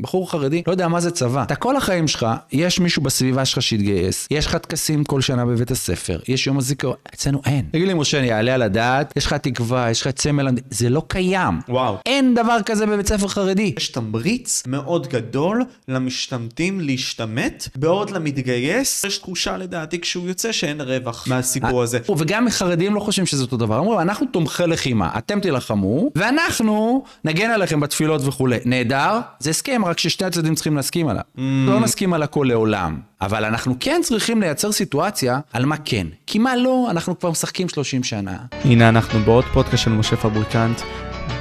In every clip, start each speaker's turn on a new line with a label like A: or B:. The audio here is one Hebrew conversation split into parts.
A: בחור חרדי לא יודע מה זה צבא. אתה כל החיים שלך, יש מישהו בסביבה שלך שהתגייס, יש לך טקסים כל שנה בבית הספר, יש יום הזיכרון, אצלנו אין. תגיד לי, משה, אני אעלה על הדעת, יש לך תקווה,
B: יש לך את סמל, זה לא קיים. וואו. אין דבר כזה בבית ספר חרדי. יש תמריץ מאוד גדול למשתמטים להשתמט, בעוד למתגייס, יש תחושה לדעתי כשהוא יוצא שאין רווח מהסיפור הזה. אה, וגם חרדים לא חושבים שזה אותו דבר. אמרו, אנחנו תומכי
A: לחימה, אתם תילחמו, ואנחנו נגן עליכם בתפילות וכולי. נהדר, זה הסכם. הסכם, רק ששתי הצדדים צריכים להסכים עליו. Mm. לא נסכים על הכל לעולם, אבל אנחנו כן צריכים לייצר סיטואציה על מה כן. כי מה לא, אנחנו כבר משחקים 30 שנה.
B: הנה אנחנו בעוד פודקאסט של משה פבריקנט,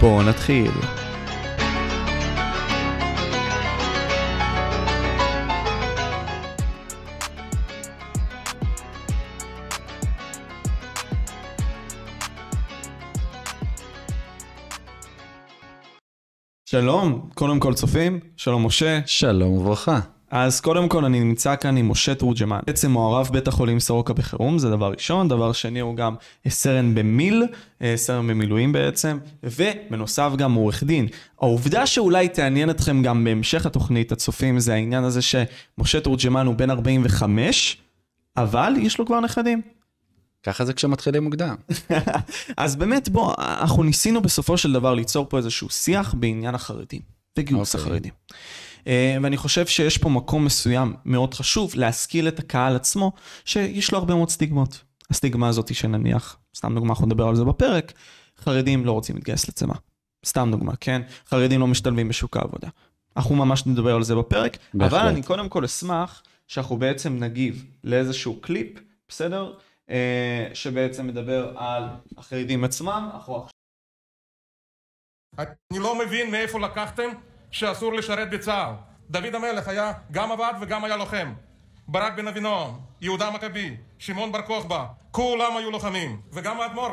B: בואו נתחיל. שלום, קודם כל צופים, שלום משה. שלום וברכה. אז קודם כל אני נמצא כאן עם משה תורג'מן. בעצם מוערב בית החולים סורוקה בחירום, זה דבר ראשון. דבר שני הוא גם אה, סרן במיל, אה, סרן במילואים בעצם, ובנוסף גם עורך דין. העובדה שאולי תעניין אתכם גם בהמשך התוכנית, הצופים, זה העניין הזה שמשה תורג'מן הוא בן 45, אבל יש לו כבר נכדים. ככה זה כשמתחילים מוקדם. אז באמת, בוא, אנחנו ניסינו בסופו של דבר ליצור פה איזשהו שיח בעניין החרדים, בגיוס okay. אוקיי. החרדים. אה, ואני חושב שיש פה מקום מסוים מאוד חשוב להשכיל את הקהל עצמו, שיש לו הרבה מאוד סטיגמות. הסטיגמה הזאת היא שנניח, סתם דוגמה, אנחנו נדבר על זה בפרק, חרדים לא רוצים להתגייס לצבא. סתם דוגמה, כן? חרדים לא משתלבים בשוק העבודה. אנחנו ממש נדבר על זה בפרק, בהחלט. אבל אני קודם כל אשמח שאנחנו בעצם נגיב לאיזשהו קליפ, בסדר? אה, שבעצם מדבר על החרדים עצמם, אנחנו עכשיו...
C: אני לא מבין מאיפה לקחתם שאסור לשרת בצה"ל. דוד המלך היה גם עבד וגם היה לוחם. ברק בן אבינועם, יהודה מכבי, שמעון בר כוכבא, כולם היו לוחמים. וגם האדמו"ר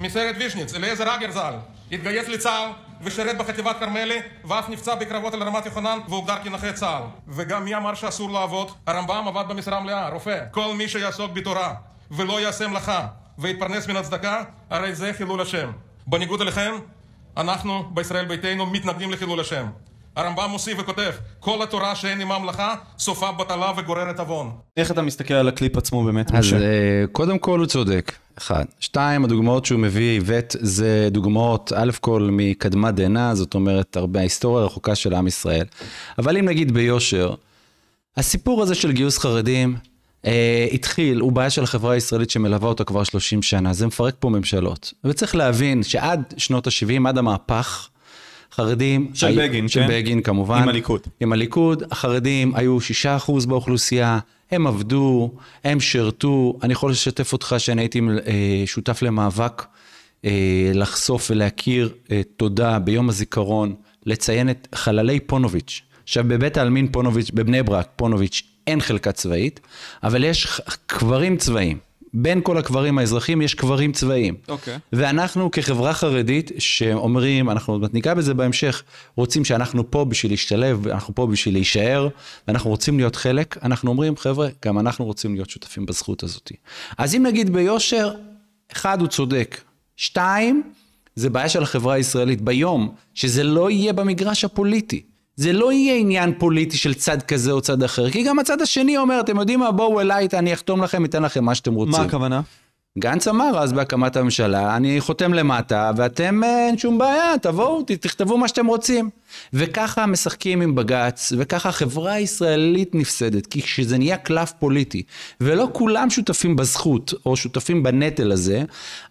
C: מסיירת וישניץ, אליעזר אגר ז"ל, התגייס לצה"ל ושירת בחטיבת כרמלי, ואף נפצע בקרבות על רמת יוחנן והוגדר כנכה צה"ל. וגם מי אמר שאסור לעבוד? הרמב"ם עבד במשרה מלאה, רופא. כל מי שיעסוק בתורה ולא יעשה מלאכה ויתפרנס מן הצדקה, הרי זה חילול השם. בניגוד אליכם, אנחנו בישראל ביתנו מתנגדים לחילול השם. הרמב"ם מוסיף וכותב, כל התורה שאין עימה מלאכה, סופה בטלה וגוררת עוון.
B: איך אתה מסתכל על הקליפ עצמו
A: באמת, אז, משה? אז אה, קודם כל הוא צודק, אחד. שתיים, הדוגמאות שהוא מביא, איווט, זה דוגמאות, א' כל מקדמת דנא, זאת אומרת, הרבה ההיסטוריה הרחוקה של עם ישראל. אבל אם נגיד ביושר, הסיפור הזה של גיוס חרדים, Uh, התחיל, הוא בעיה של החברה הישראלית שמלווה אותה כבר 30 שנה, זה מפרק פה ממשלות. וצריך להבין שעד שנות ה-70, עד המהפך, חרדים... של היו, בגין, של כן? של בגין כמובן. עם הליכוד. עם הליכוד, החרדים היו 6% באוכלוסייה, הם עבדו, הם שירתו. אני יכול לשתף אותך שאני הייתי uh, שותף למאבק uh, לחשוף ולהכיר uh, תודה ביום הזיכרון, לציין את חללי פונוביץ'. עכשיו, בבית העלמין פונוביץ', בבני ברק, פונוביץ', אין חלקה צבאית, אבל יש קברים צבאיים. בין כל הקברים האזרחיים יש קברים צבאיים. אוקיי. Okay. ואנחנו כחברה חרדית, שאומרים, אנחנו עוד מעט ניגע בזה בהמשך, רוצים שאנחנו פה בשביל להשתלב, אנחנו פה בשביל להישאר, ואנחנו רוצים להיות חלק, אנחנו אומרים, חבר'ה, גם אנחנו רוצים להיות שותפים בזכות הזאת. אז אם נגיד ביושר, אחד, הוא צודק. שתיים, זה בעיה של החברה הישראלית. ביום שזה לא יהיה במגרש הפוליטי, זה לא יהיה עניין פוליטי של צד כזה או צד אחר, כי גם הצד השני אומר, אתם יודעים מה, בואו אליי, אני אחתום לכם, אתן לכם מה שאתם רוצים. מה הכוונה? גנץ אמר אז בהקמת הממשלה, אני חותם למטה, ואתם אה, אין שום בעיה, תבואו, תכתבו מה שאתם רוצים. וככה משחקים עם בג"ץ, וככה החברה הישראלית נפסדת, כי כשזה נהיה קלף פוליטי, ולא כולם שותפים בזכות, או שותפים בנטל הזה,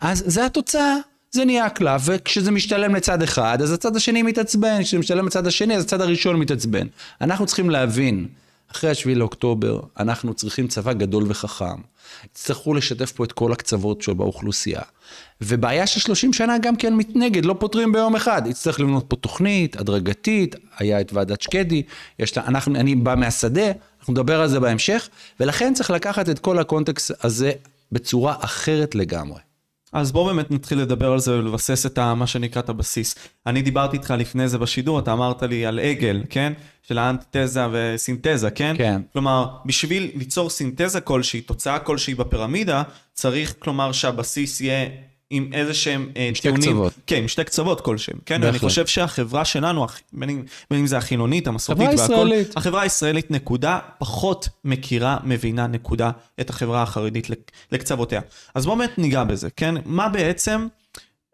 A: אז זה התוצאה. זה נהיה הקלף, וכשזה משתלם לצד אחד, אז הצד השני מתעצבן, כשזה משתלם לצד השני, אז הצד הראשון מתעצבן. אנחנו צריכים להבין, אחרי 7 לאוקטובר, אנחנו צריכים צבא גדול וחכם. יצטרכו לשתף פה את כל הקצוות של באוכלוסייה. ובעיה של 30 שנה גם כן מתנגד, לא פותרים ביום אחד. יצטרך לבנות פה תוכנית הדרגתית, היה את ועדת שקדי, יש, אנחנו, אני בא מהשדה, אנחנו נדבר על זה בהמשך, ולכן צריך לקחת את כל הקונטקסט
B: הזה בצורה אחרת לגמרי. אז בואו באמת נתחיל לדבר על זה ולבסס את ה, מה שנקרא את הבסיס. אני דיברתי איתך לפני זה בשידור, אתה אמרת לי על עגל, כן? של האנטיתזה וסינתזה, כן? כן. כלומר, בשביל ליצור סינתזה כלשהי, תוצאה כלשהי בפירמידה, צריך כלומר שהבסיס יהיה עם איזה שהם אה, טיעונים. שתי קצוות. כן, עם שתי קצוות כלשהם. כן, אני חושב שהחברה שלנו, בין אם זה החילונית, המסורתית והכל, הישראלית. החברה הישראלית, נקודה, פחות מכירה, מבינה, נקודה, את החברה החרדית לקצוותיה. אז בואו באמת ניגע בזה, כן? מה בעצם...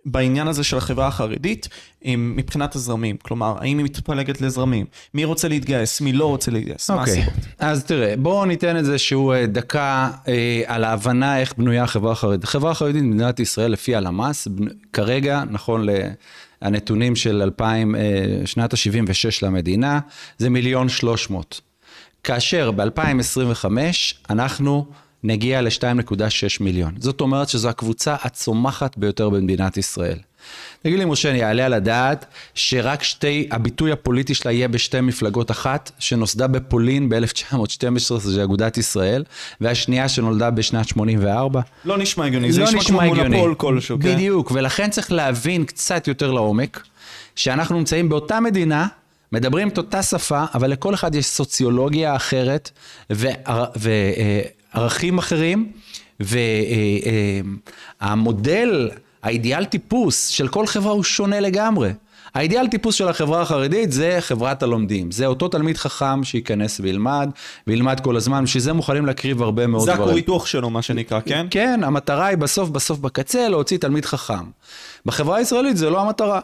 B: בעניין הזה של החברה החרדית אה, מבחינת הזרמים? כלומר, האם היא מתפלגת לזרמים? מי רוצה להתגייס? מי לא רוצה להתגייס? Okay. מה אוקיי. הסיבות? אז תראה, בואו ניתן איזשהו אה, דקה אה,
A: על ההבנה איך בנויה החברה החרדית. החברה החרדית במדינת ישראל, לפי הלמ"ס, בנ... כרגע, נכון ל... הנתונים של 2000, אה, שנת ה-76 למדינה, זה מיליון שלוש מאות. כאשר ב-2025 אנחנו נגיע ל-2.6 מיליון. זאת אומרת שזו הקבוצה הצומחת ביותר במדינת ישראל. תגיד לי, משה, אני אעלה על הדעת שרק שתי, הביטוי הפוליטי שלה יהיה בשתי מפלגות, אחת שנוסדה בפולין ב-1912, זה אגודת ישראל, והשנייה שנולדה בשנת 84?
B: לא נשמע הגיוני, זה לא נשמע כמו מונופול כלשהו, כן?
A: בדיוק, ולכן צריך להבין קצת יותר לעומק, שאנחנו נמצאים באותה מדינה, מדברים את אותה שפה, אבל לכל אחד יש סוציולוגיה אחרת, ו... ו... אה, ערכים אחרים, והמודל, אה, אה, האידיאל טיפוס של כל חברה הוא שונה לגמרי. האידיאל טיפוס של החברה החרדית זה חברת הלומדים. זה אותו תלמיד חכם שייכנס וילמד, וילמד כל הזמן, בשביל זה מוכנים להקריב הרבה מאוד דברים. זה הכור היתוך שלו, מה שנקרא, כן? כן, המטרה היא בסוף בסוף בקצה להוציא תלמיד חכם. בחברה הישראלית זה לא המטרה.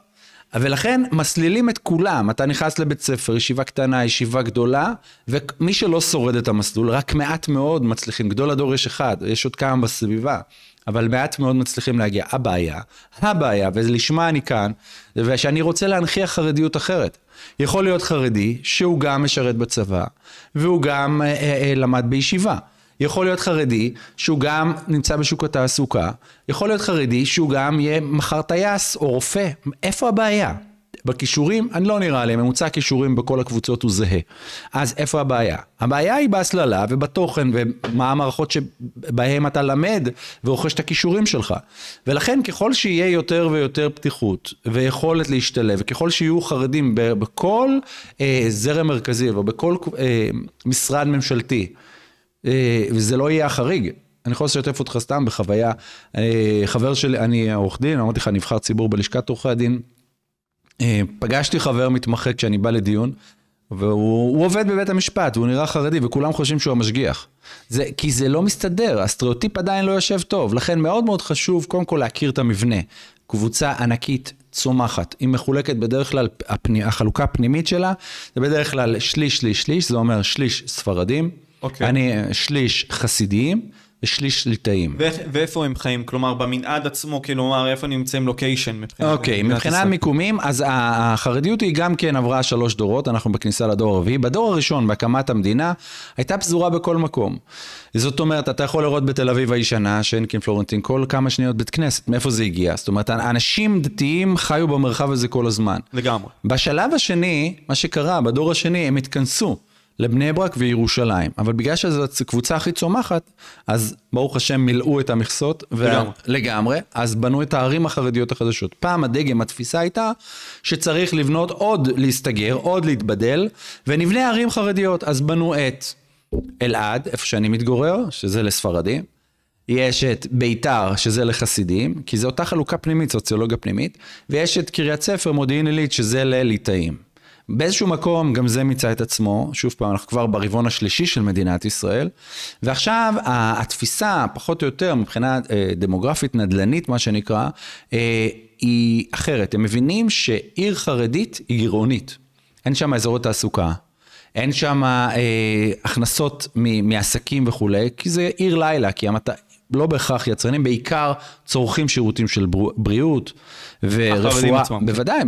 A: ולכן מסלילים את כולם. אתה נכנס לבית ספר, ישיבה קטנה, ישיבה גדולה, ומי שלא שורד את המסלול, רק מעט מאוד מצליחים. גדול הדור יש אחד, יש עוד כמה בסביבה. אבל מעט מאוד מצליחים להגיע. הבעיה, הבעיה, ולשמה אני כאן, זה שאני רוצה להנכיח חרדיות אחרת. יכול להיות חרדי שהוא גם משרת בצבא, והוא גם אה, אה, אה למד בישיבה. יכול להיות חרדי שהוא גם נמצא בשוק התעסוקה, יכול להיות חרדי שהוא גם יהיה מחר טייס או רופא. איפה הבעיה? בכישורים, אני לא נראה לי, ממוצע כישורים בכל הקבוצות הוא זהה. אז איפה הבעיה? הבעיה היא בהסללה ובתוכן ומה המערכות שבהן אתה למד ורוכש את הכישורים שלך. ולכן ככל שיהיה יותר ויותר פתיחות ויכולת להשתלב, וככל שיהיו חרדים בכל אה, זרם מרכזי ובכל אה, משרד ממשלתי, אה, וזה לא יהיה החריג. אני יכול לשתף אותך סתם בחוויה. אה, חבר שלי, אני עורך דין, אמרתי לך, נבחר ציבור בלשכת עורכי הדין. אה, פגשתי חבר מתמחה כשאני בא לדיון, והוא עובד בבית המשפט, והוא נראה חרדי, וכולם חושבים שהוא המשגיח. זה, כי זה לא מסתדר, הסטריאוטיפ עדיין לא יושב טוב. לכן מאוד מאוד חשוב, קודם כל, להכיר את המבנה. קבוצה ענקית, צומחת. היא מחולקת בדרך כלל, הפני, החלוקה הפנימית שלה, זה בדרך כלל שליש, שליש, שליש, זה אומר שליש ספרדים, אוקיי. אני אה, שליש חסידיים ושליש ליטאים.
B: ואיפה הם חיים? כלומר, במנעד עצמו, כלומר, איפה נמצאים לוקיישן מבחינת... אוקיי, מבחינת
A: מיקומים, אז החרדיות היא גם כן עברה שלוש דורות, אנחנו בכניסה לדור הרביעי. בדור הראשון, בהקמת המדינה, הייתה פזורה בכל מקום. זאת אומרת, אתה יכול לראות בתל אביב הישנה, שאין שאינקין פלורנטין, כל כמה שניות בית כנסת, מאיפה זה הגיע? זאת אומרת, אנשים דתיים חיו במרחב הזה כל הזמן. לגמרי. בשלב השני, מה שקרה, בדור השני, הם התכנסו. לבני ברק וירושלים. אבל בגלל שזאת הקבוצה הכי צומחת, אז ברוך השם מילאו את המכסות. וה... לגמרי. לגמרי. אז בנו את הערים החרדיות החדשות. פעם הדגם, התפיסה הייתה שצריך לבנות עוד להסתגר, עוד להתבדל, ונבנה ערים חרדיות. אז בנו את אלעד, איפה שאני מתגורר, שזה לספרדים. יש את ביתר, שזה לחסידים, כי זו אותה חלוקה פנימית, סוציולוגיה פנימית, ויש את קריית ספר, מודיעין עילית, שזה לליטאים. באיזשהו מקום גם זה מיצה את עצמו, שוב פעם, אנחנו כבר ברבעון השלישי של מדינת ישראל, ועכשיו התפיסה, פחות או יותר, מבחינה אה, דמוגרפית, נדל"נית, מה שנקרא, אה, היא אחרת. הם מבינים שעיר חרדית היא גירעונית. אין שם אזורי תעסוקה, אין שם אה, הכנסות מעסקים וכולי, כי זה עיר לילה, כי המת... לא בהכרח יצרנים, בעיקר צורכים שירותים של בריאות ורפואה. בוודאי,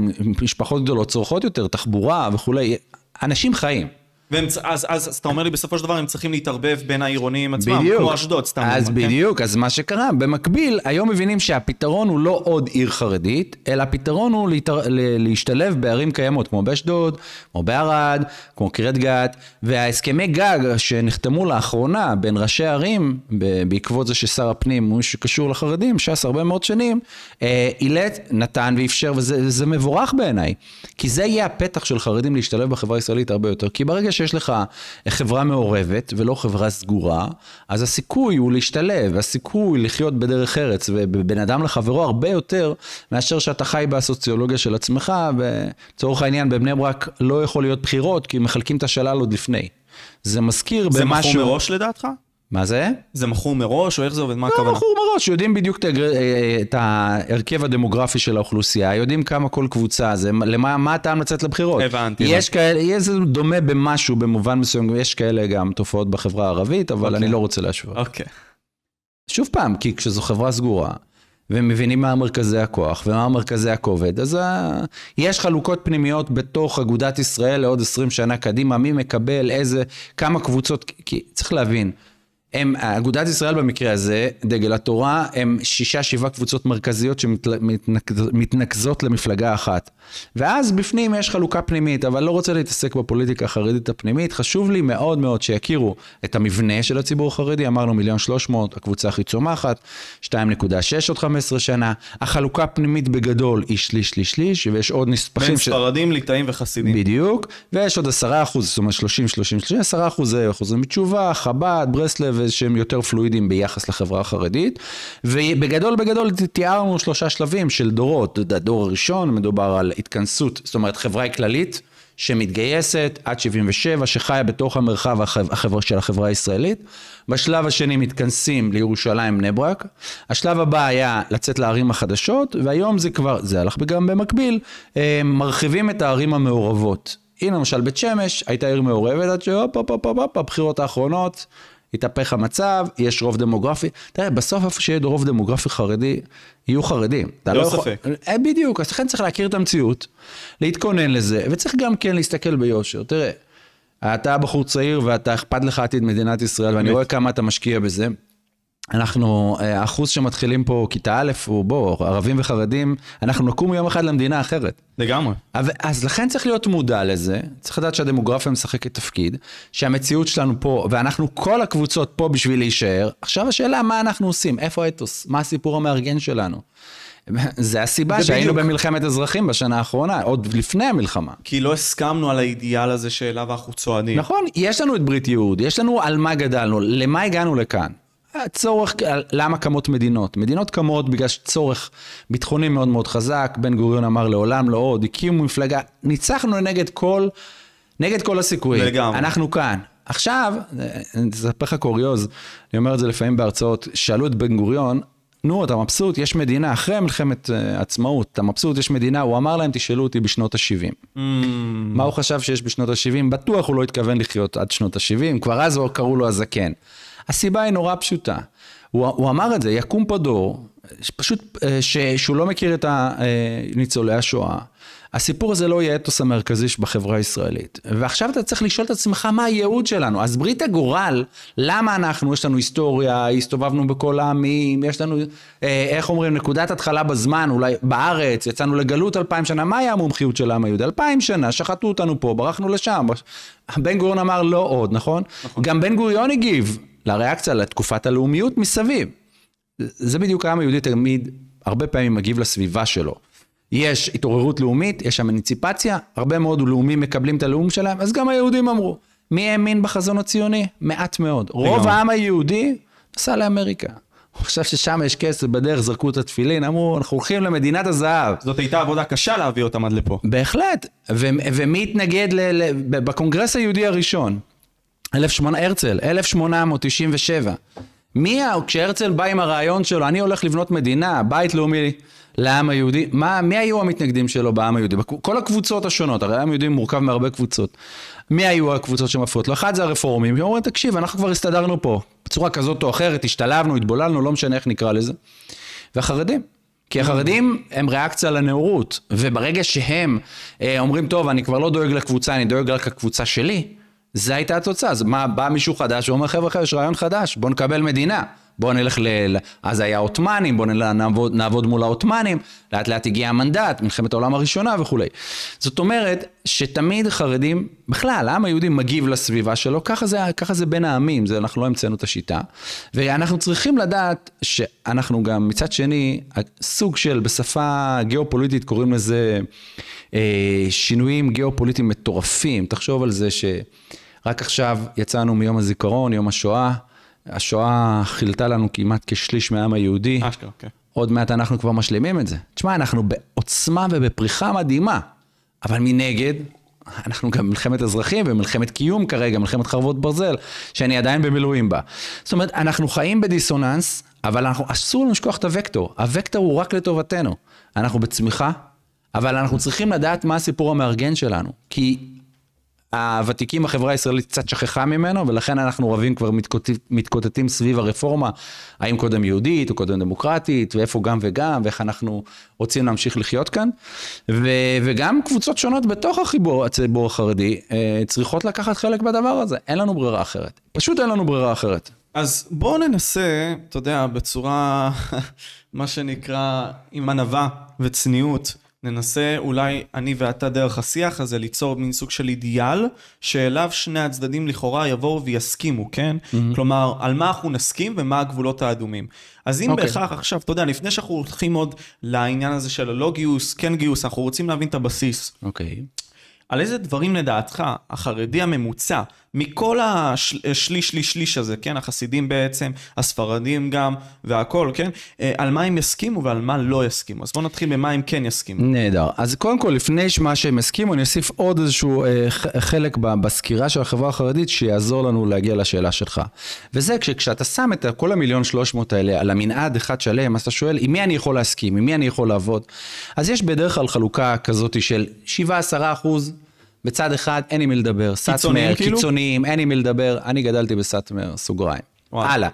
A: משפחות גדולות צורכות יותר, תחבורה וכולי. אנשים חיים.
B: והם, אז, אז, אז אתה אומר לי, בסופו של דבר הם צריכים להתערבב בין העירונים עצמם, בדיוק. כמו אשדוד, סתם. אז אומר, כן?
A: בדיוק, כן? אז מה שקרה, במקביל, היום מבינים שהפתרון הוא לא עוד עיר חרדית, אלא הפתרון הוא להתר... להשתלב בערים קיימות, כמו באשדוד, כמו בערד, כמו קריית גת, וההסכמי גג שנחתמו לאחרונה בין ראשי ערים, בעקבות זה ששר הפנים הוא שקשור לחרדים, ש"ס הרבה מאוד שנים, אה, אילת, נתן ואפשר, וזה מבורך בעיניי, כי זה יהיה הפתח של חרדים להשתלב בחברה הישראלית הרבה יותר. כי ברגע שיש לך חברה מעורבת ולא חברה סגורה, אז הסיכוי הוא להשתלב, הסיכוי לחיות בדרך ארץ ובין אדם לחברו הרבה יותר מאשר שאתה חי בסוציולוגיה של עצמך, ולצורך העניין בבני ברק לא יכול להיות בחירות כי מחלקים את השלל עוד לפני. זה מזכיר זה במשהו... זה מכור מראש לדעתך? מה זה? זה מכור מראש, או איך זה עובד? מה לא, הכוונה? לא מכור מראש, יודעים בדיוק אה, אה, את ההרכב הדמוגרפי של האוכלוסייה, יודעים כמה כל קבוצה זה, למה, מה הטעם לצאת לבחירות. הבנתי. יש כאלה, יש דומה במשהו, במובן מסוים, יש כאלה גם תופעות בחברה הערבית, אבל אוקיי. אני לא רוצה להשוות. אוקיי. שוב פעם, כי כשזו חברה סגורה, ומבינים מה מרכזי הכוח ומה מרכזי הכובד. אז יש חלוקות פנימיות בתוך אגודת ישראל לעוד 20 שנה קדימה, מי מקבל איזה, כמה קבוצות, כי צריך להבין, הם, אגודת ישראל במקרה הזה, דגל התורה, הם שישה, שבעה קבוצות מרכזיות שמתנקזות למפלגה אחת. ואז בפנים יש חלוקה פנימית, אבל לא רוצה להתעסק בפוליטיקה החרדית הפנימית. חשוב לי מאוד מאוד שיכירו את המבנה של הציבור החרדי, אמרנו מיליון שלוש מאות, הקבוצה הכי צומחת, 2.6 עוד 15 שנה. החלוקה הפנימית בגדול היא שליש, שליש, שליש, ויש עוד נספחים. בין ספרדים,
B: ש... ליטאים וחסידים. בדיוק, ויש עוד עשרה אחוז, זאת
A: אומרת שלושים, שלושים, שלושים, עשרה אחוז, אחוזים בתשובה, חב"ד, ברסלב, אה, שהם יותר פלואידים ביחס לחברה החרדית. ובגדול בגדול תיארנו שלושה שלבים של דורות. הדור הראשון מדובר על התכנסות, זאת אומרת חברה כללית. שמתגייסת עד 77, שחיה בתוך המרחב החבר, של החברה הישראלית. בשלב השני מתכנסים לירושלים, בני ברק. השלב הבא היה לצאת לערים החדשות, והיום זה כבר, זה הלך גם במקביל, אה, מרחיבים את הערים המעורבות. הנה למשל בית שמש הייתה עיר מעורבת עד שהופ, הופ, הופ, הופ, הבחירות האחרונות, התהפך המצב, יש רוב דמוגרפי. תראה, בסוף איפה שיהיה רוב דמוגרפי חרדי, יהיו חרדים. לא, לא ספק. יכול... אה, בדיוק, אז לכן צריך להכיר את המציאות, להתכונן לזה, וצריך גם כן להסתכל ביושר. תראה, אתה בחור צעיר ואתה אכפת לך עתיד מדינת ישראל, באמת. ואני רואה כמה אתה משקיע בזה. אנחנו, האחוז אה, שמתחילים פה כיתה א' הוא בוא, ערבים וחרדים, אנחנו נקום יום אחד למדינה אחרת. לגמרי. אז אז לכן צריך להיות מודע לזה, צריך לדעת שהדמוגרפיה משחקת תפקיד, שהמציאות שלנו פה, ואנחנו כל הקבוצות פה בשביל להישאר. עכשיו השאלה, מה אנחנו עושים? איפה האתוס? מה הסיפור המארגן שלנו? זה הסיבה שהיינו במלחמת אזרחים בשנה האחרונה, עוד לפני המלחמה. כי לא הסכמנו על האידיאל הזה שאליו אנחנו צועדים. נכון, יש לנו את ברית יהוד, יש לנו על מה גדלנו, למה הגענו לכאן. הצורך, למה קמות מדינות? מדינות קמות בגלל שצורך ביטחוני מאוד מאוד חזק, בן גוריון אמר לעולם לא עוד, הקימו מפלגה, ניצחנו נגד כל, נגד כל הסיכויים. לגמרי. אנחנו כאן. עכשיו, אני אספר לך קוריוז, אני אומר את זה לפעמים בהרצאות, שאלו את בן גוריון, נו, אתה מבסוט, יש מדינה, אחרי מלחמת uh, עצמאות, אתה מבסוט, יש מדינה, הוא אמר להם, תשאלו אותי בשנות ה-70. Mm. מה הוא חשב שיש בשנות ה-70? בטוח הוא לא התכוון לחיות עד שנות ה-70, כבר אז קראו לו הזקן. הסיבה היא נורא פשוטה. הוא, הוא אמר את זה, יקום פה דור, פשוט אה, ש, שהוא לא מכיר את אה, ניצולי השואה. הסיפור הזה לא יהיה האתוס המרכזי בחברה הישראלית. ועכשיו אתה צריך לשאול את עצמך מה הייעוד שלנו. אז ברית הגורל, למה אנחנו, יש לנו היסטוריה, הסתובבנו בכל העמים, יש לנו, אה, איך אומרים, נקודת התחלה בזמן, אולי בארץ, יצאנו לגלות אלפיים שנה, מה היה המומחיות של העם היהודי? אלפיים שנה, שחטו אותנו פה, ברחנו לשם. בן גוריון אמר לא עוד, נכון? נכון. גם בן גוריון הגיב. לריאקציה, לתקופת הלאומיות מסביב. זה בדיוק העם היהודי תמיד, הרבה פעמים מגיב לסביבה שלו. יש התעוררות לאומית, יש אמנציפציה, הרבה מאוד לאומים מקבלים את הלאום שלהם, אז גם היהודים אמרו. מי האמין בחזון הציוני? מעט מאוד. רוב העם היהודי נסע לאמריקה. הוא חשב ששם יש כסף, בדרך זרקו את התפילין, אמרו, אנחנו הולכים למדינת הזהב. זאת הייתה עבודה קשה להביא אותם עד לפה. בהחלט. ו- ומי התנגד ל- ל- בקונגרס היהודי הראשון? 1800, הרצל, 1897. מי, כשהרצל בא עם הרעיון שלו, אני הולך לבנות מדינה, בית לאומי לעם היהודי, מה, מי היו המתנגדים שלו בעם היהודי? כל הקבוצות השונות, הרי העם היהודי מורכב מהרבה קבוצות. מי היו הקבוצות שמפריעות לו? אחד זה הרפורמים, שאומרים, תקשיב, אנחנו כבר הסתדרנו פה, בצורה כזאת או אחרת, השתלבנו, התבוללנו, לא משנה איך נקרא לזה. והחרדים, כי החרדים הם ריאקציה לנאורות, וברגע שהם אה, אומרים, טוב, אני כבר לא דואג לקבוצה, אני דואג רק לקבוצה שלי, זו הייתה התוצאה. אז מה, בא מישהו חדש ואומר, חבר'ה, חבר'ה, יש רעיון חדש, בואו נקבל מדינה. בואו נלך ל... אז היה עות'מאנים, בואו נעבוד, נעבוד מול העות'מאנים, לאט לאט הגיע המנדט, מלחמת העולם הראשונה וכולי. זאת אומרת, שתמיד חרדים, בכלל, העם היהודי מגיב לסביבה שלו, ככה זה, ככה זה בין העמים, זה, אנחנו לא המצאנו את השיטה. ואנחנו צריכים לדעת שאנחנו גם, מצד שני, סוג של, בשפה גיאופוליטית קוראים לזה אה, שינויים גיאופוליטיים מטורפים. תחשוב על זה ש... רק עכשיו יצאנו מיום הזיכרון, יום השואה. השואה חילתה לנו כמעט כשליש מהעם היהודי. אשכרה, כן. אוקיי. Okay. עוד מעט אנחנו כבר משלימים את זה. תשמע, אנחנו בעוצמה ובפריחה מדהימה, אבל מנגד, אנחנו גם מלחמת אזרחים ומלחמת קיום כרגע, מלחמת חרבות ברזל, שאני עדיין במילואים בה. זאת אומרת, אנחנו חיים בדיסוננס, אבל אנחנו, אסור לנו לשכוח את הוקטור. הוקטור הוא רק לטובתנו. אנחנו בצמיחה, אבל אנחנו צריכים לדעת מה הסיפור המארגן שלנו. כי הוותיקים החברה הישראלית קצת שכחה ממנו, ולכן אנחנו רבים כבר מתקוטטים, מתקוטטים סביב הרפורמה, האם קודם יהודית או קודם דמוקרטית, ואיפה גם וגם, ואיך אנחנו רוצים להמשיך לחיות כאן. ו, וגם קבוצות שונות בתוך החיבור, הציבור החרדי אה, צריכות לקחת חלק בדבר הזה, אין לנו ברירה אחרת. פשוט אין לנו ברירה אחרת.
B: אז בואו ננסה, אתה יודע, בצורה, מה שנקרא, עם ענווה וצניעות. ננסה אולי אני ואתה דרך השיח הזה ליצור מין סוג של אידיאל, שאליו שני הצדדים לכאורה יבואו ויסכימו, כן? Mm-hmm. כלומר, על מה אנחנו נסכים ומה הגבולות האדומים. אז אם okay. אוקיי. בהכרח עכשיו, אתה יודע, לפני שאנחנו הולכים עוד לעניין הזה של הלא גיוס, כן גיוס, אנחנו רוצים להבין את הבסיס. אוקיי. Okay. על איזה דברים לדעתך החרדי הממוצע מכל השליש, שליש, שליש הזה, כן? החסידים בעצם, הספרדים גם, והכול, כן? אה, על מה הם יסכימו ועל מה לא יסכימו. אז בואו נתחיל במה הם כן יסכימו.
A: נהדר. אז קודם כל, לפני מה שהם יסכימו, אני אוסיף עוד איזשהו אה, חלק בסקירה של החברה החרדית שיעזור לנו להגיע לשאלה שלך. וזה כשאתה שם את כל המיליון שלוש מאות האלה על המנעד אחד שלם, אז אתה שואל, עם מי אני יכול להסכים? עם מי אני יכול לעבוד? אז יש בדרך כלל חלוקה כזאת של 7-10 אחוז בצד אחד אין עם מי לדבר, סאטמר, כאילו? קיצוניים, אין עם מי לדבר, אני גדלתי בסאטמר, סוגריים. וואו. הלאה.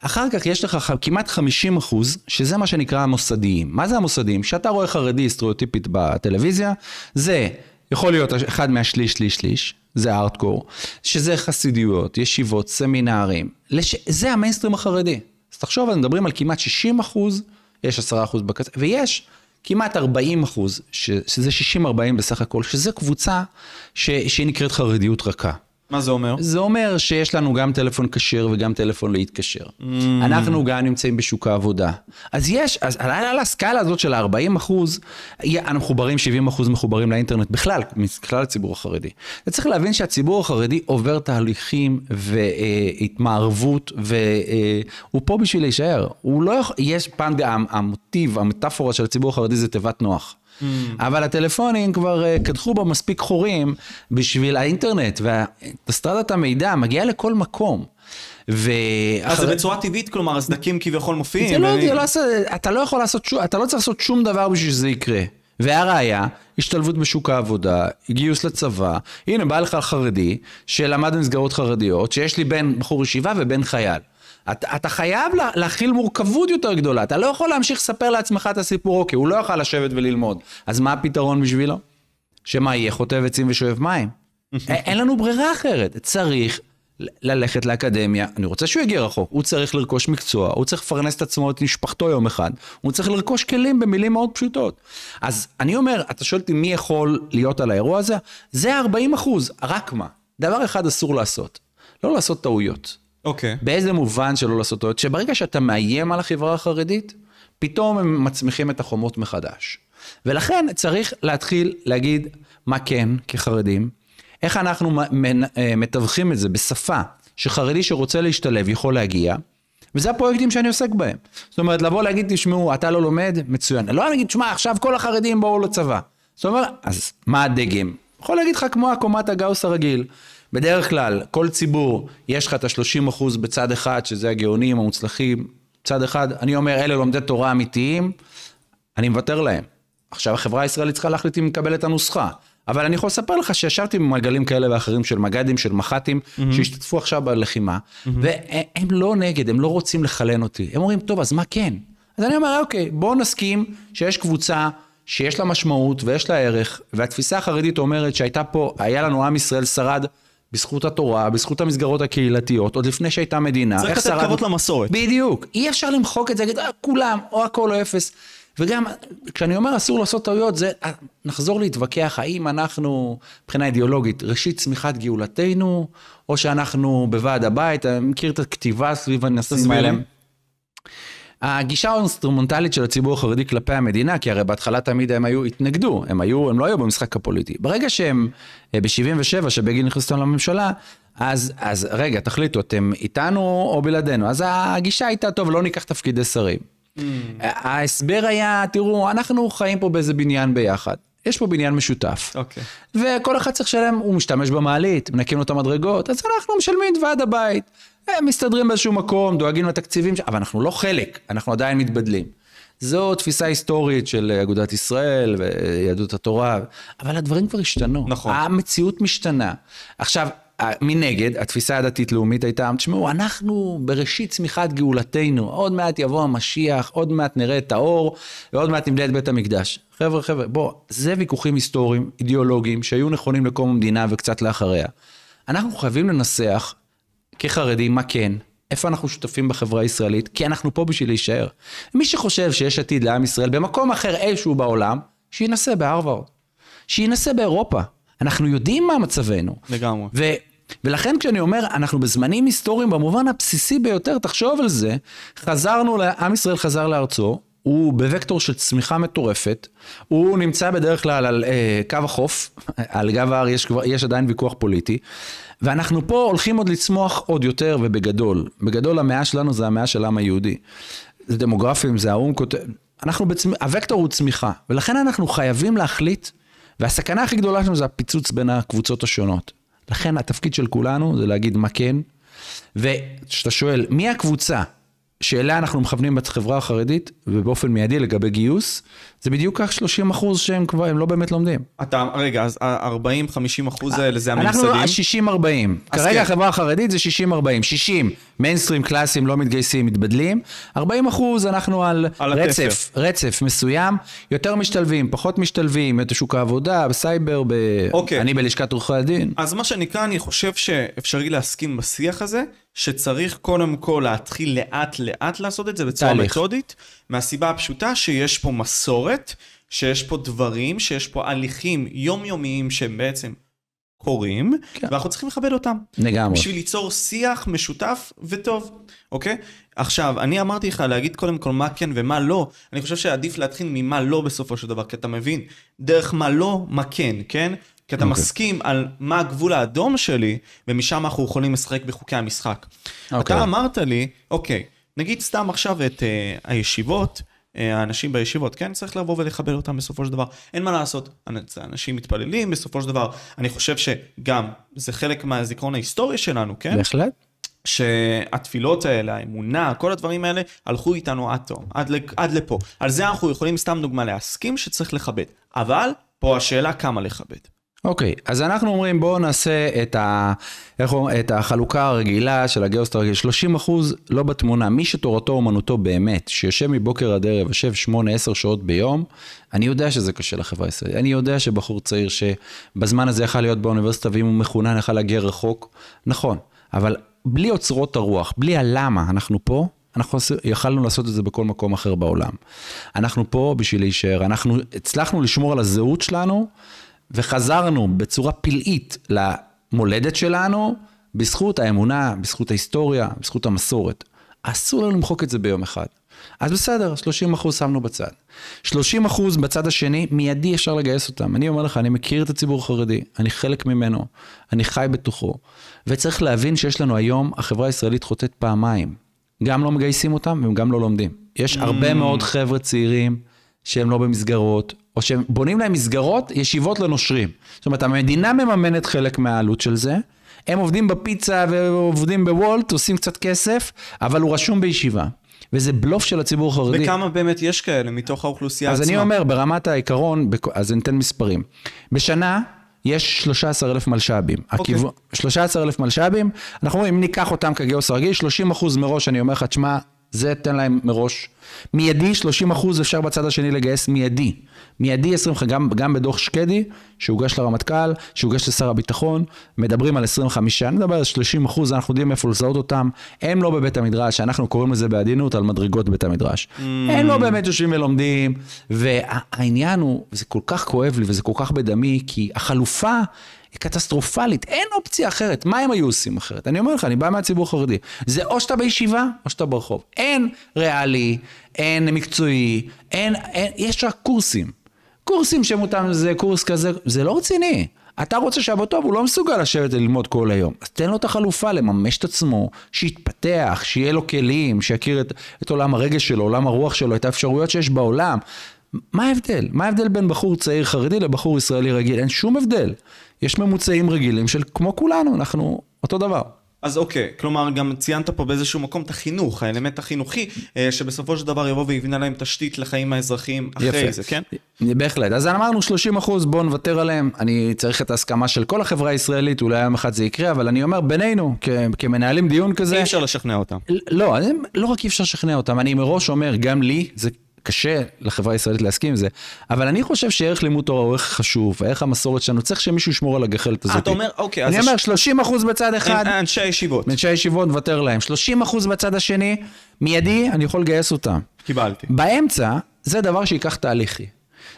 A: אחר כך יש לך כמעט 50 אחוז, שזה מה שנקרא המוסדיים. מה זה המוסדיים? כשאתה רואה חרדי סטריאוטיפית בטלוויזיה, זה יכול להיות אחד מהשליש, שליש, שליש, זה ארטקור, שזה חסידויות, ישיבות, סמינרים, לש... זה המיינסטרים החרדי. אז תחשוב, מדברים על כמעט 60 אחוז, יש 10 אחוז בקצה, ויש כמעט 40 אחוז, שזה 60-40 בסך הכל, שזה קבוצה ש, נקראת חרדיות רכה. מה זה אומר? זה אומר שיש לנו גם טלפון כשר וגם טלפון להתקשר. Mm. אנחנו גם נמצאים בשוק העבודה. אז יש, אז על על, על הסקאלה הזאת של ה-40 אחוז, המחוברים 70 אחוז מחוברים לאינטרנט בכלל, מכלל הציבור החרדי. וצריך להבין שהציבור החרדי עובר תהליכים והתמערבות, והוא אה, פה בשביל להישאר. הוא לא יכול, יש פעם, המוטיב, המטאפורה של הציבור החרדי זה תיבת נוח. Mm. אבל הטלפונים כבר אה, קדחו בו מספיק חורים בשביל האינטרנט, והסטרדת המידע מגיעה לכל מקום. ו... אז אחרי... זה
B: בצורה טבעית, כלומר, הסדקים כביכול מופיעים. זה לא, ואני... לא,
A: אתה לא יכול לעשות, אתה לא צריך לעשות שום דבר בשביל שזה יקרה. והראיה, השתלבות בשוק העבודה, גיוס לצבא. הנה, בא לך חרדי שלמד במסגרות חרדיות, שיש לי בן בחור ישיבה ובן חייל. אתה, אתה חייב לה, להכיל מורכבות יותר גדולה. אתה לא יכול להמשיך לספר לעצמך את הסיפור, אוקיי, הוא לא יכל לשבת וללמוד. אז מה הפתרון בשבילו? שמה, יהיה חוטב עצים ושואב מים? אין לנו ברירה אחרת. צריך ללכת לאקדמיה, אני רוצה שהוא יגיע רחוק, הוא צריך לרכוש מקצוע, הוא צריך לפרנס את עצמו, את משפחתו יום אחד, הוא צריך לרכוש כלים במילים מאוד פשוטות. אז אני אומר, אתה שואל אותי מי יכול להיות על האירוע הזה? זה 40 אחוז, רק מה? דבר אחד אסור לעשות, לא לעשות טעויות. אוקיי. Okay. באיזה מובן שלא לעשות טעויות? שברגע שאתה מאיים על החברה החרדית, פתאום הם מצמיחים את החומות מחדש. ולכן צריך להתחיל להגיד מה כן כחרדים, איך אנחנו אה, מתווכים את זה בשפה שחרדי שרוצה להשתלב יכול להגיע, וזה הפרויקטים שאני עוסק בהם. זאת אומרת, לבוא להגיד, תשמעו, אתה לא לומד, מצוין. לא אני אגיד, שמע, עכשיו כל החרדים באו לצבא. זאת אומרת, אז מה הדגם? יכול להגיד לך כמו הקומת הגאוס הרגיל. בדרך כלל, כל ציבור, יש לך את ה-30% בצד אחד, שזה הגאונים, המוצלחים, צד אחד, אני אומר, אלה לומדי תורה אמיתיים, אני מוותר להם. עכשיו, החברה הישראלית צריכה להחליט אם היא מקבלת את הנוסחה. אבל אני יכול לספר לך שישבתי במעגלים כאלה ואחרים של מג"דים, של מח"טים, mm-hmm. שהשתתפו עכשיו בלחימה, mm-hmm. והם לא נגד, הם לא רוצים לחלן אותי. הם אומרים, טוב, אז מה כן? אז אני אומר, אוקיי, בואו נסכים שיש קבוצה שיש לה משמעות ויש לה ערך, והתפיסה החרדית אומרת שהייתה פה, היה לנו עם ישראל שרד בזכות התורה, בזכות המסגרות הקהילתיות, עוד לפני שהייתה מדינה. צריך לתת כבוד למסורת.
B: בדיוק. אי
A: אפשר למחוק את זה, להגיד, אה, כולם, או הכל או אפס. וגם, כשאני אומר אסור לעשות טעויות, זה אה, נחזור להתווכח האם אנחנו, מבחינה אידיאולוגית, ראשית צמיחת גאולתנו, או שאנחנו בוועד הבית, אני מכיר את הכתיבה סביב הנושאים האלה. הגישה האינסטרומנטלית של הציבור החרדי כלפי המדינה, כי הרי בהתחלה תמיד הם היו, התנגדו, הם היו, הם לא היו במשחק הפוליטי. ברגע שהם, אה, ב-77, שבגין נכנס אותם לממשלה, אז, אז רגע, תחליטו, אתם איתנו או בלעדינו. אז הגישה הייתה, טוב, לא ניקח תפקידי שרים. Mm. ההסבר היה, תראו, אנחנו חיים פה באיזה בניין ביחד. יש פה בניין משותף. אוקיי. Okay. וכל אחד צריך לשלם, הוא משתמש במעלית, מנקים לו את המדרגות, אז אנחנו משלמים את ועד הבית. הם מסתדרים באיזשהו מקום, דואגים לתקציבים, אבל אנחנו לא חלק, אנחנו עדיין מתבדלים. זו תפיסה היסטורית של אגודת ישראל ויהדות התורה, אבל הדברים כבר השתנו. נכון. המציאות משתנה. עכשיו, מנגד, התפיסה הדתית-לאומית הייתה, תשמעו, אנחנו בראשית צמיחת גאולתנו, עוד מעט יבוא המשיח, עוד מעט נראה את האור, ועוד מעט נמלא את בית המקדש. חבר'ה, חבר'ה, בוא, זה ויכוחים היסטוריים, אידיאולוגיים, שהיו נכונים לקום המדינה וקצת לאחריה. אנחנו חייבים לנסח כחרדים, מה כן? איפה אנחנו שותפים בחברה הישראלית? כי אנחנו פה בשביל להישאר. מי שחושב שיש עתיד לעם ישראל במקום אחר איזשהו בעולם, שינסה בהרווארד. שינסה באירופה. אנחנו יודעים מה מצבנו. לגמרי. ו- ולכן כשאני אומר, אנחנו בזמנים היסטוריים במובן הבסיסי ביותר, תחשוב על זה, חזרנו, עם ישראל חזר לארצו, הוא בווקטור של צמיחה מטורפת, הוא נמצא בדרך כלל על אה, קו החוף, על גב ההר יש, יש עדיין ויכוח פוליטי, ואנחנו פה הולכים עוד לצמוח עוד יותר ובגדול. בגדול המאה שלנו זה המאה של העם היהודי. זה דמוגרפים, זה האו"ם כותב, אנחנו בצמ... הווקטור הוא צמיחה, ולכן אנחנו חייבים להחליט, והסכנה הכי גדולה שלנו זה הפיצוץ בין הקבוצות השונות. לכן התפקיד של כולנו זה להגיד מה כן, וכשאתה שואל, מי הקבוצה? שאליה אנחנו מכוונים בחברה החרדית, ובאופן מיידי לגבי גיוס, זה בדיוק כך 30 אחוז שהם כבר, הם לא באמת לומדים.
B: אתה, רגע, אז 40 50 אחוז האלה זה הממסדים?
A: אנחנו לא, 60-40. כרגע כן. החברה החרדית זה 60-40. 60, מיינסטרים קלאסיים לא מתגייסים, מתבדלים. 40 אחוז אנחנו על, על רצף, התפר. רצף מסוים. יותר משתלבים, פחות משתלבים, את שוק העבודה, בסייבר, ב... אוקיי.
B: אני בלשכת עורכי הדין. אז מה שנקרא, אני חושב שאפשרי להסכים בשיח הזה, שצריך קודם כל להתחיל לאט-לאט לעשות את זה בצורה תהליך. מתודית, מהסיבה הפשוטה שיש פה מסורת. קורית, שיש פה דברים, שיש פה הליכים יומיומיים שהם בעצם קורים, כן. ואנחנו צריכים לכבד אותם. לגמרי. בשביל ליצור שיח משותף וטוב, אוקיי? עכשיו, אני אמרתי לך להגיד קודם כל מה כן ומה לא, אני חושב שעדיף להתחיל ממה לא בסופו של דבר, כי אתה מבין דרך מה לא, מה כן, כן? כי אתה okay. אוקיי. מסכים על מה הגבול האדום שלי, ומשם אנחנו יכולים לשחק בחוקי המשחק. Okay. אוקיי. אתה אמרת לי, אוקיי, okay, נגיד סתם עכשיו את uh, הישיבות, האנשים בישיבות, כן? צריך לבוא ולכבד אותם בסופו של דבר. אין מה לעשות, אנשים מתפללים בסופו של דבר. אני חושב שגם זה חלק מהזיכרון ההיסטורי שלנו, כן? בהחלט. שהתפילות האלה, האמונה, כל הדברים האלה, הלכו איתנו עד תום, עד, עד לפה. על זה אנחנו יכולים סתם דוגמה להסכים שצריך לכבד. אבל פה השאלה כמה לכבד.
A: אוקיי, okay, אז אנחנו אומרים בואו נעשה את, ה, איך, את החלוקה הרגילה של הגיאוסטרגיה, 30 אחוז לא בתמונה, מי שתורתו אומנותו באמת, שיושב מבוקר עד ערב, יושב 8-10 שעות ביום, אני יודע שזה קשה לחברה הישראלית, אני יודע שבחור צעיר שבזמן הזה יכל להיות באוניברסיטה ואם הוא מחונן יכל להגיע רחוק, נכון, אבל בלי אוצרות הרוח, בלי הלמה אנחנו פה, אנחנו יכלנו לעשות את זה בכל מקום אחר בעולם. אנחנו פה בשביל להישאר, אנחנו הצלחנו לשמור על הזהות שלנו. וחזרנו בצורה פלאית למולדת שלנו, בזכות האמונה, בזכות ההיסטוריה, בזכות המסורת. אסור לנו למחוק את זה ביום אחד. אז בסדר, 30 אחוז שמנו בצד. 30 אחוז בצד השני, מיידי אפשר לגייס אותם. אני אומר לך, אני מכיר את הציבור החרדי, אני חלק ממנו, אני חי בתוכו. וצריך להבין שיש לנו היום, החברה הישראלית חוטאת פעמיים. גם לא מגייסים אותם והם גם לא לומדים. יש הרבה mm. מאוד חבר'ה צעירים שהם לא במסגרות, או שהם בונים להם מסגרות, ישיבות לנושרים. זאת אומרת, המדינה מממנת חלק מהעלות של זה, הם עובדים בפיצה ועובדים בוולט, עושים קצת כסף, אבל הוא רשום בישיבה. וזה בלוף של הציבור החרדי. וכמה
B: באמת יש כאלה מתוך האוכלוסייה אז עצמה? אז אני אומר,
A: ברמת העיקרון, אז אני אתן מספרים. בשנה יש 13,000 מלש"בים. Okay. הכיו... 13,000 מלש"בים, אנחנו אומרים, אם ניקח אותם כגאוס הרגיל, 30% מראש, אני אומר לך, תשמע, זה תן להם מראש מיידי 30 אחוז אפשר בצד השני לגייס מיידי. מיידי 25, גם, גם בדוח שקדי, שהוגש לרמטכ"ל, שהוגש לשר הביטחון, מדברים על 25, אני מדבר על 30 אחוז, אנחנו יודעים איפה לזהות אותם, הם לא בבית המדרש, אנחנו קוראים לזה בעדינות על מדרגות בית המדרש. Mm. הם לא באמת יושבים ולומדים, והעניין הוא, זה כל כך כואב לי וזה כל כך בדמי, כי החלופה... היא קטסטרופלית, אין אופציה אחרת. מה הם היו עושים אחרת? אני אומר לך, אני בא מהציבור החרדי. זה או שאתה בישיבה, או שאתה ברחוב. אין ריאלי, אין מקצועי, אין, אין אין יש רק קורסים. קורסים שמותאם זה קורס כזה, זה לא רציני. אתה רוצה שהבת טוב, הוא לא מסוגל לשבת וללמוד כל היום. אז תן לו את החלופה לממש את עצמו, שיתפתח, שיהיה לו כלים, שיכיר את, את עולם הרגש שלו, עולם הרוח שלו, את האפשרויות שיש בעולם. מה ההבדל? מה ההבדל בין בחור צעיר חרדי לבחור ישראלי רגיל? אין שום הבדל. יש ממוצעים רגילים של כמו כולנו, אנחנו אותו דבר.
B: אז אוקיי, כלומר גם ציינת פה באיזשהו מקום את החינוך, האלמנט החינוכי, אה, שבסופו של דבר יבוא ויבנה להם תשתית לחיים האזרחיים אחרי יפה. זה, כן?
A: בהחלט. אז אמרנו 30 אחוז, בואו נוותר עליהם. אני צריך את ההסכמה של כל החברה הישראלית, אולי יום אחד זה יקרה, אבל אני אומר, בינינו, כ- כמנהלים דיון כזה... אי אפשר לשכנע אותם. לא, לא רק אי אפשר לשכנע אותם, אני מראש אומר, גם לי, זה קשה לחברה הישראלית להסכים עם זה, אבל אני חושב שערך לימוד תורה הוא ערך חשוב, ערך המסורת שלנו, צריך שמישהו ישמור על הגחלת אה, הזאת. אתה אומר, אוקיי, אני אומר, 30 אחוז בצד אחד. אנשי הישיבות. אנשי הישיבות, נוותר להם. 30 אחוז בצד השני, מיידי, אני יכול לגייס אותם. קיבלתי. באמצע, זה דבר שייקח תהליכי.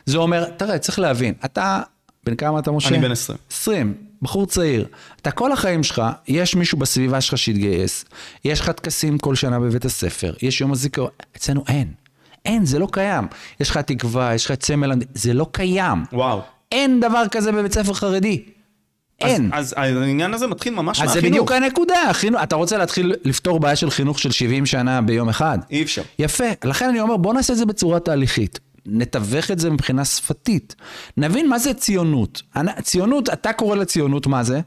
A: זה אומר, תראה, צריך להבין, אתה, בן כמה אתה, משה? אני בן 20. 20, בחור צעיר. אתה כל החיים שלך, יש מישהו בסביבה שלך שהתגייס, יש לך טקסים כל שנה בבית הספר, יש יום הזיכרון, אצלנו אין. אין, זה לא קיים. יש לך תקווה, יש לך את סמל, זה לא קיים.
B: וואו. אין דבר כזה בבית ספר חרדי. אין. אז, אז העניין הזה מתחיל ממש
A: אז מהחינוך. אז זה בדיוק הנקודה, החינוך, אתה רוצה להתחיל לפתור בעיה של חינוך של 70 שנה ביום אחד? אי אפשר. יפה, לכן אני אומר, בוא נעשה את זה בצורה תהליכית. נתווך את זה מבחינה שפתית. נבין מה זה ציונות. ציונות, אתה קורא לציונות מה זה?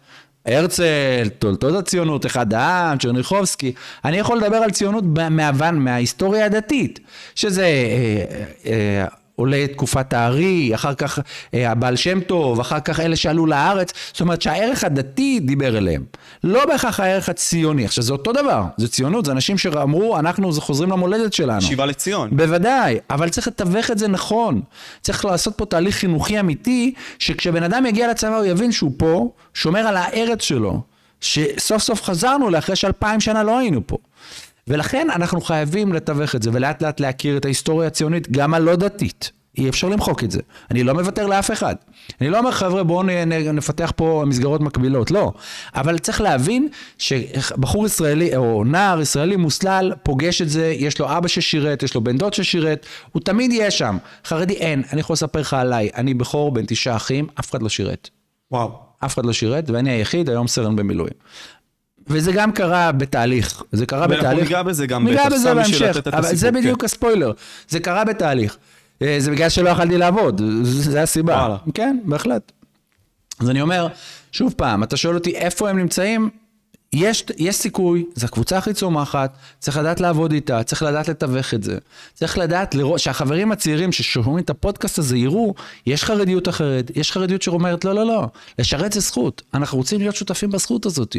A: הרצל, תולדות הציונות, אחד העם, צ'רניחובסקי. אני יכול לדבר על ציונות מהוון, מההיסטוריה הדתית, שזה... אה, אה, עולי תקופת הארי, אחר כך אה, הבעל שם טוב, אחר כך אלה שעלו לארץ. זאת אומרת שהערך הדתי דיבר אליהם. לא בהכרח הערך הציוני. עכשיו, זה אותו דבר, זה ציונות, זה אנשים שאמרו, אנחנו חוזרים למולדת שלנו. שיבה לציון. בוודאי, אבל צריך לתווך את זה נכון. צריך לעשות פה תהליך חינוכי אמיתי, שכשבן אדם יגיע לצבא הוא יבין שהוא פה, שומר על הארץ שלו. שסוף סוף חזרנו לאחרי שאלפיים שנה לא היינו פה. ולכן אנחנו חייבים לתווך את זה, ולאט לאט להכיר את ההיסטוריה הציונית, גם הלא דתית. אי אפשר למחוק את זה. אני לא מוותר לאף אחד. אני לא אומר, חבר'ה, בואו נפתח פה מסגרות מקבילות, לא. אבל צריך להבין שבחור ישראלי, או נער ישראלי מוסלל, פוגש את זה, יש לו אבא ששירת, יש לו בן דוד ששירת, הוא תמיד יהיה שם. חרדי אין, אני יכול לספר לך עליי, אני בכור בן תשעה אחים, אף אחד לא שירת. וואו. אף אחד לא שירת, ואני היחיד, היום סרן במילואים. וזה גם קרה בתהליך, זה קרה בתהליך. ואנחנו ניגע בזה גם ניגע בזה בהמשך, אבל זה בדיוק כן. הספוילר, זה קרה בתהליך. אה, זה בגלל שלא יכלתי לעבוד, זה הסיבה. כן, בהחלט. אז אני אומר, שוב פעם, אתה שואל אותי איפה הם נמצאים, יש, יש סיכוי, זו הקבוצה הכי צומחת, צריך לדעת לעבוד איתה, צריך לדעת לתווך את זה. צריך לדעת לראות, שהחברים הצעירים ששומעים את הפודקאסט הזה יראו, יש חרדיות אחרת, יש חרדיות שאומרת, לא, לא, לא, לשרת זה זכות, אנחנו רוצים להיות שותפים בזכות הזאת.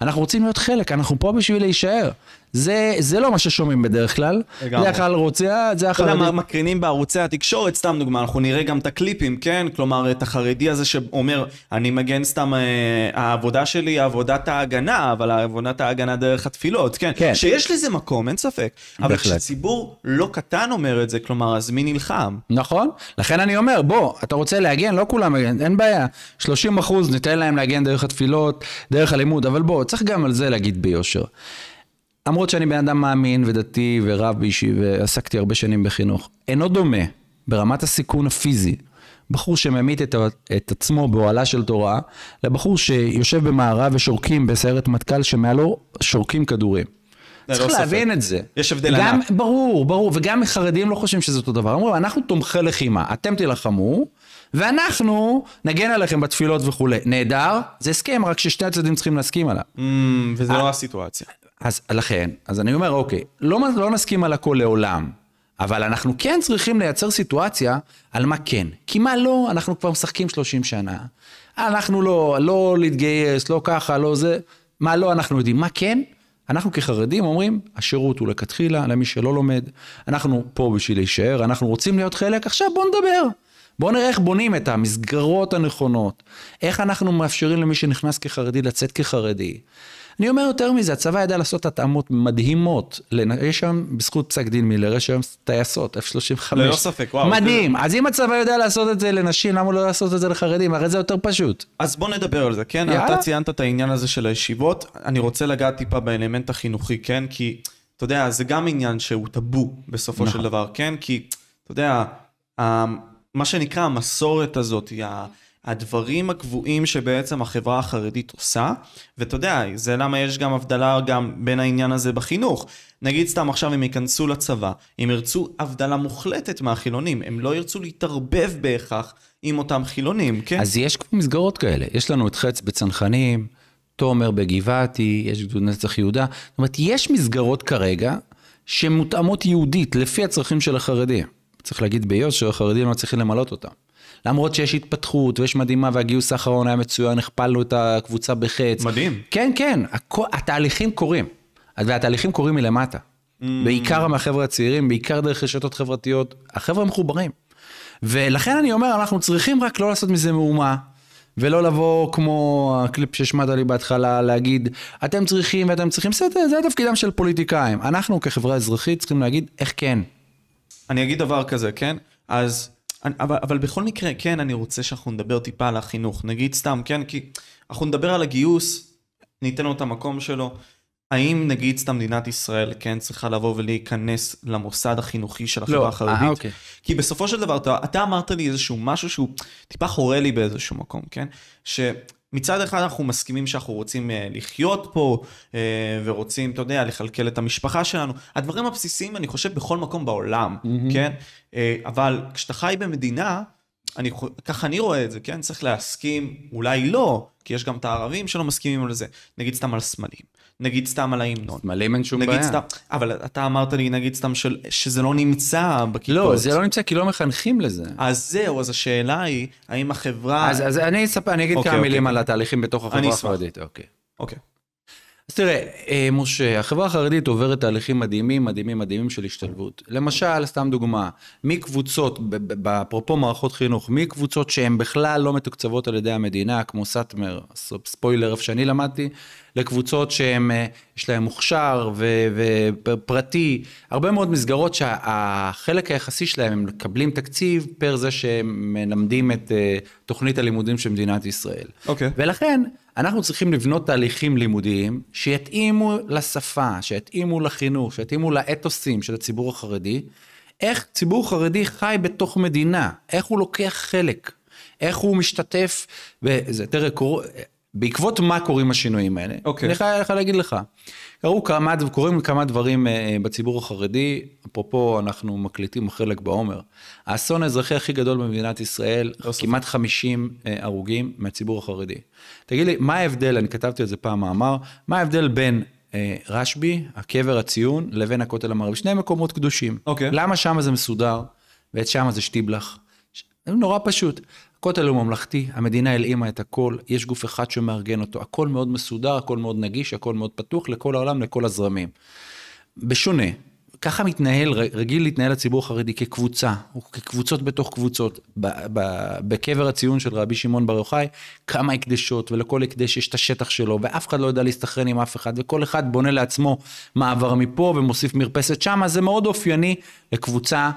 A: אנחנו רוצים להיות חלק, אנחנו פה בשביל להישאר. זה, זה לא מה ששומעים בדרך כלל. לגמרי. אה, זה החייל רוצה, זה החרדי. אתה יודע מה
B: מקרינים בערוצי התקשורת, סתם דוגמה, אנחנו נראה גם את הקליפים, כן? כלומר, את החרדי הזה שאומר, אני מגן סתם, אה, העבודה שלי היא עבודת ההגנה, אבל עבודת ההגנה דרך התפילות, כן? כן. שיש לזה מקום, אין ספק. אבל בהחלט. כשציבור לא קטן אומר את זה, כלומר, אז מי נלחם? נכון. לכן אני אומר, בוא, אתה רוצה
A: להגן, לא כולם מגן, אין בעיה. 30 אחוז ניתן להם להגן דרך התפילות, דרך הלימוד, אבל בוא, צריך גם על זה להגיד ביושר. למרות שאני בן אדם מאמין ודתי ורב באישי ועסקתי הרבה שנים בחינוך, אינו דומה ברמת הסיכון הפיזי בחור שממית את, את עצמו באוהלה של תורה, לבחור שיושב במערה ושורקים בסיירת מטכ"ל שמעלו שורקים כדורים.
B: צריך לא להבין ספק. את זה. יש הבדל גם, ענק. ברור,
A: ברור, וגם חרדים לא חושבים שזה אותו דבר. אמרו, אנחנו תומכי לחימה, אתם תילחמו, ואנחנו נגן עליכם בתפילות וכולי. נהדר, זה הסכם, רק ששתי הצדדים צריכים להסכים עליו. Mm, וזו לא אה, הסיטואציה. אז לכן, אז אני אומר, אוקיי, לא, לא נסכים על הכל לעולם, אבל אנחנו כן צריכים לייצר סיטואציה על מה כן. כי מה לא, אנחנו כבר משחקים 30 שנה. אנחנו לא, לא להתגייס, לא ככה, לא זה. מה לא, אנחנו יודעים. מה כן? אנחנו כחרדים אומרים, השירות הוא לכתחילה, למי שלא לומד. אנחנו פה בשביל להישאר, אנחנו רוצים להיות חלק, עכשיו בואו נדבר. בואו נראה איך בונים את המסגרות הנכונות, איך אנחנו מאפשרים למי שנכנס כחרדי לצאת כחרדי. אני אומר יותר מזה, הצבא ידע לעשות התאמות מדהימות. יש היום, בזכות פסק דין מילר, יש היום טייסות, F-35. ללא לא ספק, וואו. מדהים. אז אם הצבא יודע לעשות את זה לנשים, למה לא לעשות את זה לחרדים? הרי זה יותר פשוט.
B: אז בוא נדבר על זה, כן? יאללה. אתה ציינת את העניין הזה של הישיבות. אני רוצה לגעת טיפה באלמנט החינוכי, כן? כי, אתה יודע, זה גם עניין שהוא טאבו בסופו של נכון. דבר, כן? כי, אתה יודע, מה שנקרא המסורת הזאת, הדברים הקבועים שבעצם החברה החרדית עושה, ואתה יודע, זה למה יש גם הבדלה גם בין העניין הזה בחינוך. נגיד סתם עכשיו הם ייכנסו לצבא, הם ירצו הבדלה מוחלטת מהחילונים, הם לא ירצו להתערבב בהכרח עם אותם חילונים, כן? אז יש כבר מסגרות כאלה, יש לנו את חץ בצנחנים, תומר
A: בגבעתי, יש גדוד נצח יהודה, זאת אומרת, יש מסגרות כרגע שמותאמות יהודית לפי הצרכים של החרדים. צריך להגיד ביושר, החרדים לא צריכים למלא אותם. למרות שיש התפתחות ויש מדהימה והגיוס האחרון היה מצוין, הכפלנו את הקבוצה בחץ. מדהים. כן, כן, הכ... התהליכים קורים. והתהליכים קורים מלמטה. Mm. בעיקר מהחבר'ה הצעירים, בעיקר דרך רשתות חברתיות, החבר'ה מחוברים. ולכן אני אומר, אנחנו צריכים רק לא לעשות מזה מהומה, ולא לבוא כמו הקליפ שהשמעת לי בהתחלה, להגיד, אתם צריכים ואתם צריכים, בסדר, זה תפקידם של פוליטיקאים. אנחנו כחברה אזרחית צריכים להגיד, איך
B: כן. אני אגיד דבר כזה, כן? אז אבל, אבל בכל מקרה, כן, אני רוצה שאנחנו נדבר טיפה על החינוך. נגיד סתם, כן, כי אנחנו נדבר על הגיוס, ניתן לו את המקום שלו. האם נגיד סתם מדינת ישראל כן צריכה לבוא ולהיכנס למוסד החינוכי של החברה לא, אה, החרדית? אה, אוקיי. כי בסופו של דבר, אתה, אתה אמרת לי איזשהו משהו שהוא טיפה חורה לי באיזשהו מקום, כן? ש... מצד אחד אנחנו מסכימים שאנחנו רוצים אה, לחיות פה, אה, ורוצים, אתה יודע, לכלכל את המשפחה שלנו. הדברים הבסיסיים, אני חושב, בכל מקום בעולם, mm-hmm. כן? אה, אבל כשאתה חי במדינה, אני, ככה אני רואה את זה, כן? צריך להסכים, אולי לא, כי יש גם את הערבים שלא מסכימים על זה. נגיד סתם על סמלים. נגיד סתם על ההמנון. סמלים אין שום בעיה. סתם, אבל אתה אמרת לי, נגיד סתם, של, שזה לא נמצא בכיתות. לא, זה לא
A: נמצא כי לא מחנכים לזה.
B: אז זהו, אז השאלה היא, האם החברה... אז, אז אני, אספ... אני אגיד אוקיי, כמה אוקיי. מילים על
A: התהליכים בתוך החברה החרדית.
B: אוקיי. אוקיי.
A: אז תראה, אה, משה, החברה החרדית עוברת תהליכים מדהימים, מדהימים, מדהימים של השתלבות. למשל, סתם דוגמה, מקבוצות, אפרופו מערכות חינוך, מקבוצות שהן בכלל לא מתוקצבות על ידי המדינה, כמו סאטמר, ספוילר, איפה שאני למדתי, לקבוצות שהם, אה, יש להם מוכשר ו, ופרטי, הרבה מאוד מסגרות שהחלק היחסי שלהם, הם מקבלים תקציב פר זה שהם מלמדים את אה, תוכנית הלימודים של מדינת ישראל. אוקיי. Okay. ולכן, אנחנו צריכים לבנות תהליכים לימודיים שיתאימו לשפה, שיתאימו לחינוך, שיתאימו לאתוסים של הציבור החרדי. איך ציבור חרדי חי בתוך מדינה, איך הוא לוקח חלק, איך הוא משתתף, וזה, תראה, קור... בעקבות מה קורים השינויים האלה. אוקיי. אני חייב לך להגיד לך. קרו כמה, קורים כמה דברים אה, אה, בציבור החרדי, אפרופו, אנחנו מקליטים חלק בעומר. האסון האזרחי הכי גדול במדינת ישראל, לא כמעט סוף. 50 אה, הרוגים מהציבור החרדי. תגיד לי, מה ההבדל, אני כתבתי על זה פעם מאמר, מה ההבדל בין אה, רשב"י, הקבר הציון, לבין הכותל המערבי? שני מקומות קדושים. אוקיי. למה שם זה מסודר, ואת שם זה שטיבלח? נורא פשוט. כותל הוא ממלכתי, המדינה הלאימה את הכל, יש גוף אחד שמארגן אותו, הכל מאוד מסודר, הכל מאוד נגיש, הכל מאוד פתוח לכל העולם, לכל הזרמים. בשונה, ככה מתנהל, רגיל להתנהל הציבור החרדי כקבוצה, או כקבוצות בתוך קבוצות. ב, ב, בקבר הציון של רבי שמעון בר יוחאי, כמה הקדשות, ולכל הקדש יש את השטח שלו, ואף אחד לא יודע להסתכרן עם אף אחד, וכל אחד בונה לעצמו מעבר מפה ומוסיף מרפסת שמה, זה מאוד אופייני לקבוצה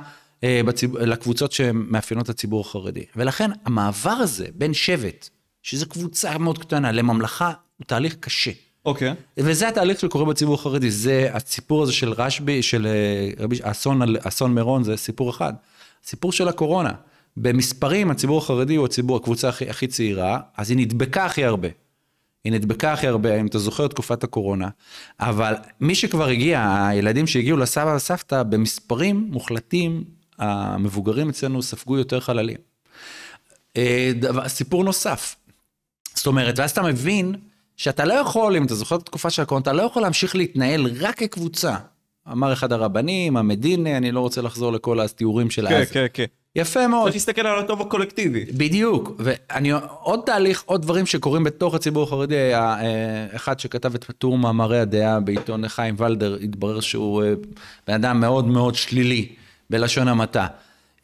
A: אה, בציב... לקבוצות שמאפיינות את הציבור החרדי. ולכן המעבר הזה בין שבט, שזו קבוצה מאוד קטנה, לממלכה, הוא תהליך קשה. אוקיי. Okay. וזה התהליך שקורה בציבור החרדי, זה הסיפור הזה של רשב"י, של אה, רבי, אסון, אסון מירון, זה סיפור אחד. סיפור של הקורונה. במספרים, הציבור החרדי הוא הציבור, הקבוצה הכי, הכי צעירה, אז היא נדבקה הכי הרבה. היא נדבקה הכי הרבה, אם אתה זוכר, תקופת הקורונה. אבל מי שכבר הגיע, הילדים שהגיעו לסבא וסבתא, במספרים מוחלטים, המבוגרים אצלנו ספגו יותר חללים. אה, סיפור נוסף. זאת אומרת, ואז אתה מבין שאתה לא יכול, אם אתה זוכר את התקופה של הקורונה, אתה לא יכול להמשיך להתנהל רק כקבוצה. אמר אחד הרבנים, המדינה, אני לא רוצה לחזור לכל התיאורים של כן, אז. כן, כן,
B: כן. יפה מאוד. צריך להסתכל על הטוב הקולקטיבי.
A: בדיוק, ואני, עוד תהליך, עוד דברים שקורים בתוך הציבור החרדי, היה אה, אה, אחד שכתב את טור מאמרי הדעה בעיתון חיים ולדר, התברר שהוא בן אדם מאוד מאוד שלילי. בלשון המעטה.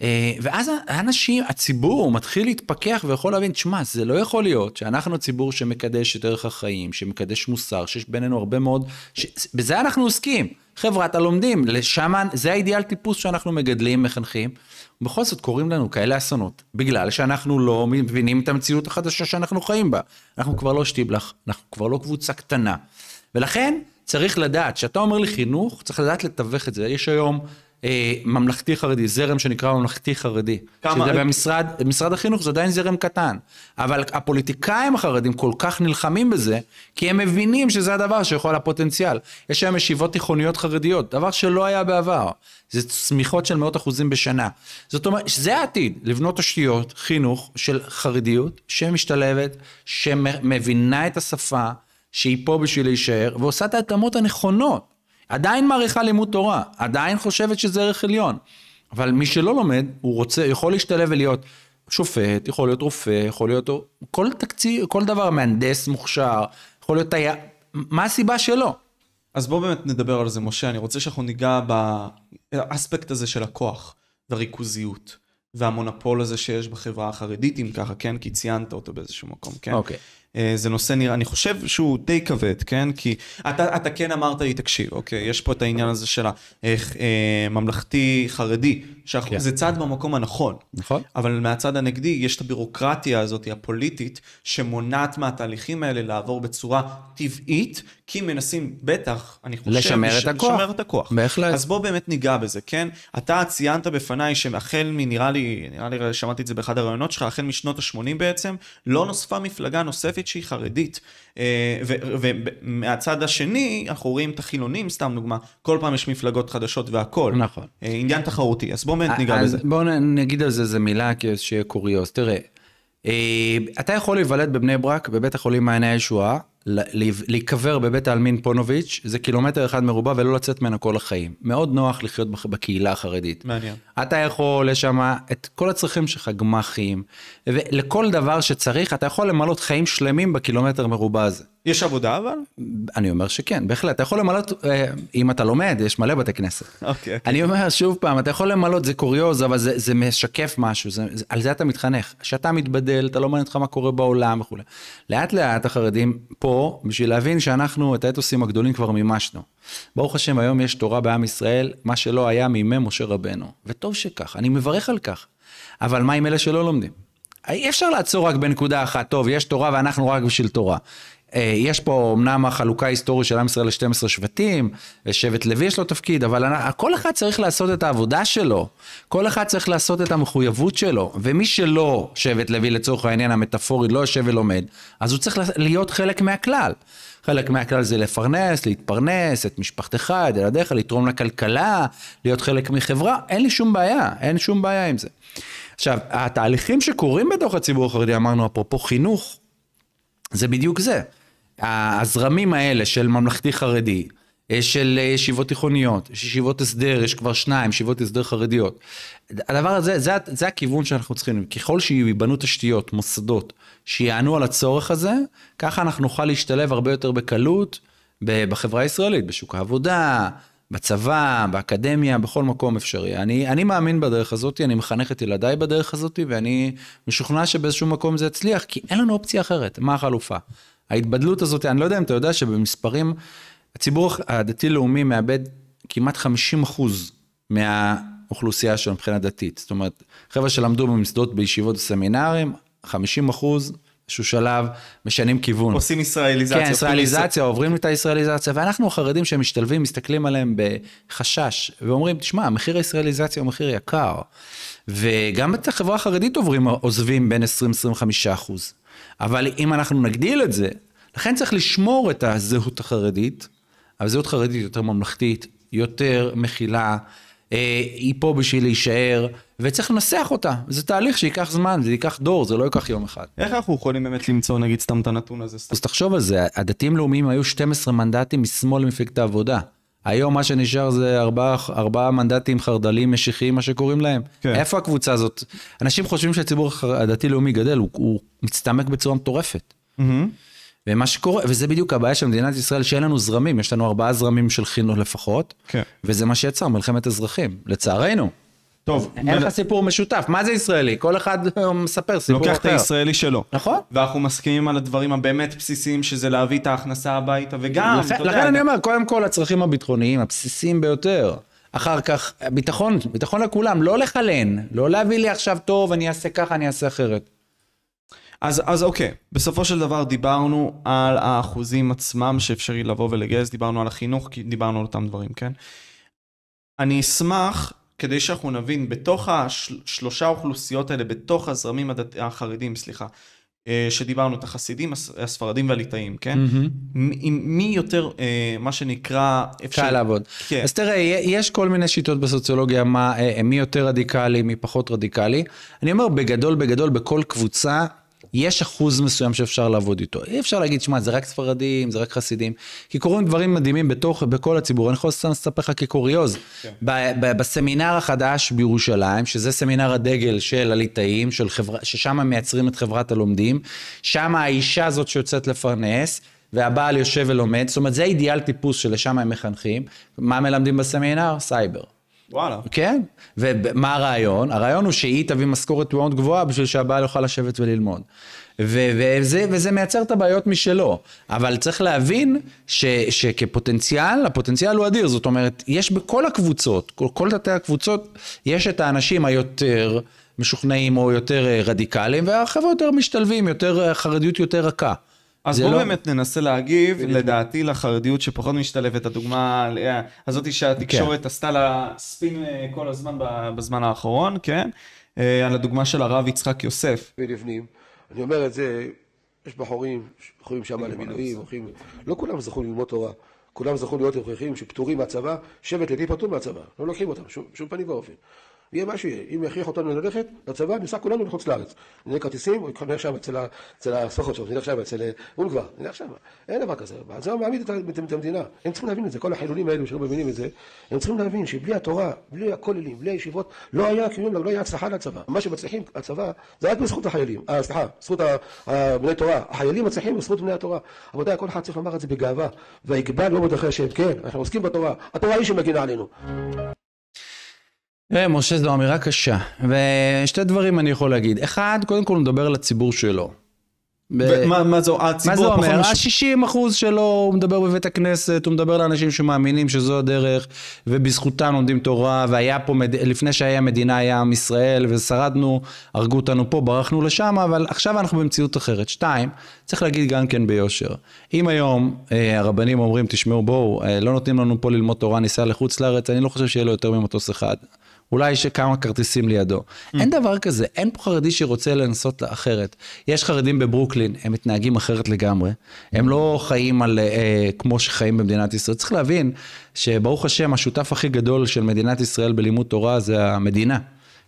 A: אה, ואז האנשים, הציבור מתחיל להתפכח ויכול להבין, תשמע, זה לא יכול להיות שאנחנו ציבור שמקדש את ערך החיים, שמקדש מוסר, שיש בינינו הרבה מאוד, ש... בזה אנחנו עוסקים. חברת הלומדים, לשם, זה האידיאל טיפוס שאנחנו מגדלים, מחנכים. ובכל זאת קורים לנו כאלה אסונות, בגלל שאנחנו לא מבינים את המציאות החדשה שאנחנו חיים בה. אנחנו כבר לא שטיבלך, אנחנו כבר לא קבוצה קטנה. ולכן, צריך לדעת, כשאתה אומר לי חינוך, צריך לדעת לתווך את זה. יש היום אה, ממלכתי חרדי, זרם שנקרא ממלכתי חרדי. כמה? שזה במשרד, משרד החינוך זה עדיין זרם קטן. אבל הפוליטיקאים החרדים כל כך נלחמים בזה, כי הם מבינים שזה הדבר שיכול לפוטנציאל. יש היום ישיבות תיכוניות חרדיות, דבר שלא היה בעבר. זה צמיחות של מאות אחוזים בשנה. זאת אומרת, זה העתיד, לבנות תשתיות, חינוך של חרדיות שמשתלבת, שמבינה את השפה, שהיא פה בשביל להישאר, ועושה את ההתאמות הנכונות. עדיין מעריכה לימוד תורה, עדיין חושבת שזה ערך עליון. אבל מי שלא לומד, הוא רוצה, יכול להשתלב ולהיות שופט, יכול להיות רופא, יכול להיות כל תקציב, כל דבר, מהנדס מוכשר, יכול להיות היה... מה
B: הסיבה שלו? אז בואו באמת נדבר על זה, משה. אני רוצה שאנחנו ניגע באספקט הזה של הכוח והריכוזיות והמונופול הזה שיש בחברה החרדית, אם ככה, כן? כי ציינת אותו באיזשהו מקום, כן? אוקיי. Okay. אה, זה נושא נראה, אני חושב שהוא די כבד, כן? כי אתה, אתה כן אמרת לי, תקשיב, אוקיי, יש פה את העניין הזה של הממלכתי אה, חרדי, שזה כן. צעד במקום הנכון. נכון. אבל מהצד הנגדי יש את הבירוקרטיה הזאת, הפוליטית, שמונעת מהתהליכים האלה לעבור בצורה טבעית, כי מנסים בטח, אני חושב, לשמר לש... את הכוח. לשמר את הכוח. בהחלט. אז בוא באמת ניגע בזה, כן? אתה ציינת בפניי שהחל מנראה לי, נראה לי שמעתי את זה באחד הראיונות שלך, החל משנות ה-80 בעצם, לא נוספה מפלגה נוספת שהיא חרדית. אה, ומהצד השני, אנחנו רואים את החילונים, סתם דוגמה, כל פעם יש מפלגות חדשות והכול. נכון. אה, עניין תחרותי, אז בוא באמת אה, ניגע בזה.
A: בוא נגיד על זה איזה מילה, שיהיה קוריוז. תראה, אתה יכול להיוולד בבני ברק, בבית החולים מעייני הישועה, להיקבר בבית העלמין פונוביץ', זה קילומטר אחד מרובע ולא לצאת ממנו כל החיים. מאוד נוח לחיות בקהילה החרדית. מעניין. אתה יכול, יש שם את כל הצרכים שלך, גמ"חים, ולכל דבר שצריך, אתה יכול למלא חיים שלמים בקילומטר מרובע הזה. יש עבודה אבל? אני אומר שכן, בהחלט. אתה יכול למלא, אה, אם אתה לומד, יש מלא בתי כנסת. אוקיי. Okay, אוקיי. okay. אני אומר שוב פעם, אתה יכול למלא, זה קוריוז, אבל זה, זה משקף משהו, זה, זה, על זה אתה מתחנך. כשאתה מתבדל, אתה לא מעניין אותך מה קורה בעולם וכולי. לאט לאט החרדים פה בשביל להבין שאנחנו את האתוסים הגדולים כבר מימשנו. ברוך השם, היום יש תורה בעם ישראל, מה שלא היה מימי משה רבנו. וטוב שכך, אני מברך על כך. אבל מה עם אלה שלא לומדים? אי אפשר לעצור רק בנקודה אחת, טוב, יש תורה ואנחנו רק בשביל תורה. אה, יש פה אמנם החלוקה ההיסטורית של עם ישראל ל-12 שבטים, אה, שבט לוי יש לו תפקיד, אבל אני, כל אחד צריך לעשות את העבודה שלו, כל אחד צריך לעשות את המחויבות שלו, ומי שלא שבט לוי לצורך העניין המטאפורי לא יושב ולומד, אז הוא צריך להיות חלק מהכלל. חלק מהכלל זה לפרנס, להתפרנס, את משפחתך, את ילדיך, לתרום לכלכלה, להיות חלק מחברה, אין לי שום בעיה, אין שום בעיה עם זה. עכשיו, התהליכים שקורים בתוך הציבור החרדי, אמרנו אפרופו חינוך, זה בדיוק זה. הזרמים האלה של ממלכתי חרדי, אה, של אה, ישיבות תיכוניות, יש ישיבות הסדר, יש כבר שניים, ישיבות הסדר חרדיות. הדבר הזה, זה, זה הכיוון שאנחנו צריכים. ככל שייבנו תשתיות, מוסדות, שיענו על הצורך הזה, ככה אנחנו נוכל להשתלב הרבה יותר בקלות בחברה הישראלית, בשוק העבודה, בצבא, באקדמיה, בכל מקום אפשרי. אני, אני מאמין בדרך הזאת, אני מחנך את ילדיי בדרך הזאת, ואני משוכנע שבאיזשהו מקום זה יצליח, כי אין לנו אופציה אחרת. מה החלופה? ההתבדלות הזאת, אני לא יודע אם אתה יודע שבמספרים, הציבור הדתי-לאומי מאבד כמעט 50 אחוז מהאוכלוסייה שלו מבחינה דתית. זאת אומרת, חבר'ה שלמדו במסדות בישיבות וסמינרים, 50 אחוז, איזשהו שלב משנים כיוון. עושים
B: ישראליזציה. כן, ישראליזציה,
A: עוברים את הישראליזציה, ואנחנו החרדים שמשתלבים, מסתכלים עליהם בחשש, ואומרים, תשמע, מחיר הישראליזציה הוא מחיר יקר. וגם את החברה החרדית עוברים, עוזבים בין 20-25 אחוז. אבל אם אנחנו נגדיל את זה, לכן צריך לשמור את הזהות החרדית, אבל זהות חרדית יותר ממלכתית, יותר מכילה, אה, היא פה בשביל להישאר, וצריך לנסח אותה. זה תהליך שייקח זמן, זה ייקח דור, זה לא ייקח יום אחד. איך אנחנו יכולים באמת למצוא, נגיד, סתם את הנתון הזה? אז תחשוב על זה, הדתיים-לאומיים היו 12 מנדטים משמאל למפלגת העבודה. היום מה שנשאר זה ארבעה, ארבע מנדטים חרד"לים משיחיים, מה שקוראים להם. כן. איפה הקבוצה הזאת? אנשים חושבים שהציבור הדתי-לאומי גדל, הוא, הוא מצטמק בצורה מטורפת. Mm-hmm. ומה שקורה, וזה בדיוק הבעיה של מדינת ישראל, שאין לנו זרמים, יש לנו ארבעה זרמים של חינוך לפחות, כן. וזה מה שיצר מלחמת אזרחים, לצערנו. טוב. אין מנ... לך
B: סיפור משותף, מה זה ישראלי? כל אחד אה, מספר סיפור לוקח אחר. לוקח את הישראלי
A: שלו. נכון.
B: ואנחנו מסכימים על הדברים הבאמת בסיסיים, שזה להביא את ההכנסה הביתה, וגם, לכן, אתה יודע... לכן אני
A: אומר, קודם כל הצרכים הביטחוניים הבסיסיים ביותר. אחר כך, ביטחון, ביטחון לכולם, לא לחלן, לא להביא לי עכשיו, טוב, אני אעשה ככה, אני אעשה אחרת.
B: אז, אז אוקיי, בסופו של דבר דיברנו על האחוזים עצמם שאפשרי לבוא ולגייס, דיברנו על החינוך, כי דיברנו על אותם דברים, כן? אני אשמח כדי שאנחנו נבין, בתוך השלושה אוכלוסיות האלה, בתוך הזרמים הדת... החרדים, סליחה, אה, שדיברנו, את החסידים, הספרדים והליטאים, כן? Mm-hmm. מי יותר, אה, מה שנקרא, אפשר... קל לעבוד. כן. אז
A: תראה, יש כל מיני שיטות בסוציולוגיה, מה, אה, מי יותר רדיקלי, מי פחות רדיקלי. אני אומר, בגדול, בגדול, בכל קבוצה יש אחוז מסוים שאפשר לעבוד איתו. אי אפשר להגיד, שמע, זה רק ספרדים, זה רק חסידים. כי קורים דברים מדהימים בתוך, בכל הציבור. אני יכול סתם לספר לך כקוריוז. כן. ב- ב- בסמינר החדש בירושלים, שזה סמינר הדגל של הליטאים, של חבר... ששם מייצרים את חברת הלומדים, שם האישה הזאת שיוצאת לפרנס, והבעל יושב ולומד. זאת אומרת, זה אידיאל טיפוס שלשם הם מחנכים. מה מלמדים בסמינר? סייבר. וואלה. כן, ומה הרעיון? הרעיון הוא שהיא תביא משכורת מאוד גבוהה בשביל שהבעל יוכל לשבת וללמוד. ו- וזה, וזה מייצר את הבעיות משלו. אבל צריך להבין ש- שכפוטנציאל, הפוטנציאל הוא אדיר. זאת אומרת, יש בכל הקבוצות, כל, כל תתי הקבוצות, יש את האנשים היותר משוכנעים או יותר אה, רדיקליים, והחבר'ה יותר
B: משתלבים, יותר, אה, חרדיות יותר רכה. אז בואו לא... באמת ננסה להגיב, לדעתי, לחרדיות שפחות משתלבת, הדוגמה אה, הזאת שהתקשורת כן. עשתה לה ספין אה, כל הזמן בזמן האחרון, כן? אה, על הדוגמה של הרב יצחק יוסף.
C: ולבנים, אני אומר את זה, יש בחורים, בחורים שם למילואים, בחורים, לא כולם זכו ללמוד תורה, כולם זכו להיות נוכחים שפטורים מהצבא, שבט לדי פטור מהצבא, לא לוקחים אותם, שום, שום פנים ואופן. יהיה מה שיהיה, אם יכריח אותנו ללכת לצבא, ניסע כולנו לחוץ לארץ. נהיה כרטיסים, נלך עכשיו אצל הסוכות שלו, נהיה עכשיו אצל אה, אונגבר, נהיה עכשיו, אין דבר כזה, זה מעמיד את המדינה. הם צריכים להבין את זה, כל החילונים האלו שלא מבינים את זה, הם צריכים להבין שבלי התורה, בלי הכוללים, בלי הישיבות, לא היה קיום, לא היה הצלחה לצבא. מה שמצליחים, הצבא, זה רק בזכות החיילים, אה, סליחה, זכות בני תורה. החיילים מצליחים בזכות בני התורה. רבותיי, כל אחד צריך לומר את זה בגאווה. ויגבל לא מרדכי השם, כן, אנחנו עוסקים בתורה. התורה היא שמגינה עלינו.
A: תראה, משה, זו אמירה קשה, ושתי דברים אני יכול להגיד. אחד, קודם כל נדבר על הציבור
B: שלו. ב... מה, מה זו, הציבור מה זה אומר?
A: ה-60 אחוז שלו, הוא מדבר בבית הכנסת, הוא מדבר לאנשים שמאמינים שזו הדרך, ובזכותם לומדים תורה, והיה פה, מד... לפני שהיה מדינה היה עם ישראל, ושרדנו, הרגו אותנו פה, ברחנו לשם, אבל עכשיו אנחנו במציאות אחרת. שתיים, צריך להגיד גם כן ביושר. אם היום אה, הרבנים אומרים, תשמעו, בואו, אה, לא נותנים לנו פה ללמוד תורה, ניסע לחוץ לארץ, אני לא חושב שיהיה לו יותר ממטוס אחד. אולי יש כמה כרטיסים לידו. Mm. אין דבר כזה, אין פה חרדי שרוצה לנסות אחרת. יש חרדים בברוקלין, הם מתנהגים אחרת לגמרי. הם לא חיים על, אה, כמו שחיים במדינת ישראל. צריך להבין שברוך השם, השותף הכי גדול של מדינת ישראל בלימוד תורה זה המדינה.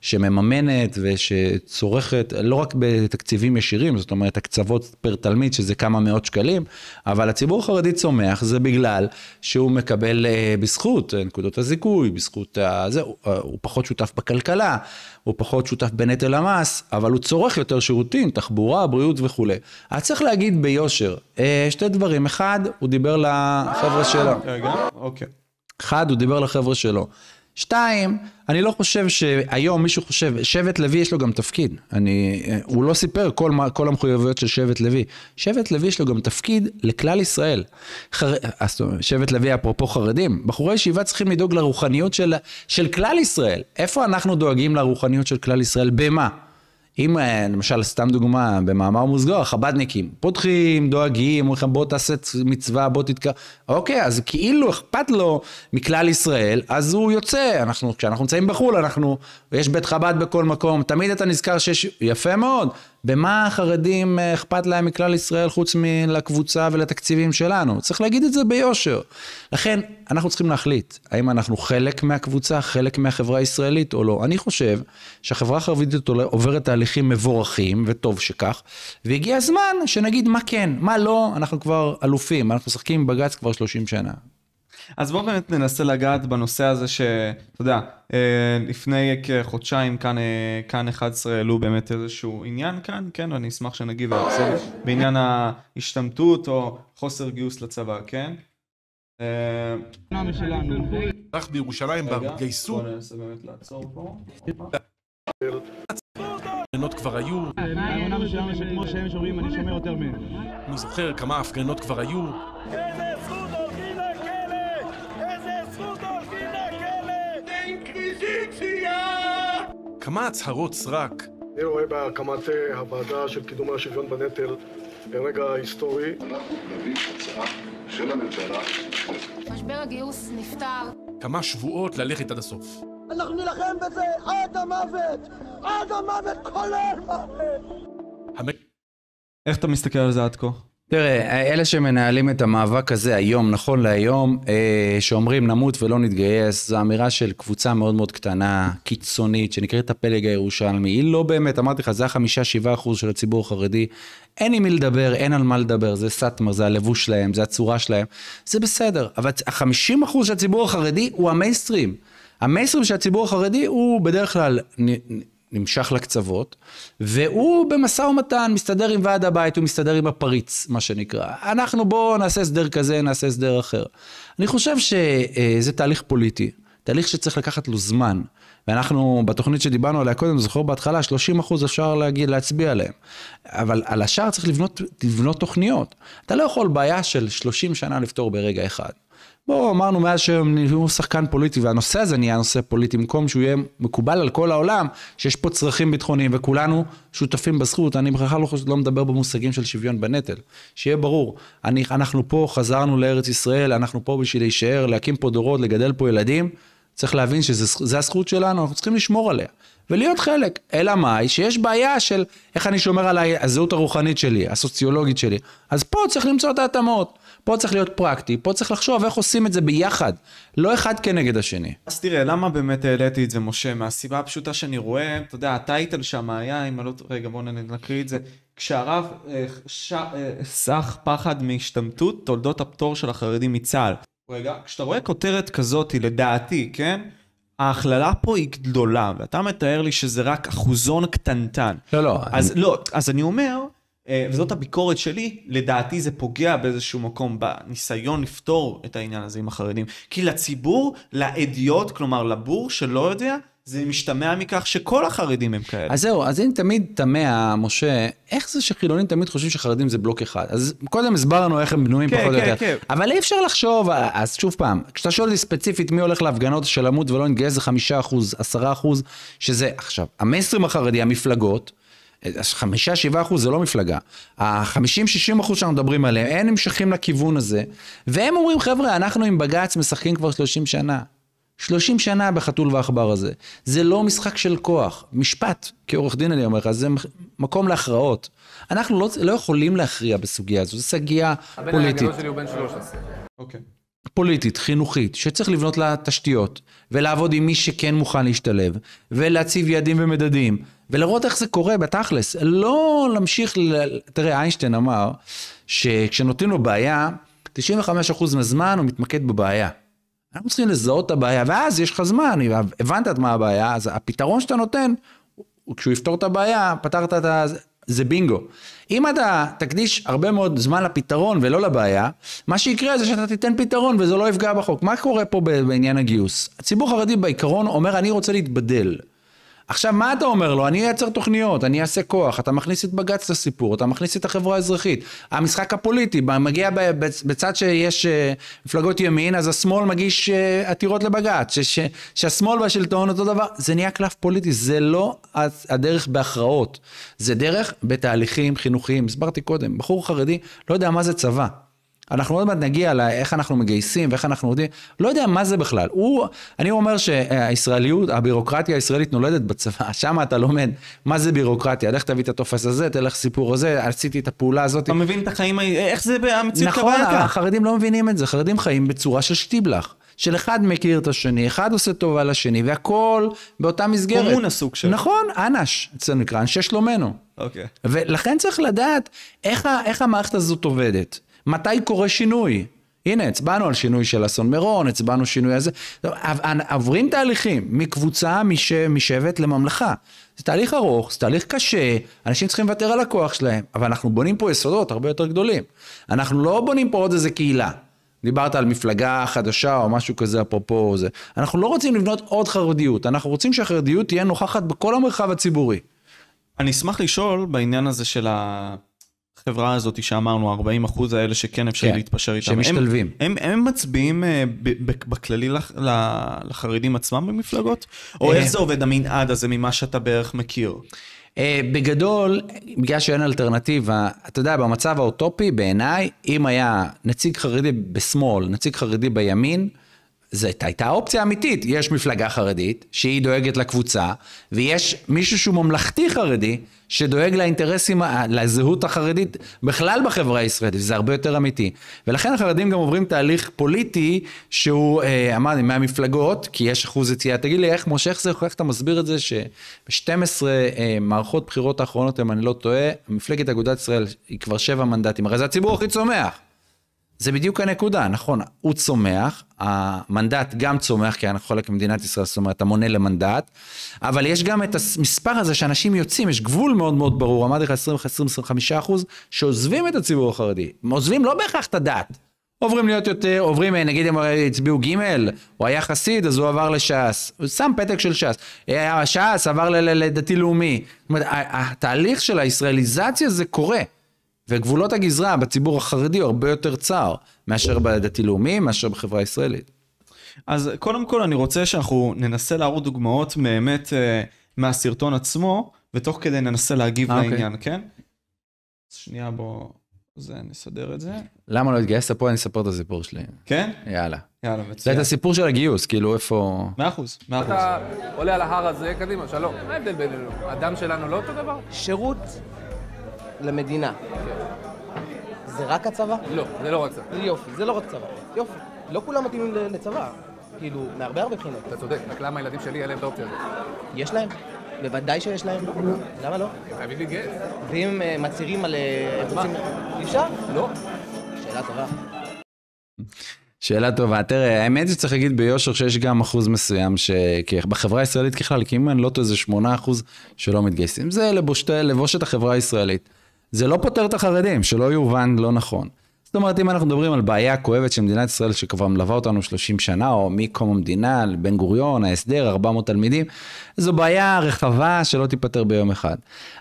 A: שמממנת ושצורכת, לא רק בתקציבים ישירים, זאת אומרת הקצוות פר תלמיד, שזה כמה מאות שקלים, אבל הציבור החרדי צומח, זה בגלל שהוא מקבל אה, בזכות נקודות הזיכוי, בזכות זה, אה, הוא פחות שותף בכלכלה, הוא פחות שותף בנטל המס, אבל הוא צורך יותר שירותים, תחבורה, בריאות וכולי. אז צריך להגיד ביושר, אה, שתי דברים. אחד, הוא דיבר לחבר'ה שלו.
B: רגע, אוקיי.
A: אחד, הוא דיבר לחבר'ה שלו. שתיים, אני לא חושב שהיום מישהו חושב, שבט לוי יש לו גם תפקיד. אני, אה, הוא לא סיפר כל, כל המחויבויות של שבט לוי. שבט לוי יש לו גם תפקיד לכלל ישראל. חר, אה, אה, שבט לוי, אפרופו חרדים, בחורי ישיבה צריכים לדאוג לרוחניות של, של כלל ישראל. איפה אנחנו דואגים לרוחניות של כלל ישראל? במה? אם אה, למשל, סתם דוגמה, במאמר מוסגור, חב"דניקים, פותחים, דואגים, אומרים לכם, בוא תעשה מצווה, בוא תתקרב, אוקיי, אז כאילו אכפת לו מכלל ישראל, אז הוא יוצא. אנחנו, כשאנחנו נמצאים בחו"ל, אנחנו, יש בית חב"ד בכל מקום, תמיד אתה נזכר שיש, יפה מאוד, במה החרדים אה, אכפת להם מכלל ישראל חוץ מלקבוצה ולתקציבים שלנו? צריך להגיד את זה ביושר. לכן, אנחנו צריכים להחליט האם אנחנו חלק מהקבוצה, חלק מהחברה הישראלית או לא. אני חושב שהחברה החרדית עוברת תהליכים מבורכים, וטוב שכך, והגיע הזמן שנגיד מה כן, מה לא, אנחנו כבר אלופים, אנחנו משחקים עם בג"ץ כבר 30 שנה.
B: אז בואו באמת ננסה לגעת בנושא הזה שאתה יודע, אה, לפני כחודשיים כאן, אה, כאן 11 העלו באמת איזשהו עניין כאן, כן, ואני אשמח שנגיב על בעניין ההשתמטות או חוסר גיוס לצבא, כן? אה, אנחנו בירושלים גייסו... בואו ננסה באמת לעצור פה.
C: הפגנות כבר היו. אני אני זוכר כמה הפגנות כבר היו.
B: כמה הצהרות סרק.
D: אני רואה בהקמת אה, הוועדה של קידום השוויון בנטל ברגע היסטורי. אנחנו נביא הצעה של הממשלה. משבר הגיוס נפתר.
C: כמה שבועות ללכת עד הסוף.
D: אנחנו נילחם
C: בזה עד המוות! עד המוות, כולל מוות! המ...
B: איך אתה מסתכל על זה עד כה?
A: תראה, אלה שמנהלים את המאבק הזה היום, נכון להיום, אה, שאומרים נמות ולא נתגייס, זו אמירה של קבוצה מאוד מאוד קטנה, קיצונית, שנקראת הפלג הירושלמי. היא לא באמת, אמרתי לך, זה החמישה, שבעה אחוז של הציבור החרדי. אין עם מי לדבר, אין על מה לדבר, זה סאטמר, זה הלבוש שלהם, זה הצורה שלהם. זה בסדר, אבל החמישים אחוז של הציבור החרדי הוא המיינסטרים. המיינסטרים של הציבור החרדי הוא בדרך כלל נמשך לקצוות, והוא במשא ומתן, מסתדר עם ועד הבית, הוא מסתדר עם הפריץ, מה שנקרא. אנחנו בואו נעשה הסדר כזה, נעשה הסדר אחר. אני חושב שזה תהליך פוליטי, תהליך שצריך לקחת לו זמן. ואנחנו, בתוכנית שדיברנו עליה קודם, זוכר בהתחלה, 30 אחוז אפשר להגיד, להצביע עליהם. אבל על השאר צריך לבנות, לבנות תוכניות. אתה לא יכול בעיה של 30 שנה לפתור ברגע אחד. בואו, אמרנו מאז שהם נהיו שחקן פוליטי, והנושא הזה נהיה נושא פוליטי, במקום שהוא יהיה מקובל על כל העולם, שיש פה צרכים ביטחוניים, וכולנו שותפים בזכות. אני בכלל לא, לא מדבר במושגים של שוויון בנטל. שיהיה ברור, אני, אנחנו פה, חזרנו לארץ ישראל, אנחנו פה בשביל להישאר, להקים פה דורות, לגדל פה ילדים. צריך להבין שזו הזכות שלנו, אנחנו צריכים לשמור עליה. ולהיות חלק. אלא מאי? שיש בעיה של איך אני שומר על הזהות הרוחנית שלי, הסוציולוגית שלי. אז פה צריך למצוא את ההתאמות. פה צריך להיות פרקטי, פה צריך לחשוב איך עושים את זה ביחד, לא אחד כנגד השני.
B: אז תראה, למה באמת העליתי את זה, משה? מהסיבה הפשוטה שאני רואה, אתה יודע, הטייטל שם היה, אם אני לא... רגע, בואו נקריא את זה. כשהרב אה, ש... אה, סך פחד מהשתמטות, תולדות הפטור של החרדים מצה"ל. רגע, כשאתה רואה כותרת כזאת, לדעתי, כן? ההכללה פה היא גדולה, ואתה מתאר לי שזה רק אחוזון קטנטן. לא, לא. אז אני... לא, אז אני אומר, אה, וזאת הביקורת שלי, לדעתי זה פוגע באיזשהו מקום בניסיון לפתור את העניין הזה עם החרדים. כי לציבור, לאדיוט, כלומר לבור שלא יודע, זה משתמע מכך שכל החרדים הם כאלה.
A: אז זהו, אז אם תמיד תמה, משה, איך זה שחילונים תמיד חושבים שחרדים זה בלוק אחד? אז קודם הסברנו איך הם בנויים כן, פחות או כן, יותר. כן. אבל אי אפשר לחשוב, אה, אז שוב פעם, כשאתה שואל אותי ספציפית מי הולך להפגנות של עמוד ולא נתגייס זה חמישה אחוז, עשרה אחוז, שזה, עכשיו, המסרים החרדי, המפלגות, חמישה, שבעה אחוז זה לא מפלגה. החמישים, שישים אחוז שאנחנו מדברים עליהם, הם נמשכים לכיוון הזה, והם אומרים, חבר'ה, אנחנו עם בג"ץ משחקים כבר שלושים שנה. שלושים שנה בחתול ועכבר הזה. זה לא משחק של כוח. משפט, כעורך דין אני אומר לך, זה מקום להכרעות. אנחנו לא, לא יכולים להכריע בסוגיה הזו, זו סוגיה פוליטית. הבן הגדול שלי
C: הוא בן 13. אוקיי.
B: Okay.
A: פוליטית, חינוכית, שצריך לבנות לה תשתיות, ולעבוד עם מי שכן מוכן להשתלב, ולהציב יעדים ומדדים, ולראות איך זה קורה בתכלס. לא להמשיך, ל... תראה, איינשטיין אמר שכשנותנים לו בעיה, 95% מהזמן הוא מתמקד בבעיה. אנחנו צריכים לזהות את הבעיה, ואז יש לך זמן, הבנת את מה הבעיה, אז הפתרון שאתה נותן, כשהוא יפתור את הבעיה, פתרת את ה... זה בינגו. אם אתה תקדיש הרבה מאוד זמן לפתרון ולא לבעיה, מה שיקרה זה שאתה תיתן פתרון וזה לא יפגע בחוק. מה קורה פה בעניין הגיוס? הציבור החרדי בעיקרון אומר, אני רוצה להתבדל. עכשיו, מה אתה אומר לו? אני אעצר תוכניות, אני אעשה כוח, אתה מכניס את בג"ץ לסיפור, אתה מכניס את החברה האזרחית. המשחק הפוליטי, מגיע בצד שיש אה, מפלגות ימין, אז השמאל מגיש אה, עתירות לבג"ץ, ש- ש- שהשמאל והשלטון אותו דבר, זה נהיה קלף פוליטי, זה לא הדרך בהכרעות, זה דרך בתהליכים חינוכיים. הסברתי קודם, בחור חרדי לא יודע מה זה צבא. אנחנו עוד מעט נגיע לאיך אנחנו מגייסים ואיך אנחנו עובדים, לא יודע מה זה בכלל. הוא, אני אומר שהישראליות, הבירוקרטיה הישראלית נולדת בצבא, שם אתה לומד מה זה בירוקרטיה, לך תביא את הטופס הזה, תלך סיפור הזה, עשיתי את הפעולה הזאת. אתה
B: מבין את החיים,
A: איך זה המציאות קבעה? נכון, החרדים לא מבינים את זה, חרדים חיים בצורה של שטיבלח. של אחד מכיר את השני, אחד עושה טובה לשני, והכל באותה מסגרת. קומון הסוג שלו. נכון, אנש, אצלנו נקרא אנשי שלומנו. אוקיי. Okay. ולכן צריך לדעת איך, איך המערכת הזאת עובדת. מתי קורה שינוי? הנה, הצבענו על שינוי של אסון מירון, הצבענו שינוי הזה. עוברים תהליכים מקבוצה, מש, משבט לממלכה. זה תהליך ארוך, זה תהליך קשה, אנשים צריכים לוותר על הכוח שלהם, אבל אנחנו בונים פה יסודות הרבה יותר גדולים. אנחנו לא בונים פה עוד איזה קהילה. דיברת על מפלגה חדשה או משהו כזה, אפרופו זה. אנחנו לא רוצים לבנות עוד חרדיות, אנחנו רוצים שהחרדיות תהיה נוכחת בכל המרחב הציבורי.
B: אני אשמח לשאול בעניין הזה של ה... החברה הזאת שאמרנו, 40 אחוז האלה שכן אפשר כן, להתפשר איתם. שמשתלבים. הם, הם, הם מצביעים אה, בכללי לח, לחרדים עצמם במפלגות? או אה. איך זה עובד המנעד הזה ממה שאתה בערך מכיר? אה, בגדול, בגלל שאין
A: אלטרנטיבה, אתה יודע, במצב האוטופי, בעיניי, אם היה נציג חרדי בשמאל, נציג חרדי בימין, זאת הייתה האופציה האמיתית. יש מפלגה חרדית שהיא דואגת לקבוצה, ויש מישהו שהוא ממלכתי חרדי שדואג לאינטרסים, לזהות החרדית בכלל בחברה הישראלית, וזה הרבה יותר אמיתי. ולכן החרדים גם עוברים תהליך פוליטי שהוא, אה, אמרתי, מהמפלגות, כי יש אחוז יציאה. תגיד לי, איך, משה, איך זה, איך אתה מסביר את זה שב-12 אה, מערכות בחירות האחרונות, אם אני לא טועה, מפלגת אגודת ישראל היא כבר שבע מנדטים, הרי זה הציבור הכי צומח. זה בדיוק הנקודה, נכון, הוא צומח, המנדט גם צומח, כי אנחנו חלק ממדינת ישראל, זאת אומרת, אתה מונה למנדט, אבל יש גם את המספר הזה שאנשים יוצאים, יש גבול מאוד מאוד ברור, אמרתי לך 20-25 אחוז, שעוזבים את הציבור החרדי, עוזבים לא בהכרח את הדת, עוברים להיות יותר, עוברים, אה, נגיד הם אה, הצביעו ג', הוא היה חסיד, אז הוא עבר לש"ס. הוא שם פתק של ש"ס. אה, ש"ס עבר לדתי-לאומי. זאת אומרת, התהליך של הישראליזציה זה קורה. וגבולות הגזרה בציבור החרדי הוא הרבה יותר צר מאשר בדתי-לאומי,
B: מאשר בחברה הישראלית. אז קודם כל אני רוצה שאנחנו ננסה להראות דוגמאות באמת אה, מהסרטון עצמו, ותוך כדי ננסה להגיב okay. אה, אוקיי. לעניין, כן? אז שנייה בוא, זה, נסדר את זה.
A: למה לא התגייסת פה? אני אספר את הסיפור שלי.
B: כן? יאללה.
A: יאללה, מצוין. זה את הסיפור של הגיוס, כאילו איפה... מאה אחוז, מאה אחוז.
C: אתה עולה על ההר הזה, קדימה, שלום. מה ההבדל בינינו? הדם שלנו לא אותו דבר? שירות למדינה. זה רק הצבא? לא, זה לא רק צבא.
D: יופי, זה לא רק צבא. יופי.
C: לא כולם מתאימים לצבא, כאילו, מהרבה הרבה בחינות. אתה צודק, רק למה הילדים שלי אין להם את האופציה הזאת? יש להם. בוודאי שיש להם. למה לא? חייבים להתגייס. ואם אה, מצהירים
D: על... אז אה,
C: מה? אי אפשר? לא.
D: שאלה טובה.
A: שאלה טובה. תראה, האמת היא שצריך להגיד ביושר שיש גם אחוז מסוים שבחברה הישראלית ככלל, כי אם אני לא טועה זה 8% שלא מתגייסים. זה לבושת החברה הישראלית. זה לא פותר את החרדים, שלא יובן לא נכון. זאת אומרת, אם אנחנו מדברים על בעיה כואבת של מדינת ישראל, שכבר מלווה אותנו 30 שנה, או מקום המדינה, בן גוריון, ההסדר, 400 תלמידים, זו בעיה רחבה שלא תיפתר ביום אחד.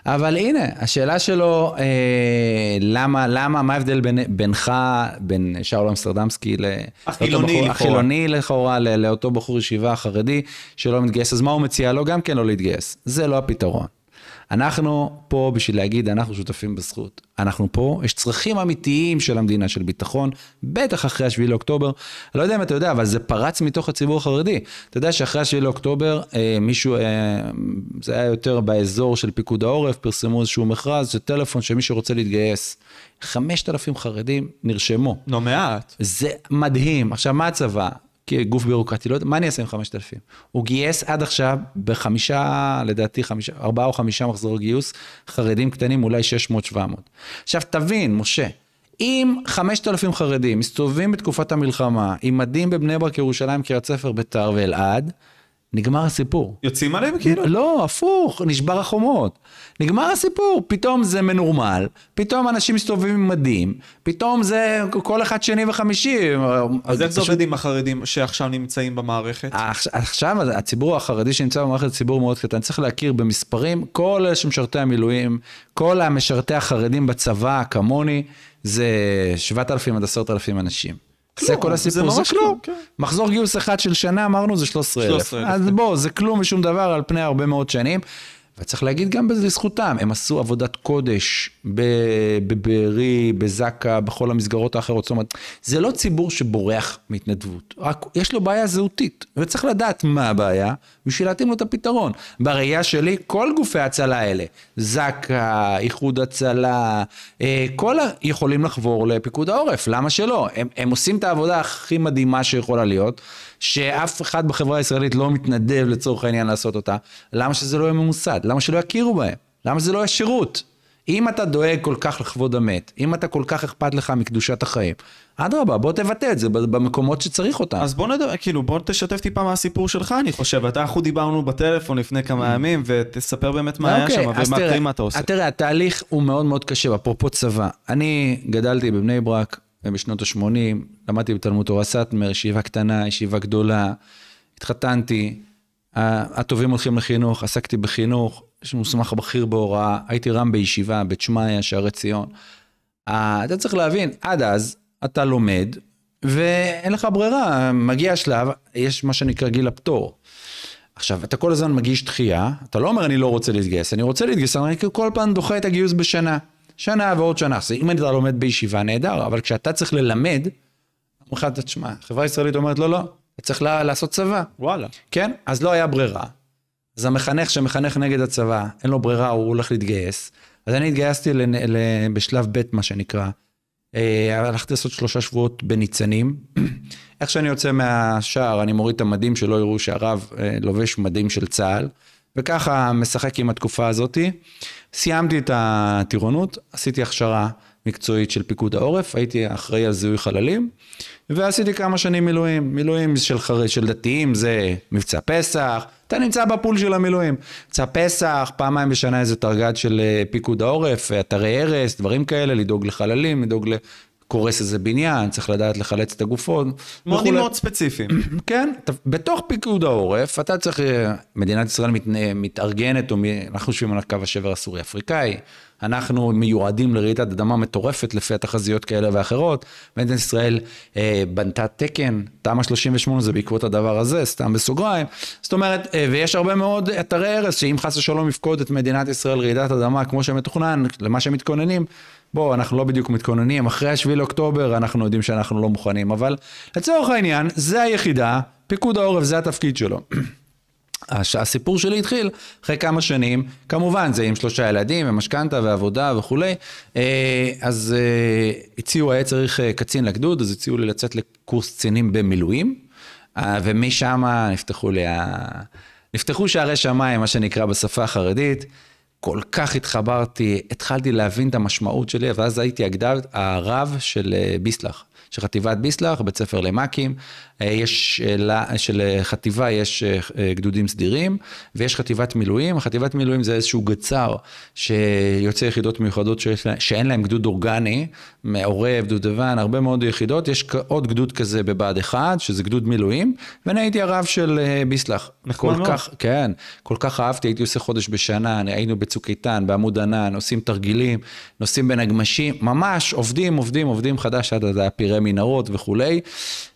A: אבל הנה, השאלה שלו, אה, למה, למה, מה ההבדל בין, בינך, בין שאול אמסטרדמסקי,
B: החילוני לכאורה, החילוני
A: לכאורה לאותו בחור ישיבה חרדי שלא מתגייס, אז מה הוא מציע לו? גם כן לא להתגייס. זה לא הפתרון. אנחנו פה בשביל להגיד, אנחנו שותפים בזכות. אנחנו פה, יש צרכים אמיתיים של המדינה, של ביטחון, בטח אחרי 7 לאוקטובר. לא יודע אם אתה יודע, אבל זה פרץ מתוך הציבור החרדי. אתה יודע שאחרי 7 לאוקטובר, אה, מישהו, אה, זה היה יותר באזור של פיקוד העורף, פרסמו איזשהו מכרז, זה טלפון שמי שרוצה להתגייס. 5,000 חרדים נרשמו.
B: לא מעט.
A: זה מדהים. עכשיו, מה הצבא? כגוף בירוקרטי, לא יודע, מה אני אעשה עם 5,000? הוא גייס עד עכשיו בחמישה, לדעתי, חמישה, ארבעה או חמישה מחזורי גיוס, חרדים קטנים, אולי 600-700. עכשיו, תבין, משה, אם 5,000 חרדים מסתובבים בתקופת המלחמה עם מדים בבני ברק, ירושלים, קריית ספר, ביתר ואלעד, נגמר הסיפור. יוצאים עליהם כאילו? לא, הפוך, נשבר החומות. נגמר הסיפור, פתאום זה מנורמל, פתאום אנשים מסתובבים עם מדים, פתאום זה כל אחד שני וחמישי. אז איך זה עובד
B: עם החרדים שעכשיו נמצאים במערכת?
A: עכשיו הציבור החרדי שנמצא במערכת זה ציבור מאוד קטן, צריך להכיר במספרים, כל אלה שמשרתי המילואים, כל המשרתי החרדים בצבא, כמוני, זה 7,000 עד 10,000 אנשים. זה כל הסיפור, זה, זה כלום. כלום. כן. מחזור גיוס אחד של שנה, אמרנו זה 13,000. 13,000. אז כן. בוא, זה כלום ושום דבר על פני הרבה מאוד שנים. וצריך להגיד גם בזה לזכותם, הם עשו עבודת קודש בבארי, בזק"א, בכל המסגרות האחרות. זאת אומרת, זה לא ציבור שבורח מהתנדבות, רק יש לו בעיה זהותית, וצריך לדעת מה הבעיה בשביל להתאים לו את הפתרון. בראייה שלי, כל גופי ההצלה האלה, זק"א, איחוד הצלה, אה, כל ה... יכולים לחבור לפיקוד העורף, למה שלא? הם, הם עושים את העבודה הכי מדהימה שיכולה להיות. שאף אחד בחברה הישראלית לא מתנדב לצורך העניין לעשות אותה, למה שזה לא יהיה ממוסד? למה שלא יכירו בהם? למה שזה לא יהיה שירות? אם אתה דואג כל כך לכבוד המת, אם אתה כל כך אכפת לך מקדושת החיים, אדרבה, בוא תבטא את זה במקומות שצריך אותם.
B: אז בוא נדבר, כאילו, בוא תשתף טיפה מהסיפור שלך, אני חושב. אתה, אנחנו דיברנו בטלפון לפני כמה mm. ימים, ותספר באמת מה היה אוקיי, שם, ומה תראה, אתה עושה.
A: תראה, התהליך הוא מאוד מאוד קשה, אפרופו צבא. אני גדלתי בבני ברק, בשנות ה-80, למדתי בתלמוד תורה סאטמר, ישיבה קטנה, ישיבה גדולה, התחתנתי, הטובים הולכים לחינוך, עסקתי בחינוך, יש מוסמך בכיר בהוראה, הייתי רם בישיבה, בית שמעיה, שערי ציון. אתה צריך להבין, עד אז אתה לומד, ואין לך ברירה, מגיע השלב, יש מה שנקרא גיל הפטור. עכשיו, אתה כל הזמן מגיש דחייה, אתה לא אומר אני לא רוצה להתגייס, אני רוצה להתגייס, אני כל פעם דוחה את הגיוס בשנה. שנה ועוד שנה. אז אם אתה לומד בישיבה, נהדר, אבל כשאתה צריך ללמד, אמרו לך, תשמע, החברה הישראלית אומרת, לא, לא, אתה צריך לעשות צבא. וואלה. כן? אז לא היה ברירה. אז המחנך שמחנך נגד הצבא, אין לו ברירה, הוא הולך להתגייס. אז אני התגייסתי לנ... ל... בשלב ב', מה שנקרא. אה, הלכתי לעשות שלושה שבועות בניצנים. איך שאני יוצא מהשער, אני מוריד את המדים, שלא יראו שהרב אה, לובש מדים של צה"ל. וככה משחק עם התקופה הזאת. סיימתי את הטירונות, עשיתי הכשרה מקצועית של פיקוד העורף, הייתי אחראי על זיהוי חללים, ועשיתי כמה שנים מילואים. מילואים של, חר... של דתיים זה מבצע פסח, אתה נמצא בפול של המילואים. מבצע פסח, פעמיים בשנה איזה תרג"ד של אה, פיקוד העורף, אה, אתרי הרס, דברים כאלה, לדאוג לחללים, לדאוג קורס איזה בניין, צריך לדעת לחלץ את הגופות. מודים מאוד
B: ספציפיים.
A: כן, בתוך פיקוד העורף, אתה צריך, אה, מדינת ישראל מת, מתארגנת, או אנחנו יושבים על קו השבר הסורי-אפריקאי, אנחנו מיועדים לרעידת אדמה מטורפת לפי התחזיות כאלה ואחרות. מדינת ישראל אה, בנתה תקן, תמ"א 38 זה בעקבות הדבר הזה, סתם בסוגריים. זאת אומרת, אה, ויש הרבה מאוד אתרי הרס, שאם חס ושלום יפקוד את מדינת ישראל רעידת אדמה כמו שמתוכנן, למה שמתכוננים, בואו, אנחנו לא בדיוק מתכוננים, אחרי 7 לאוקטובר אנחנו יודעים שאנחנו לא מוכנים, אבל לצורך העניין, זה היחידה, פיקוד העורף זה התפקיד שלו. הסיפור שלי התחיל אחרי כמה שנים, כמובן זה עם שלושה ילדים ומשכנתה ועבודה וכולי, אה, אז אה, הציעו, היה צריך אה, קצין לגדוד, אז הציעו לי לצאת לקורס קצינים במילואים, ומשם נפתחו לי ה... נפתחו שערי שמיים, מה שנקרא בשפה החרדית. כל כך התחברתי, התחלתי להבין את המשמעות שלי, ואז הייתי הגדל הרב של אה, ביסלח. של חטיבת ביסלח, בית ספר למ"כים, אה, יש, אה, אה, חטיבה יש גדודים סדירים, ויש חטיבת מילואים. חטיבת מילואים זה איזשהו גצר שיוצא יחידות מיוחדות שיש, שאין להם גדוד אורגני, מעורב, דודבן, הרבה מאוד יחידות. יש עוד גדוד כזה בבה"ד 1, שזה גדוד מילואים, ואני הייתי הרב של ביסלח. נחמד מאוד. כך, כן, כל כך אהבתי, הייתי עושה חודש בשנה, היינו בצוק איתן, בעמוד ענן, עושים תרגילים, נוסעים בנגמשים, ממש עובדים, עובדים, עובדים חדש עד הפרא מנהרות וכולי,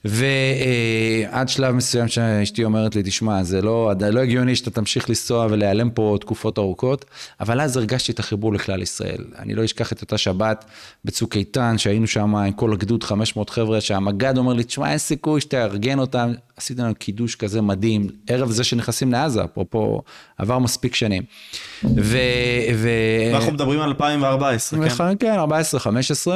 A: ועד שלב מסוים שאשתי אומרת לי, תשמע, זה לא, לא הגיוני שאתה תמשיך לנסוע ולהיעלם פה תקופות ארוכות, אבל אז הרגשתי את החיבור לכלל ישראל. אני לא אשכח את אותה שבת בצוק איתן, שהיינו שם עם כל הגדוד 500 חבר'ה, שהמג"ד אומר לי, תשמע, אין סיכוי שתארגן אותם. עשית לנו קידוש כזה מדהים, ערב זה שנכנסים לעזה, אפרופו, עבר מספיק שנים. ו... ו... ואנחנו
B: מדברים על 2014, כן? נכון,
A: כן, 14-15.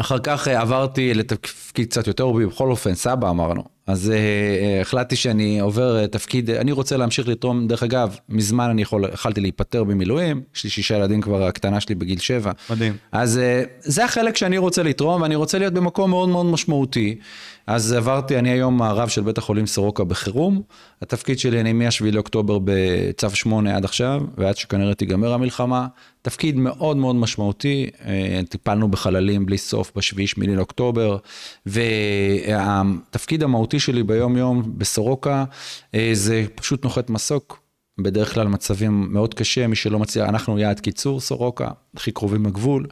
A: אחר כך אה, עברתי לתפקיד קצת יותר רובי, בכל אופן, סבא אמרנו. אז uh, החלטתי שאני עובר תפקיד, אני רוצה להמשיך לתרום, דרך אגב, מזמן אני יכול, יכלתי להיפטר במילואים, יש לי שישה ילדים כבר, הקטנה שלי בגיל שבע. מדהים. אז uh, זה החלק שאני רוצה לתרום, ואני רוצה להיות במקום מאוד מאוד משמעותי. אז עברתי, אני היום הרב של בית החולים סורוקה בחירום. התפקיד שלי, אני מ-7 לאוקטובר בצו 8 עד עכשיו, ועד שכנראה תיגמר המלחמה. תפקיד מאוד מאוד משמעותי, אה, טיפלנו בחללים בלי סוף ב-7-8 לאוקטובר, והתפקיד המהותי שלי ביום-יום בסורוקה אה, זה פשוט נוחת מסוק, בדרך כלל מצבים מאוד קשה, מי שלא מצליח, אנחנו יעד קיצור סורוקה, הכי קרובים לגבול,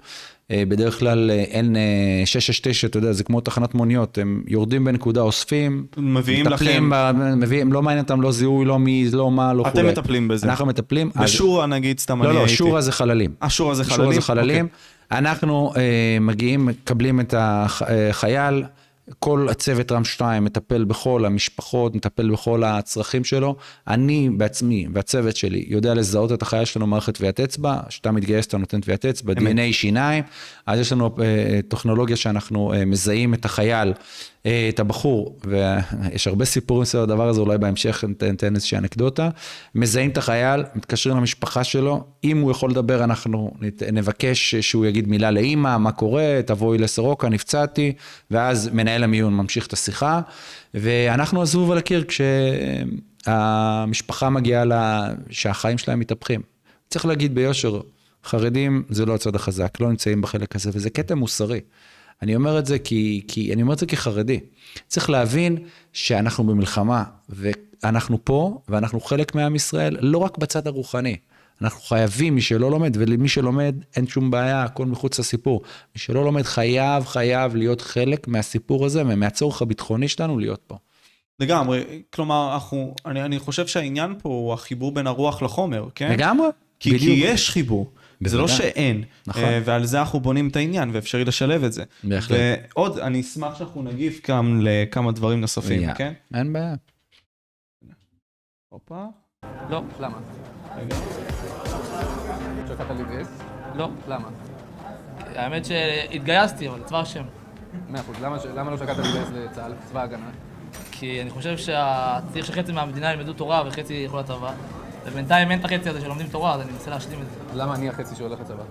A: אה, בדרך כלל אה, אין 669, אה, אתה יודע, זה כמו תחנת מוניות, הם יורדים בנקודה, אוספים, מביאים לכם, ב, מביאים, לא מעניין אותם, לא זיהוי, לא מי, לא מה, לא כולי. אתם חולה. מטפלים בזה. אנחנו מטפלים. בשורה
B: נגיד, סתם לא, אני לא, הייתי. לא, לא, שורה זה חללים. אה, שורה זה חללים? שורה זה חללים. Okay.
A: אוקיי. אנחנו אה, מגיעים, מקבלים את החייל, כל הצוות רם 2 מטפל בכל המשפחות, מטפל בכל הצרכים שלו. אני בעצמי והצוות שלי יודע לזהות את החיה שלנו במערכת טביעת אצבע, כשאתה מתגייס אתה נותן טביעת אצבע, DNA שיניים, אז יש לנו אה, טכנולוגיה שאנחנו אה, מזהים את החייל אה, את הבחור, ויש הרבה סיפורים סביב הדבר הזה, אולי בהמשך ניתן איזושהי אנקדוטה. מזהים את החייל, מתקשרים למשפחה שלו, אם הוא יכול לדבר, אנחנו נבקש שהוא יגיד מילה לאימא, מה קורה, תבואי לסורוקה, נפצעתי, ואז מנהל המיון ממשיך את השיחה, ואנחנו עזוב על הקיר כשהמשפחה מגיעה, לה, שהחיים שלהם מתהפכים. צריך להגיד ביושר, חרדים זה לא הצד החזק, לא נמצאים בחלק הזה, וזה קטע מוסרי. אני אומר את זה כי, כי, אני אומר את זה כחרדי. צריך להבין שאנחנו במלחמה, ואנחנו פה, ואנחנו חלק מעם ישראל, לא רק בצד הרוחני. אנחנו חייבים, מי שלא לומד, ולמי שלומד אין שום בעיה, הכל מחוץ לסיפור. מי שלא לומד חייב, חייב להיות חלק מהסיפור הזה ומהצורך הביטחוני שלנו להיות פה.
B: לגמרי, כלומר, אנחנו, אני, אני חושב שהעניין פה הוא החיבור בין הרוח לחומר, כן? לגמרי, כי, בדיוק. כי יש חיבור. זה לא שאין, נכון. אה, ועל זה אנחנו בונים את העניין, ואפשרי לשלב את זה. בהחלט. ועוד, אני אשמח שאנחנו נגיב גם לכמה דברים נוספים, yeah. כן? אין בעיה. הופה. לא, למה? רגע. שקעת להתגייס? לא, למה?
C: האמת שהתגייסתי, אבל צבא השם. מאה אחוז, למה לא שקעת להתגייס לצה"ל, צבא ההגנה? כי אני חושב שצריך שחצי מהמדינה ילמדו תורה וחצי יכולת הטבה. ובינתיים אין את החצי הזה שלומדים תורה, אז אני מנסה להשלים את זה. למה אני החצי שהולך לצבא?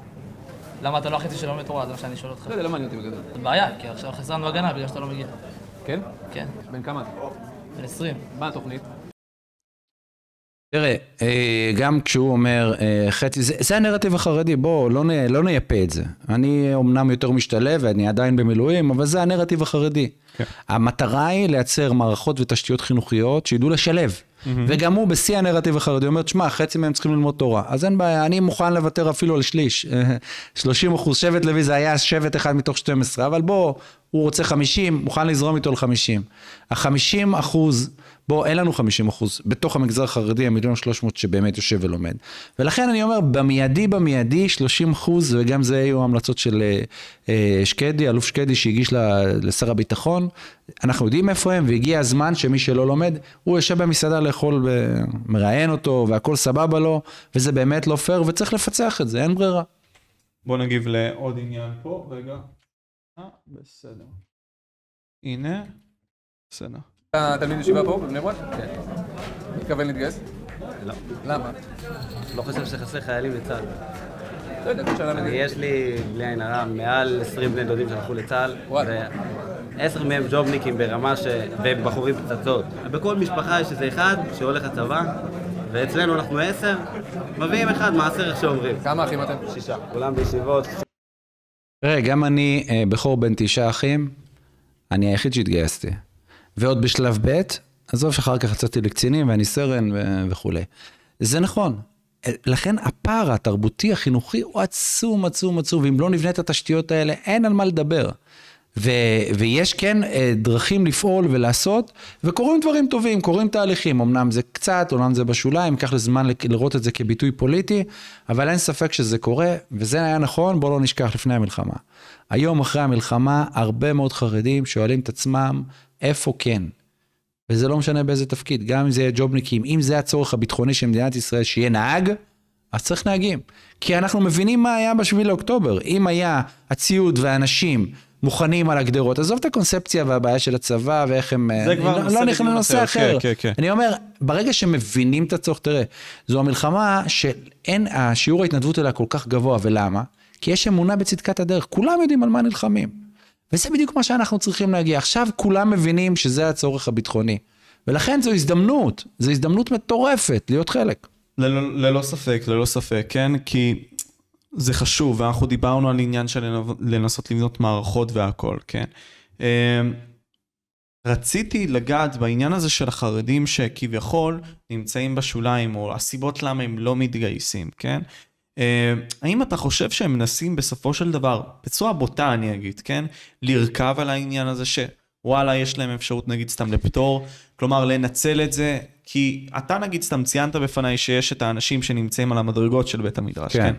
C: למה אתה לא החצי שלומד תורה? זה מה שאני שואל אותך. לא יודע, לא מעניין אותי בגדול. זה בעיה, כי עכשיו חסרנו הגנה בגלל שאתה לא מגיע. כן?
B: כן. בן כמה אתה? בן 20. מה התוכנית?
A: תראה, אה, גם כשהוא אומר אה, חצי, זה, זה הנרטיב החרדי, בואו, לא, לא נייפה את זה. אני אומנם יותר משתלב ואני עדיין במילואים, אבל זה הנרטיב החרדי. כן. המטרה היא לייצר מערכות ותשתיות חינוכיות שידעו לשלב. Mm-hmm. וגם הוא בשיא הנרטיב החרדי אומר, שמע, חצי מהם צריכים ללמוד תורה. אז אין בעיה, אני מוכן לוותר אפילו על שליש. 30 אחוז, שבט לוי זה היה שבט אחד מתוך 12, אבל בוא, הוא רוצה 50, מוכן לזרום איתו ל-50. ה-50 אחוז בוא, אין לנו 50 אחוז, בתוך המגזר החרדי, המיליון 300 שבאמת יושב ולומד. ולכן אני אומר, במיידי, במיידי, 30 אחוז, וגם זה היו ההמלצות של אה, אה שקדי, אלוף שקדי שהגיש לה, לשר הביטחון, אנחנו יודעים איפה הם, והגיע הזמן שמי שלא לומד, הוא יושב במסעדה לאכול, אה, מראיין אותו, והכול סבבה לו, וזה באמת לא פייר, וצריך לפצח את זה, אין ברירה.
B: בוא נגיב לעוד עניין פה, רגע. אה, בסדר. הנה, בסדר. אתה תלמיד ישיבה פה, בבני ברק? כן. מתכוון להתגייס? לא. למה? לא חושב שחסר חיילים לצה"ל. לא יש לי, בלי עין הרע, מעל 20 בני דודים שהלכו לצה"ל. עשר מהם ג'ובניקים ברמה ש... והם בחורים פצצות. בכל משפחה יש איזה אחד שהולך לצבא, ואצלנו אנחנו עשר, מביאים אחד מעשר איך שאומרים. כמה אחים אתם? שישה. כולם בישיבות.
A: תראה, גם אני, אה, בכור בן תשעה אחים, אני היחיד שהתגייסתי. ועוד בשלב ב', עזוב שאחר כך יצאתי לקצינים ואני סרן ו- וכולי. זה נכון. לכן הפער התרבותי החינוכי הוא עצום, עצום, עצום, ואם לא נבנה את התשתיות האלה, אין על מה לדבר. ו- ויש כן אה, דרכים לפעול ולעשות, וקורים דברים טובים, קורים תהליכים. אמנם זה קצת, אמנם זה בשוליים, ייקח לזמן לראות את זה כביטוי פוליטי, אבל אין ספק שזה קורה, וזה היה נכון, בואו לא נשכח לפני המלחמה. היום אחרי המלחמה, הרבה מאוד חרדים שואלים את עצמם, איפה כן. וזה לא משנה באיזה תפקיד, גם אם זה יהיה ג'ובניקים, אם זה הצורך הביטחוני של מדינת ישראל שיהיה נהג, אז צריך נהגים. כי אנחנו מבינים מה היה בשביל לאוקטובר. אם היה הציוד והאנשים מוכנים על הגדרות, עזוב את הקונספציה והבעיה של הצבא ואיך הם... אה, זה אני כבר לא, לא נכנס לנושא אחר. כן, כן, כן. אני אומר, ברגע שמבינים את הצורך, תראה, זו המלחמה שאין, השיעור ההתנדבות אליה כל כך גבוה, ולמה? כי יש אמונה בצדקת הדרך, כולם יודעים על מה נלחמים. וזה בדיוק מה שאנחנו צריכים להגיע. עכשיו כולם מבינים שזה הצורך הביטחוני. ולכן זו הזדמנות, זו הזדמנות מטורפת להיות חלק.
B: ללא, ללא ספק, ללא ספק, כן? כי זה חשוב, ואנחנו דיברנו על עניין של לנסות לבנות מערכות והכול, כן? אמ, רציתי לגעת בעניין הזה של החרדים שכביכול נמצאים בשוליים, או הסיבות למה הם לא מתגייסים, כן? אה, האם אתה חושב שהם מנסים בסופו של דבר, בצורה בוטה אני אגיד, כן? לרכב על העניין הזה שוואלה, יש להם אפשרות נגיד סתם לפטור, כלומר לנצל את זה, כי אתה נגיד סתם ציינת בפניי שיש את האנשים שנמצאים על המדרגות של בית המדרש, כן? כן?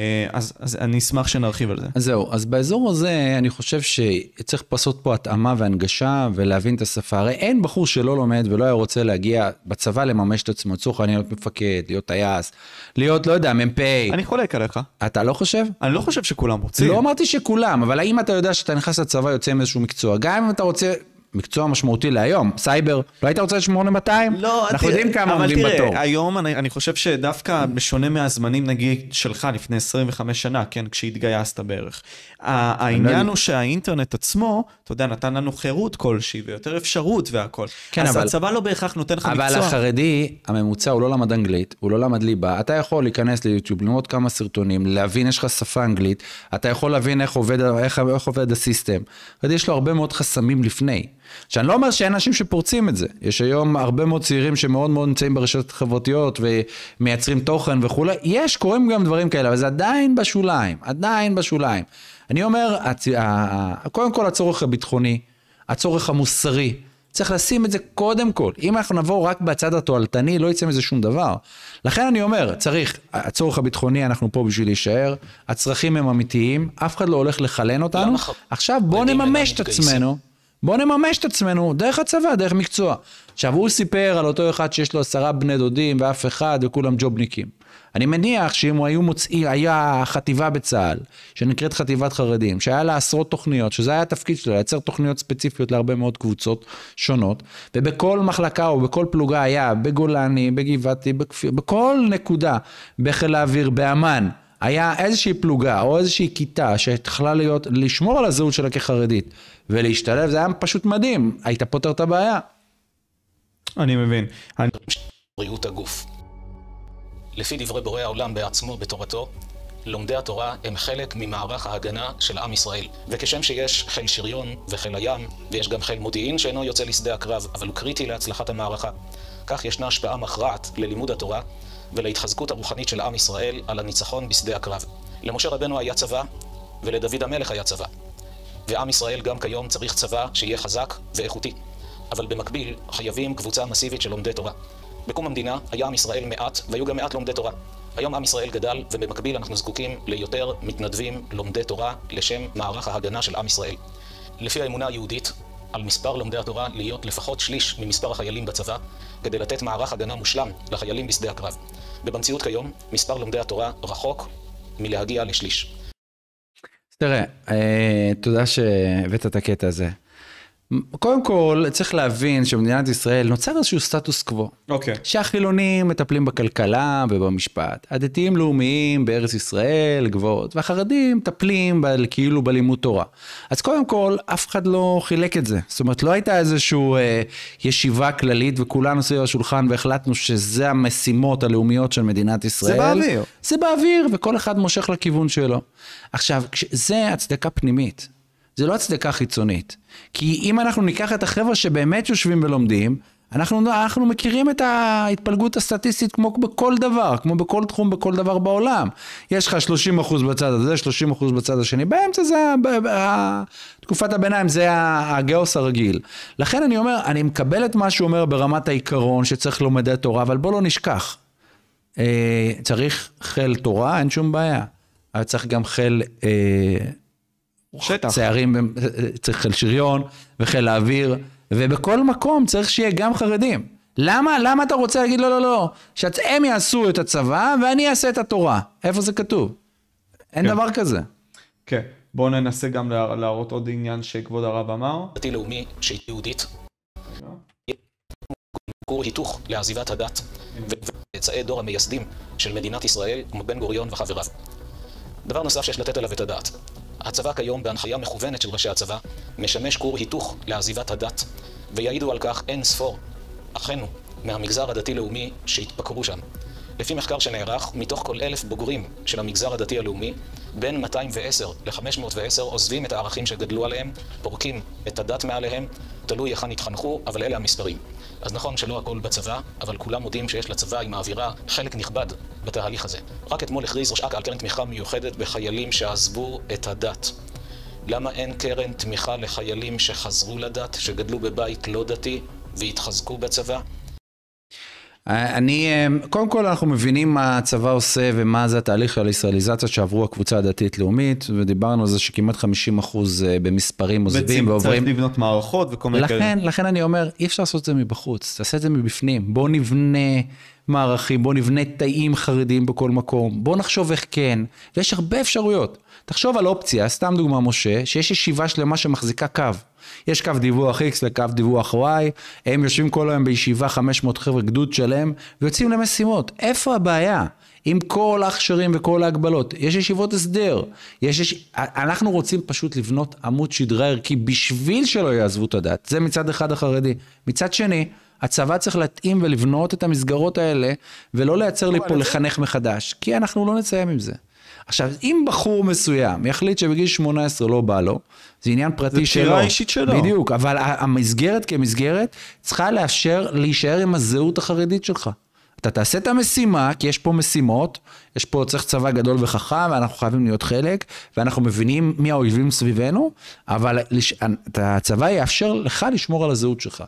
B: אה, אז, אז אני אשמח שנרחיב על זה. אז זהו, אז באזור הזה אני חושב שצריך לעשות פה התאמה והנגשה ולהבין
A: את השפה. הרי אין בחור שלא לומד ולא היה רוצה להגיע בצבא לממש את עצמו, לצורך העניין להיות מפקד, להיות טייס, להיות, לא יודע, מ"פ. אני חולק עליך. אתה לא חושב? אני לא חושב שכולם רוצים. לא אמרתי שכולם, אבל האם אתה יודע שאתה נכנס לצבא יוצא עם איזשהו מקצוע? גם אם אתה רוצה מקצוע משמעותי להיום, סייבר, לא היית רוצה את 8200? לא, אנחנו תראה, יודעים כמה עומדים בתור. אבל תראה,
B: היום אני, אני חושב שדווקא בשונה מהזמנים, נגיד, שלך לפני 25 שנה, כן, כשהתגייסת בערך. העניין הוא שהאינטרנט עצמו, אתה יודע, נתן לנו חירות כלשהי ויותר אפשרות והכול. כן, אז אבל... אז הצבא לא בהכרח נותן לך מקצוע. אבל
A: החרדי, הממוצע, הוא לא למד אנגלית, הוא לא למד ליבה. אתה יכול להיכנס ליוטיוב, ללמוד כמה סרטונים, להבין, יש לך שפה אנגלית, אתה יכול להבין איך עובד, איך, איך עובד הסיסטם. יש לו הרבה מאוד חסמים לפני. שאני לא אומר שאין אנשים שפורצים את זה. יש היום הרבה מאוד צעירים שמאוד מאוד נמצאים ברשתות החברתיות ומייצרים תוכן וכולי. יש, קורים גם דברים כאלה, אבל זה עדיין בשוליים, עדיין בשוליים. אני אומר, הצ... קודם כל הצורך הביטחוני, הצורך המוסרי. צריך לשים את זה קודם כל. אם אנחנו נבוא רק בצד התועלתני, לא יצא מזה שום דבר. לכן אני אומר, צריך, הצורך הביטחוני, אנחנו פה בשביל להישאר, הצרכים הם אמיתיים, אף אחד לא הולך לחלן אותנו. עכשיו בואו נממש את עצמנו. בואו נממש את עצמנו דרך הצבא, דרך מקצוע. עכשיו, הוא סיפר על אותו אחד שיש לו עשרה בני דודים ואף אחד וכולם ג'ובניקים. אני מניח שאם היו מוצאים, היה חטיבה בצה"ל, שנקראת חטיבת חרדים, שהיה לה עשרות תוכניות, שזה היה התפקיד שלו, לייצר תוכניות ספציפיות להרבה מאוד קבוצות שונות, ובכל מחלקה או בכל פלוגה היה, בגולני, בגבעתי, בכפיר, בכל נקודה, בחיל האוויר, באמ"ן, היה איזושהי פלוגה או איזושהי כיתה שיכלה להיות, לשמור על הזהות שלה כחרדית. ולהשתלב, זה היה פשוט מדהים, היית
B: פותר את הבעיה. אני מבין.
C: בריאות הגוף. לפי דברי בורא העולם בעצמו, בתורתו, לומדי התורה הם חלק ממערך ההגנה של עם ישראל. וכשם שיש חיל שריון וחיל הים, ויש גם חיל מודיעין שאינו יוצא לשדה הקרב, אבל הוא קריטי להצלחת המערכה. כך ישנה השפעה מכרעת ללימוד התורה ולהתחזקות הרוחנית של עם ישראל על הניצחון בשדה הקרב. למשה רבנו היה צבא, ולדוד המלך היה צבא. ועם ישראל גם כיום צריך צבא שיהיה חזק ואיכותי. אבל במקביל חייבים קבוצה מסיבית של לומדי תורה. בקום המדינה היה עם ישראל מעט, והיו גם מעט לומדי תורה. היום עם ישראל גדל, ובמקביל אנחנו זקוקים ליותר מתנדבים לומדי תורה לשם מערך ההגנה של עם ישראל. לפי האמונה היהודית, על מספר לומדי התורה להיות לפחות שליש ממספר החיילים בצבא, כדי לתת מערך הגנה מושלם לחיילים בשדה הקרב. ובמציאות כיום, מספר לומדי התורה רחוק מלהגיע לשליש.
A: תראה, אה, תודה שהבאת את הקטע הזה. קודם כל, צריך להבין שבמדינת ישראל נוצר איזשהו סטטוס קוו. אוקיי. Okay. שהחילונים מטפלים בכלכלה ובמשפט, הדתיים-לאומיים בארץ ישראל, גבוהות, והחרדים מטפלים ב, כאילו בלימוד תורה. אז קודם כל, אף אחד לא חילק את זה. זאת אומרת, לא הייתה איזושהי אה, ישיבה כללית וכולנו סביב השולחן והחלטנו שזה המשימות הלאומיות של מדינת ישראל. זה באוויר. זה באוויר, וכל אחד מושך לכיוון שלו. עכשיו, זה הצדקה פנימית. זה לא הצדקה חיצונית. כי אם אנחנו ניקח את החבר'ה שבאמת יושבים ולומדים, אנחנו, אנחנו מכירים את ההתפלגות הסטטיסטית כמו בכל דבר, כמו בכל תחום, בכל דבר בעולם. יש לך 30% בצד הזה, 30% בצד השני, באמצע זה תקופת הביניים, זה הגאוס הרגיל. לכן אני אומר, אני מקבל את מה שהוא אומר ברמת העיקרון, שצריך לומדי תורה, אבל בוא לא נשכח. אה, צריך חיל תורה, אין שום בעיה. אבל צריך גם חיל... אה, שטח. צערים, אה, אה, צריך חיל שריון וחיל האוויר, ובכל מקום צריך שיהיה גם חרדים. למה? למה אתה רוצה להגיד לא, לא, לא, שהם יעשו את הצבא ואני אעשה את התורה? איפה זה כתוב? אין כן. דבר כזה.
B: כן. בואו ננסה גם להראות עוד עניין שכבוד הרב אמר.
C: דתי לאומי שהיא יהודית. כור היתוך לעזיבת הדת ולצאי דור המייסדים של מדינת ישראל כמו בן גוריון וחבריו. דבר נוסף שיש לתת עליו את הדעת, הצבא כיום בהנחיה מכוונת של ראשי הצבא, משמש כור היתוך לעזיבת הדת, ויעידו על כך אין ספור אחינו מהמגזר הדתי-לאומי שהתפקרו שם. לפי מחקר שנערך, מתוך כל אלף בוגרים של המגזר הדתי-הלאומי, בין 210 ל-510 עוזבים את הערכים שגדלו עליהם, פורקים את הדת מעליהם, תלוי היכן התחנכו, אבל אלה המספרים. אז נכון שלא הכל בצבא, אבל כולם מודים שיש לצבא עם האווירה חלק נכבד בתהליך הזה. רק אתמול הכריז ראש אכ"א על קרן תמיכה מיוחדת בחיילים שעזבו את הדת. למה אין קרן תמיכה לחיילים שחזרו לדת, שגדלו בבית לא דתי והתחזקו בצבא?
A: אני, אמ, קודם כל אנחנו מבינים מה הצבא עושה ומה זה התהליך של הישראליזציה שעברו הקבוצה הדתית-לאומית, ודיברנו על זה שכמעט 50 אחוז אה, במספרים עוזבים ועוברים.
B: צריך לבנות מערכות וכל מיני כאלה. לכן
A: אני אומר, אי אפשר לעשות את זה מבחוץ, תעשה את זה מבפנים. בואו נבנה מערכים, בוא נבנה תאים חרדיים בכל מקום, בוא נחשוב איך כן, ויש הרבה אפשרויות. תחשוב על אופציה, סתם דוגמה משה, שיש ישיבה שלמה שמחזיקה קו. יש קו דיווח X לקו דיווח Y, הם יושבים כל היום בישיבה 500 חבר'ה, גדוד שלם, ויוצאים למשימות. איפה הבעיה? עם כל ההכשרים וכל ההגבלות. יש ישיבות הסדר. יש, יש, אנחנו רוצים פשוט לבנות עמוד שדרה ערכי בשביל שלא יעזבו את הדת. זה מצד אחד החרדי. מצד שני, הצבא צריך להתאים ולבנות את המסגרות האלה, ולא לייצר לי פה לחנך מחדש, כי אנחנו לא נסיים עם זה. עכשיו, אם בחור מסוים יחליט שבגיל 18 לא בא לו, זה עניין פרטי שלו. זה בחירה אישית שלו. בדיוק, אבל המסגרת כמסגרת צריכה לאפשר להישאר עם הזהות החרדית שלך. אתה תעשה את המשימה, כי יש פה משימות, יש פה, צריך צבא גדול וחכם, ואנחנו חייבים להיות חלק, ואנחנו מבינים מי האויבים סביבנו, אבל הצבא יאפשר לך לשמור על הזהות
B: שלך.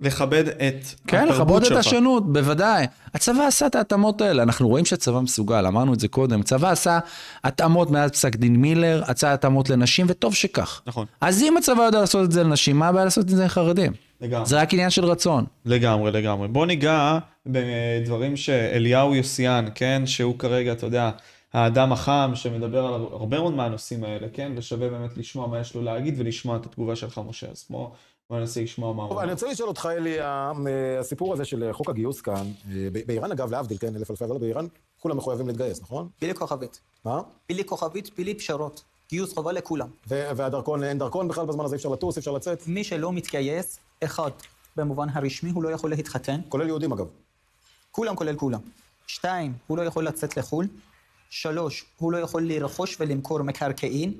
B: לכבד את כן, לכבד את
A: השונות, בוודאי. הצבא עשה את ההתאמות האלה, אנחנו רואים שהצבא מסוגל, אמרנו את זה קודם. הצבא עשה התאמות מאז פסק דין מילר, עשה התאמות לנשים, וטוב שכך. נכון. אז אם הצבא יודע לעשות את זה לנשים, מה הבעיה לעשות את זה לחרדים? לגמרי. זה רק עניין של רצון.
B: לגמרי, לגמרי. בוא ניגע בדברים שאליהו יוסיאן, כן, שהוא כרגע, אתה יודע, האדם החם שמדבר על הרבה מאוד מהנושאים האלה, כן, ושווה באמת לשמוע מה יש לו להגיד ולשמוע את התגובה שלך, משה. אז בוא בוא ננסה לשמוע מה הוא... אני רוצה
D: לשאול אותך, אלי, אה, הסיפור הזה של אה, חוק הגיוס כאן, אה, באיראן אגב, להבדיל, כן, אלף אלפי הבדלות, באיראן כולם מחויבים להתגייס, נכון? בלי כוכבית. מה? בלי כוכבית, בלי פשרות. גיוס חובה לכולם. והדרכון, אין דרכון בכלל בזמן הזה, אי אפשר לטוס, אי אפשר לצאת? מי שלא מתגייס, אחד, במובן הרשמי, הוא לא יכול להתחתן. כולל יהודים, אגב. כולם, כולל כולם. שתיים, הוא לא יכול לצאת לחו"ל. שלוש, הוא לא יכול לרכוש ולמכור מקרקעין.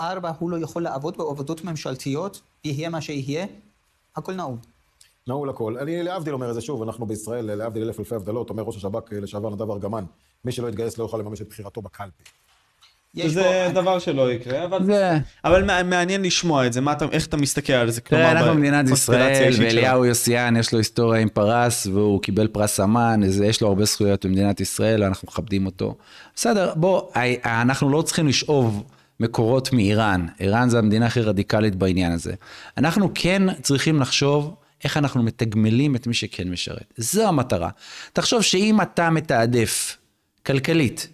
D: ארבע הוא לא יכול לעבוד בעבודות ממשלתיות, יהיה מה שיהיה, הכל נעול. נעול הכל. אני להבדיל אומר את זה שוב, אנחנו בישראל, להבדיל אלף אלפי הבדלות, אומר ראש השב"כ אה, לשעבר נדב ארגמן, מי שלא יתגייס לא יוכל לממש את בחירתו בקלפי. זה דבר שלא
B: יקרה, אבל, מעניין לשמוע את זה, איך אתה מסתכל על זה? כלומר, אנחנו במדינת ישראל, ואליהו
A: יוסיאן יש לו היסטוריה עם פרס, והוא קיבל פרס אמן, יש לו הרבה זכויות במדינת ישראל, ואנחנו מכבדים אותו. בסדר, בוא, אה, אה, אנחנו לא צריכים לשאוב מקורות מאיראן. איראן זה המדינה הכי רדיקלית בעניין הזה. אנחנו כן צריכים לחשוב איך אנחנו מתגמלים את מי שכן משרת. זו המטרה. תחשוב שאם אתה מתעדף כלכלית,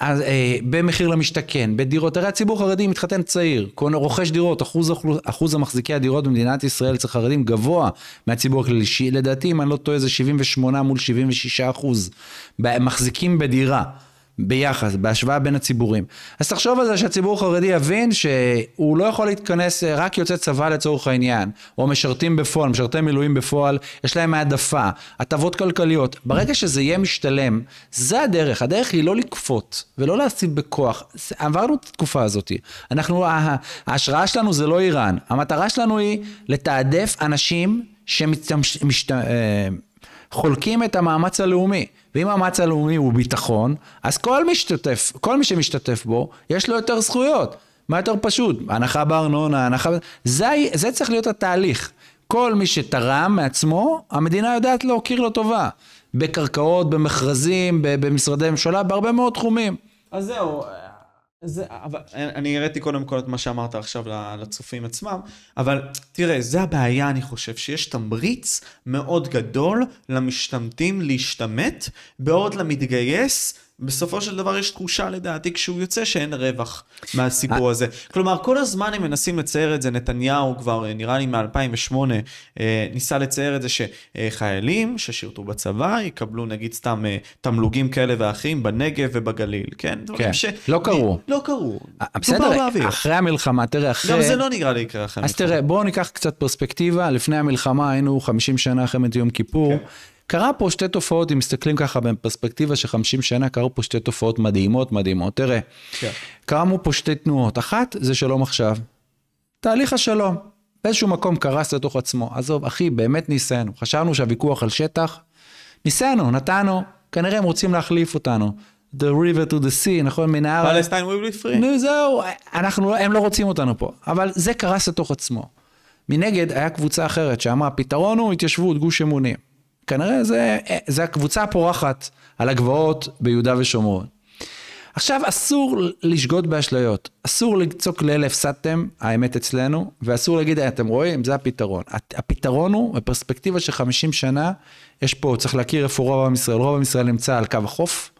A: אז, אה, במחיר למשתכן, בדירות, הרי הציבור החרדי מתחתן צעיר, רוכש דירות, אחוז, אחוז המחזיקי הדירות במדינת ישראל אצל חרדים גבוה מהציבור הכללי, לדעתי אם אני לא טועה זה 78 מול 76 אחוז, מחזיקים בדירה. ביחס, בהשוואה בין הציבורים. אז תחשוב על זה שהציבור החרדי יבין שהוא לא יכול להתכנס אה, רק יוצא צבא לצורך העניין, או משרתים בפועל, משרתי מילואים בפועל, יש להם העדפה, הטבות כלכליות. ברגע שזה יהיה משתלם, זה הדרך. הדרך היא לא לכפות ולא להציב בכוח. עברנו את התקופה הזאת. אנחנו, ההשראה שלנו זה לא איראן. המטרה שלנו היא לתעדף אנשים שמשתמשים... שמצטמש... אה, חולקים את המאמץ הלאומי. ואם המאמץ הלאומי הוא ביטחון, אז כל משתתף, כל מי שמשתתף בו, יש לו יותר זכויות. מה יותר פשוט? הנחה בארנונה, הנחה... זה, זה צריך להיות התהליך. כל מי שתרם מעצמו, המדינה יודעת להוקיר לו טובה. בקרקעות, במכרזים, במשרדי ממשלה, בהרבה מאוד תחומים.
B: אז זהו, אה, זה, אבל אני הראיתי קודם כל את מה שאמרת עכשיו לצופים עצמם, אבל תראה, זה הבעיה, אני חושב, שיש תמריץ מאוד גדול למשתמטים להשתמט, בעוד למתגייס בסופו של דבר יש תחושה לדעתי כשהוא יוצא שאין רווח אה, מהסיפור הזה. כלומר, כל הזמן הם מנסים לצייר את זה, נתניהו כבר, אה, נראה לי מ-2008, אה, ניסה לצייר את זה שחיילים ששירתו בצבא יקבלו נגיד סתם תמלוגים כאלה ואחרים בנגב ובגליל, כן? כן, ש... לא קרו. לא קרו. בסדר, אחרי
A: המלחמה, תראה, אחרי... גם זה לא נראה
B: לי יקרה אחרי המלחמה.
A: אז תראה, בואו ניקח קצת פרספקטיבה, לפני המלחמה היינו 50 שנה אחרי מדיום כיפור. כן. קרה פה שתי תופעות, אם מסתכלים ככה בפרספקטיבה של 50 שנה, קרו פה שתי תופעות מדהימות, מדהימות. תראה, כן. קרמו פה שתי תנועות. אחת, זה שלום עכשיו. תהליך השלום. באיזשהו מקום קרס לתוך עצמו. עזוב, אחי, באמת ניסינו. חשבנו שהוויכוח על שטח, ניסינו, נתנו, כנראה הם רוצים להחליף אותנו. The river to the sea, נכון? מנהר... פלסטיין
B: will be free. נו,
A: זהו, אנחנו, לא- הם לא רוצים אותנו פה. אבל זה קרס לתוך עצמו. מנגד, היה קבוצה אחרת שאמרה, הפתרון הוא התיישבות, גוש אמונים. כנראה זה, זה הקבוצה הפורחת על הגבעות ביהודה ושומרון. עכשיו, אסור לשגות באשליות. אסור לצעוק לאלה הפסדתם, האמת אצלנו, ואסור להגיד, אתם רואים, זה הפתרון. הפתרון הוא, בפרספקטיבה של 50 שנה, יש פה, צריך להכיר איפה רוב עם ישראל. רוב עם ישראל נמצא על קו החוף.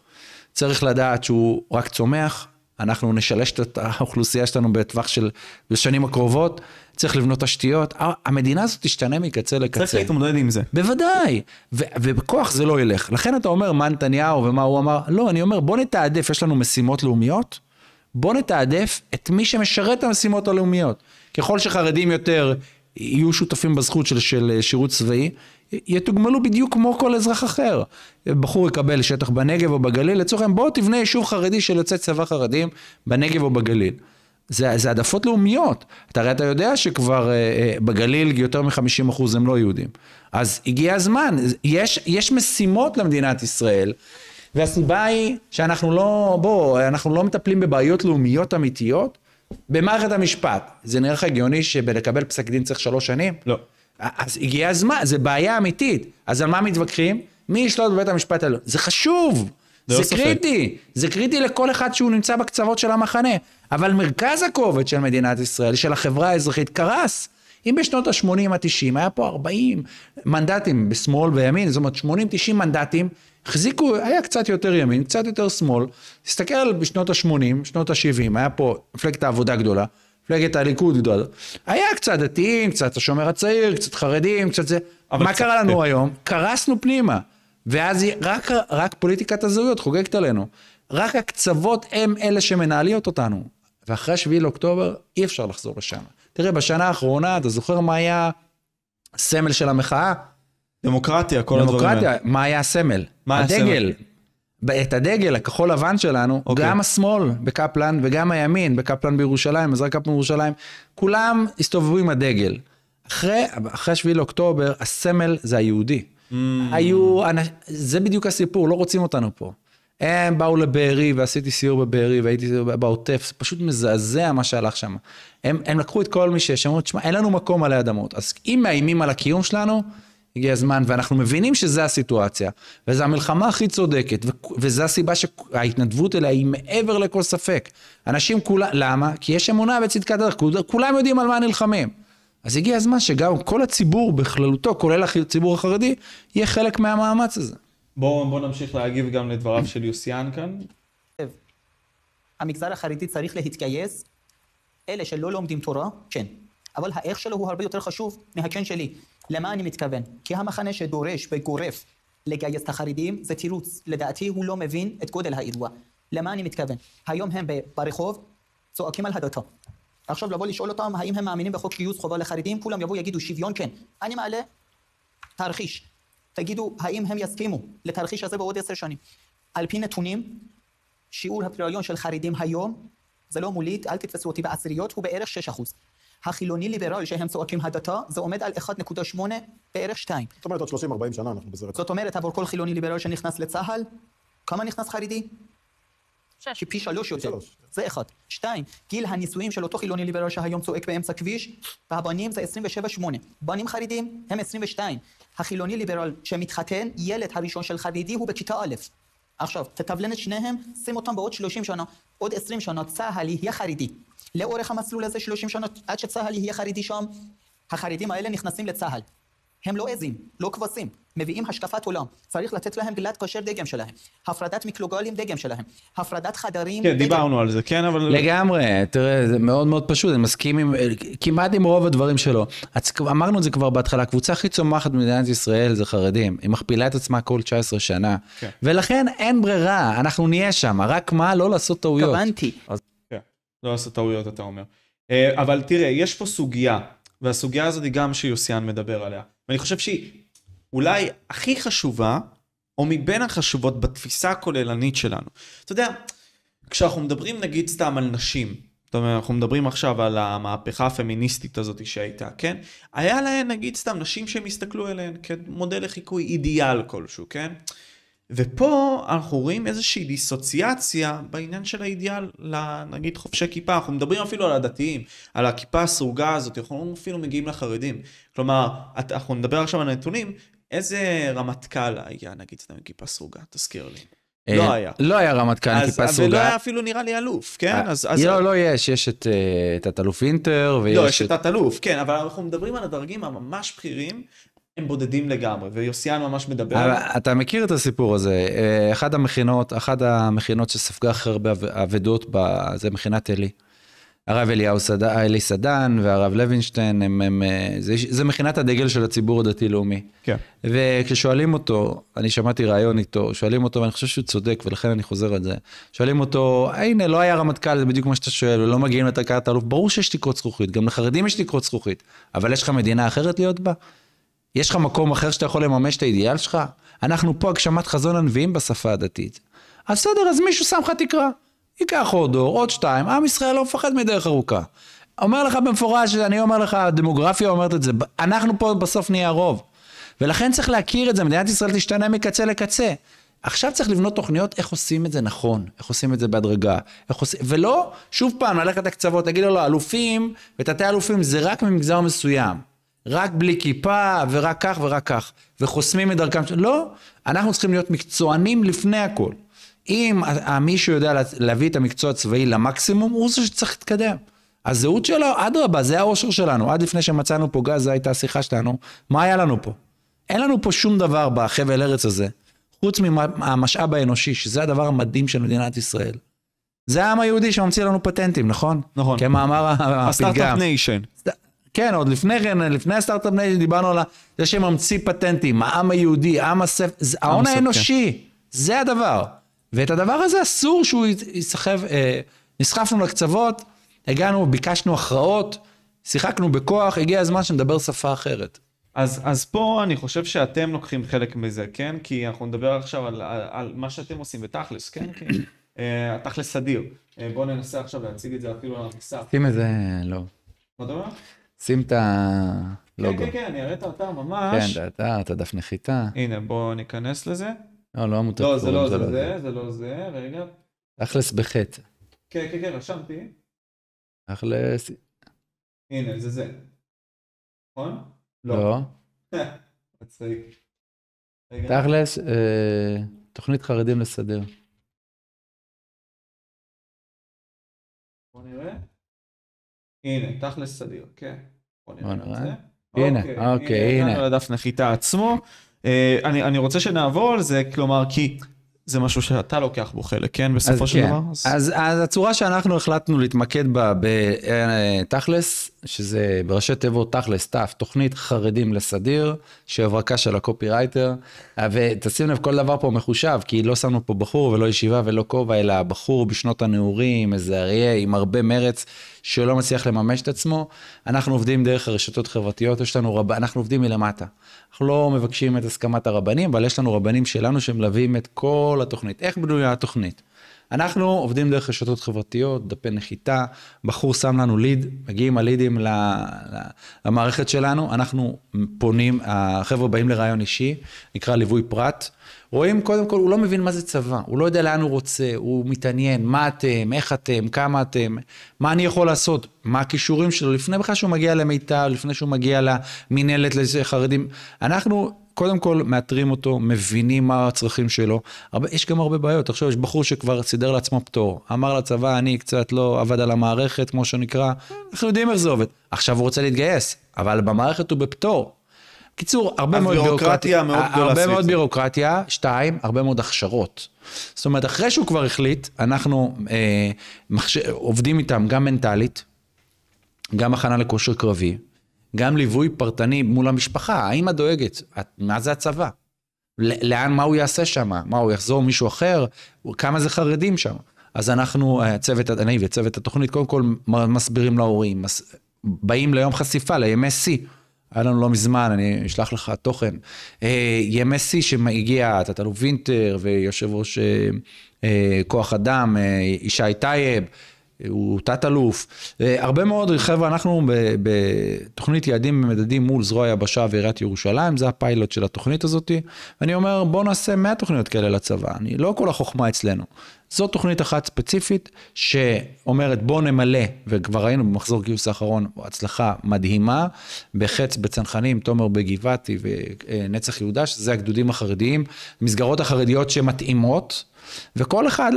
A: צריך לדעת שהוא רק צומח, אנחנו נשלש את האוכלוסייה שלנו בטווח של בשנים הקרובות, צריך לבנות תשתיות, אה, המדינה הזאת תשתנה מקצה לקצה. צריך להתמודד עם זה. בוודאי, ו- ובכוח זה לא ילך. לכן אתה אומר מה נתניהו ומה הוא אמר, לא, אני אומר בוא נתעדף, יש לנו משימות לאומיות, בוא נתעדף את מי שמשרת את המשימות הלאומיות. ככל שחרדים יותר יהיו שותפים בזכות של, של אה, שירות צבאי, יתוגמלו בדיוק כמו כל אזרח אחר. בחור יקבל שטח בנגב או בגליל, לצורך העניין בואו תבנה יישוב חרדי של יוצאי צבא חרדים בנגב או בגליל. זה, זה העדפות לאומיות. אתה הרי אתה יודע שכבר אה, אה, בגליל יותר מ-50% הם לא יהודים. אז הגיע הזמן, יש, יש משימות למדינת ישראל, והסיבה היא שאנחנו לא, בוא, אנחנו לא מטפלים בבעיות לאומיות אמיתיות במערכת המשפט. זה נראה לך הגיוני שבלקבל פסק דין צריך שלוש שנים? לא. אז הגיע הזמן, זו בעיה אמיתית. אז על מה מתווכחים? מי ישלוט בבית המשפט העליון? זה חשוב. זה זה קריטי, זה קריטי לכל אחד שהוא נמצא בקצוות של המחנה. אבל מרכז הכובד של מדינת ישראל, של החברה האזרחית, קרס. אם בשנות ה-80, ה-90, היה פה 40 מנדטים בשמאל וימין, זאת אומרת 80-90 מנדטים, החזיקו, היה קצת יותר ימין, קצת יותר שמאל. תסתכל בשנות ה-80, שנות ה-70, היה פה מפלגת העבודה גדולה, מפלגת הליכוד גדולה. היה קצת דתיים, קצת השומר הצעיר, קצת חרדים, קצת זה. מה קצת... קרה לנו כן. היום? קרסנו פנימה. ואז היא, רק, רק פוליטיקת הזהויות חוגגת עלינו. רק הקצוות הם אלה שמנהליות אותנו. ואחרי 7 באוקטובר אי אפשר לחזור לשם. תראה, בשנה האחרונה, אתה זוכר מה היה הסמל של המחאה? דמוקרטיה, כל דמוקרטיה, הדברים האלה. דמוקרטיה, מה היה הסמל? מה היה הדגל. הסמל? את הדגל הכחול לבן שלנו, okay. אוקיי. גם השמאל בקפלן וגם הימין בקפלן בירושלים, מזרח קפלן בירושלים, כולם הסתובבו עם הדגל. אחרי, 7 באוקטובר, הסמל זה היהודי. Mm. היו זה בדיוק הסיפור, לא רוצים אותנו פה. הם באו לבארי, ועשיתי סיור בבארי, והייתי בעוטף, זה פשוט מזעזע מה שהלך שם. הם, הם לקחו את כל מי שיש, אמרו, תשמע, אין לנו מקום עלי אדמות. אז אם מאיימים על הקיום שלנו, הגיע הזמן, ואנחנו מבינים שזו הסיטואציה, וזו המלחמה הכי צודקת, ו- וזו הסיבה שההתנדבות אליה היא מעבר לכל ספק. אנשים כולם, למה? כי יש אמונה בצדקת הדרך, כולם יודעים על מה נלחמים. אז הגיע הזמן שגם כל הציבור בכללותו, כולל הציבור החרדי, יהיה חלק מהמאמץ הזה.
B: בואו בוא נמשיך להגיב גם לדבריו של יוסיאן כאן.
D: המגזר החרדי צריך להתגייס. אלה שלא לומדים תורה, כן. אבל האיך שלו הוא הרבה יותר חשוב מהכן שלי. למה אני מתכוון? כי המחנה שדורש וגורף לגייס את החרדים זה תירוץ. לדעתי הוא לא מבין את גודל האירוע. למה אני מתכוון? היום הם ברחוב צועקים על הדתה. עכשיו לבוא לשאול אותם האם הם מאמינים בחוק גיוס חובה לחרדים, כולם יבואו יגידו שוויון כן. אני מעלה תרחיש. תגידו האם הם יסכימו לתרחיש הזה בעוד עשר שנים. על פי נתונים, שיעור הפריון של חרדים היום, זה לא מוליד, אל תתפסו אותי בעשיריות, הוא בערך 6%. החילוני ליברל שהם צועקים הדתה, זה עומד על 1.8, בערך 2. זאת אומרת, עוד 30-40 שנה אנחנו בזה. זאת אומרת, עבור כל חילוני ליברל שנכנס לצה"ל, כמה נכנס חרדי? שש. שפי שלוש יותר. זה אחד. שתיים, גיל הנישואים של אותו חילוני ליברל שהיום צועק באמצע כביש, והבנים זה 27-8. בנים חרדים הם 22. החילוני ליברל שמתחתן, ילד הראשון של חרדי הוא בכיתה א'. עכשיו, תטבלן את שניהם, שים אותם בעוד 30 שנה, עוד 20 שנה, צה"ל יהיה חרדי. לאורך המסלול הזה 30 שנה, עד שצה"ל יהיה חרדי שם, החרדים האלה נכנסים לצה"ל. הם לא עזים, לא כבשים, מביאים השקפת עולם. צריך לתת להם גלת כושר דגם שלהם. הפרדת מיקרוגלים דגם שלהם. הפרדת חדרים... כן, דגם. דיברנו
B: על זה, כן, אבל... לגמרי,
A: תראה, זה מאוד מאוד פשוט, אני מסכים עם, כמעט עם רוב הדברים שלו. את, אמרנו את זה כבר בהתחלה, הקבוצה הכי צומחת במדינת ישראל זה חרדים. היא מכפילה את עצמה כל 19 שנה. כן. ולכן אין ברירה, אנחנו נהיה שם, רק מה? לא לעשות טעויות. התכוונתי. אז...
B: כן, לא לעשות טעויות, אתה אומר. אה, אבל תראה, יש פה סוגיה, והסוגיה הזאת היא גם שיוסיאן מדבר עליה. ואני חושב שהיא אולי הכי חשובה, או מבין החשובות בתפיסה הכוללנית שלנו. אתה יודע, כשאנחנו מדברים נגיד סתם על נשים, זאת אומרת, אנחנו מדברים עכשיו על המהפכה הפמיניסטית הזאת שהייתה, כן? היה להן נגיד סתם נשים שהם הסתכלו עליהן כמודל לחיקוי אידיאל כלשהו, כן? ופה אנחנו רואים איזושהי דיסוציאציה בעניין של האידיאל, נגיד חובשי כיפה, אנחנו מדברים אפילו על הדתיים, על הכיפה הסרוגה הזאת, אנחנו לא אפילו מגיעים לחרדים. כלומר, אנחנו נדבר עכשיו על הנתונים, איזה רמטכ"ל היה נגיד סתם עם כיפה סרוגה, תזכיר לי. אה, לא היה.
A: לא היה רמטכ"ל עם כיפה סרוגה. ולא היה
B: אפילו נראה לי אלוף, כן? אה, אז... לא,
A: לא יש, יש את אה, תת-אלוף אינטר לא, ויש... לא, יש את
B: תת-אלוף, כן, אבל אנחנו מדברים על הדרגים הממש בכירים, הם בודדים לגמרי, ויוסיאן ממש מדבר.
A: אתה מכיר את הסיפור הזה, אה, אחת המכינות, אחת המכינות שספגה הכי הרבה אבדות, זה מכינת אלי. הרב אליהו סד... אלי סדן והרב לוינשטיין, הם, הם, אה, זה, זה מכינת הדגל של הציבור הדתי-לאומי. כן. וכששואלים אותו, אני שמעתי ראיון איתו, שואלים אותו, ואני חושב שהוא צודק, ולכן אני חוזר על זה, שואלים אותו, הנה, לא היה רמטכ"ל, זה בדיוק מה שאתה שואל, ולא מגיעים לתקעת האלוף, ברור שיש תקרות זכוכית, גם לחרדים יש תקרות זכוכית, אבל יש לך מדינה אחרת להיות בה? יש לך מקום אחר שאתה יכול לממש את האידיאל שלך? אנחנו פה הגשמת חזון הנביאים בשפה הדתית. אז בסדר, אז מישהו שם לך תקרה. ייקח עוד דור, עוד שתיים, עם ישראל לא מפחד מדרך ארוכה. אומר לך במפורש, אני אומר לך, הדמוגרפיה אומרת את זה, אנחנו פה בסוף נהיה הרוב. ולכן צריך להכיר את זה, מדינת ישראל תשתנה מקצה לקצה. עכשיו צריך לבנות תוכניות איך עושים את זה נכון, איך עושים את זה בהדרגה, איך עושים, ולא, שוב פעם, ללכת לקצוות, תגיד לו, לא, אלופים ותתי אלופים זה רק ממגזר מסוים. רק בלי כיפה, ורק כך ורק כך, וחוסמים את דרכם. לא, אנחנו צריכים להיות מקצוענים לפני הכל. אם מישהו יודע להביא את המקצוע הצבאי למקסימום, הוא זה שצריך להתקדם. הזהות שלו, אדרבה, זה האושר שלנו. עד לפני שמצאנו פה גז, זו הייתה השיחה שלנו. מה היה לנו פה? אין לנו פה שום דבר בחבל ארץ הזה, חוץ מהמשאב האנושי, שזה הדבר המדהים של מדינת ישראל. זה העם היהודי שממציא לנו פטנטים, נכון? נכון. כמאמר הפתגם. הסטארט-אפ ניישן. כן, עוד לפני כן, לפני הסטארט-אפ ניישן, דיברנו על זה שממציא פטנטים, העם היהודי, עם הספ... ההון האנושי, כן. זה הדבר. ואת הדבר הזה אסור שהוא ייסחב, אה, נסחפנו לקצוות,
B: הגענו, ביקשנו הכרעות, שיחקנו בכוח, הגיע הזמן שנדבר שפה אחרת. אז, אז פה אני חושב שאתם לוקחים חלק מזה, כן? כי אנחנו נדבר עכשיו על, על, על מה שאתם עושים בתכלס, כן? כי, uh, התכלס סדיר. אה, בואו ננסה עכשיו להציג את זה אפילו על המסך. שים
A: זה, לא. מה אתה אומר? שים את הלוגו. כן, כן, כן,
B: אני אראה את האתר ממש.
A: כן, את האתר, את הדף נחיתה.
B: הנה, בואו ניכנס לזה. לא, לא עמותת לא, זה לא זה, זה לא זה, לא רגע.
A: אכלס בחטא.
B: כן, כן, כן, רשמתי.
A: אכלס...
B: הנה, זה זה. נכון? לא. לא. מצחיק. תכלס, אה, תוכנית חרדים לסדר. בוא נראה. הנה, תכלס סדיר, כן. בוא נראה את זה. הנה, אוקיי, אוקיי הנה. הנה, הנה. הנה, הנה. הנה, הנה. הנה, הנה. הנה, הנה. הנה, הנ זה משהו שאתה לוקח בו חלק, כן? בסופו של כן. דבר? אז...
A: אז, אז הצורה שאנחנו החלטנו להתמקד בה בתכלס, אה, שזה בראשי תיבות תכלס, תף, תוכנית חרדים לסדיר, שהברקה של הקופירייטר, אה, ותשים לב, כל דבר פה מחושב, כי לא שמנו פה בחור ולא ישיבה ולא כובע, אלא בחור בשנות הנעורים, איזה אריה עם הרבה מרץ, שלא מצליח לממש את עצמו. אנחנו עובדים דרך הרשתות החברתיות, יש לנו רבה, אנחנו עובדים מלמטה. אנחנו לא מבקשים את הסכמת הרבנים, אבל יש לנו רבנים שלנו שמלווים את כל התוכנית. איך בנויה התוכנית? אנחנו עובדים דרך רשתות חברתיות, דפי נחיתה, בחור שם לנו ליד, מגיעים הלידים למערכת שלנו, אנחנו פונים, החבר'ה באים לרעיון אישי, נקרא ליווי פרט. רואים, קודם כל, הוא לא מבין מה זה צבא, הוא לא יודע לאן הוא רוצה, הוא מתעניין, מה אתם, איך אתם, כמה אתם, מה אני יכול לעשות, מה הכישורים שלו, לפני בכלל שהוא מגיע למיטב, לפני שהוא מגיע למינהלת לחרדים. אנחנו קודם כל מאתרים אותו, מבינים מה הצרכים שלו. הרבה, יש גם הרבה בעיות. עכשיו, יש בחור שכבר סידר לעצמו פטור. אמר לצבא, אני קצת לא עבד על המערכת, כמו שנקרא. אנחנו יודעים איך זה עובד. עכשיו הוא רוצה להתגייס, אבל במערכת הוא בפטור. קיצור, הרבה מאוד ביורוקרטיה. מאוד גדולה הרבה מאוד ביורוקרטיה, שתיים, הרבה מאוד הכשרות. זאת אומרת, אחרי שהוא כבר החליט, אנחנו אה, מחש... עובדים איתם גם מנטלית, גם הכנה לכושר קרבי, גם ליווי פרטני מול המשפחה. האמא דואגת, מה זה הצבא? לאן, מה הוא יעשה שם? מה, הוא יחזור מישהו אחר? כמה זה חרדים שם? אז אנחנו, אה, צוות, אני וצוות התוכנית, קודם כל מסבירים להורים, מס, באים ליום חשיפה, לימי שיא. היה לנו לא מזמן, אני אשלח לך תוכן. אה, ימי שיא שהגיע, תת-אלוף וינטר ויושב ראש אה, אה, כוח אדם, ישי טייב. הוא תת-אלוף. אה, הרבה מאוד, חבר'ה, אנחנו בתוכנית יעדים ומדדים מול זרוע היבשה ועיריית ירושלים, זה הפיילוט של התוכנית הזאת. ואני אומר, בואו נעשה 100 תוכניות כאלה לצבא, אני, לא כל החוכמה אצלנו. זו תוכנית אחת ספציפית שאומרת בואו נמלא, וכבר ראינו במחזור גיוס האחרון הצלחה מדהימה, בחץ בצנחנים, תומר בגבעתי ונצח אה, יהודה, שזה הגדודים החרדיים, מסגרות החרדיות שמתאימות. וכל אחד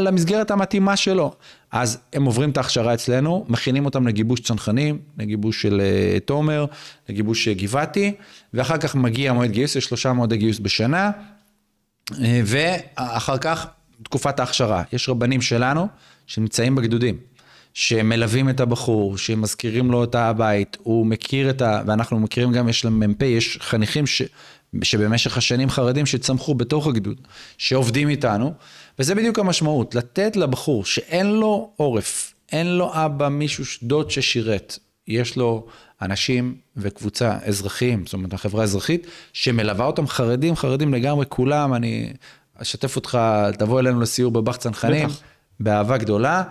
A: למסגרת המתאימה שלו. אז הם עוברים את ההכשרה אצלנו, מכינים אותם לגיבוש צנחנים, לגיבוש של uh, תומר, לגיבוש uh, גבעתי, ואחר כך מגיע מועד גיוס, יש שלושה מועדי גיוס בשנה, אה, ואחר כך תקופת ההכשרה. יש רבנים שלנו שנמצאים בגדודים, שמלווים את הבחור, שמזכירים לו את הבית, הוא מכיר את ה... ואנחנו מכירים גם, יש להם מ"פ, יש חניכים ש... שבמשך השנים חרדים שצמחו בתוך הגדוד, שעובדים איתנו, וזה בדיוק המשמעות, לתת לבחור שאין לו עורף, אין לו אבא, מישהו, דוד ששירת, יש לו אנשים וקבוצה, אזרחים, זאת אומרת, החברה האזרחית, שמלווה אותם חרדים, חרדים לגמרי, כולם, אני אשתף אותך, תבוא אלינו לסיור בבח צנחנים. בטח. באהבה גדולה.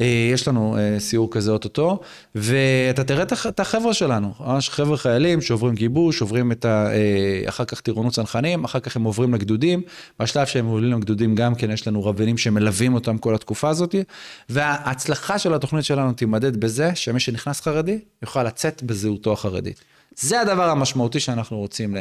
A: אה, יש לנו אה, סיור כזה אוטוטו, ואתה תראה את החבר'ה שלנו, ממש חבר'ה חיילים שעוברים גיבוש, עוברים את ה... אה, אחר כך טירונות צנחנים, אחר כך הם עוברים לגדודים. בשלב שהם עוברים לגדודים גם כן יש לנו רבנים שמלווים אותם כל התקופה הזאת, וההצלחה של התוכנית שלנו תימדד בזה שמי שנכנס חרדי יוכל לצאת בזהותו החרדית. זה הדבר המשמעותי שאנחנו רוצים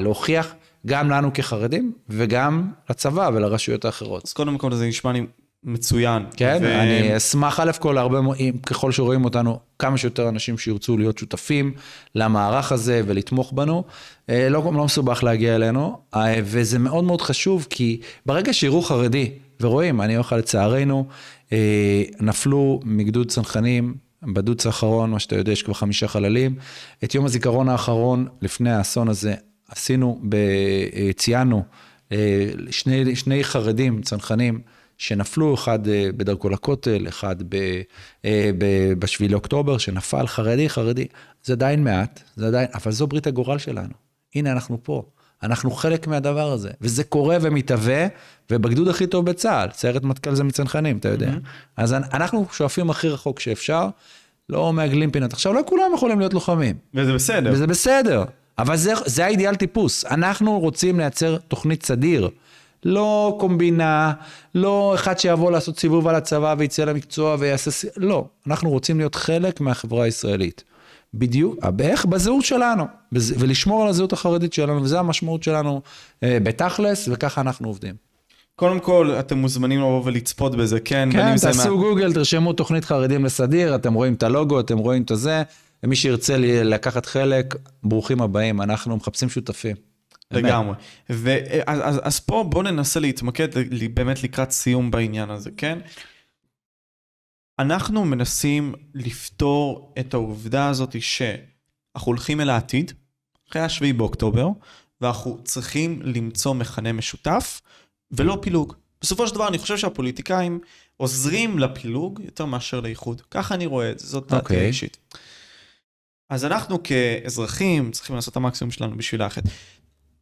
A: להוכיח. גם לנו כחרדים, וגם לצבא ולרשויות האחרות. אז קודם כל זה נשמע לי מצוין. כן, ו... אני אשמח א' כל הרבה, ככל שרואים אותנו, כמה שיותר אנשים שירצו להיות שותפים למערך הזה ולתמוך בנו. אה, לא, לא מסובך להגיע אלינו, אה, וזה מאוד מאוד חשוב, כי ברגע שיראו חרדי, ורואים, אני אוכל לצערנו, אה, נפלו מגדוד צנחנים, בדוץ האחרון, מה שאתה יודע, יש כבר חמישה חללים. את יום הזיכרון האחרון לפני האסון הזה, עשינו, ב, אה, ציינו אה, שני, שני חרדים, צנחנים, שנפלו, אחד אה, בדרכו לכותל, אחד ב, ב, בשביל אוקטובר, שנפל חרדי, חרדי. זה עדיין מעט, זה עדיין, אבל זו ברית הגורל שלנו. הנה, אנחנו פה. אנחנו חלק מהדבר הזה, וזה קורה ומתהווה, ובגדוד הכי טוב בצה"ל, סיירת מטכ"ל זה מצנחנים, אתה יודע. Mm-hmm. אז אנחנו שואפים הכי רחוק שאפשר, לא מעגלים פינות. עכשיו, לא כולם יכולים להיות לוחמים. וזה בסדר. וזה בסדר. אבל זה, זה האידיאל טיפוס. אנחנו רוצים לייצר תוכנית סדיר. לא קומבינה, לא אחד שיבוא לעשות סיבוב על הצבא ויצא למקצוע ויעשה... לא, אנחנו רוצים להיות חלק מהחברה הישראלית. בדיוק, איך? בזהות שלנו, בז... ולשמור על הזהות החרדית שלנו, וזו המשמעות שלנו אה, בתכלס, וככה אנחנו עובדים.
B: קודם כל, אתם מוזמנים לבוא ולצפות בזה, כן? כן, תעשו מה...
A: גוגל, תרשמו תוכנית חרדים לסדיר, אתם רואים את הלוגו, אתם רואים את הזה. ומי שירצה לקחת חלק, ברוכים
B: הבאים, אנחנו מחפשים שותפים. לגמרי. ואז אז, אז פה בואו ננסה להתמקד באמת לקראת סיום בעניין הזה, כן? אנחנו מנסים לפתור את העובדה הזאת שאנחנו הולכים אל העתיד, אחרי השביעי באוקטובר, ואנחנו צריכים למצוא מכנה משותף, ולא פילוג. בסופו של דבר אני חושב שהפוליטיקאים עוזרים לפילוג יותר מאשר לאיחוד. ככה אני רואה את זה, זאת דעתי okay. אוקיי. אישית. אז אנחנו כאזרחים צריכים לעשות את המקסימום שלנו בשביל האחד.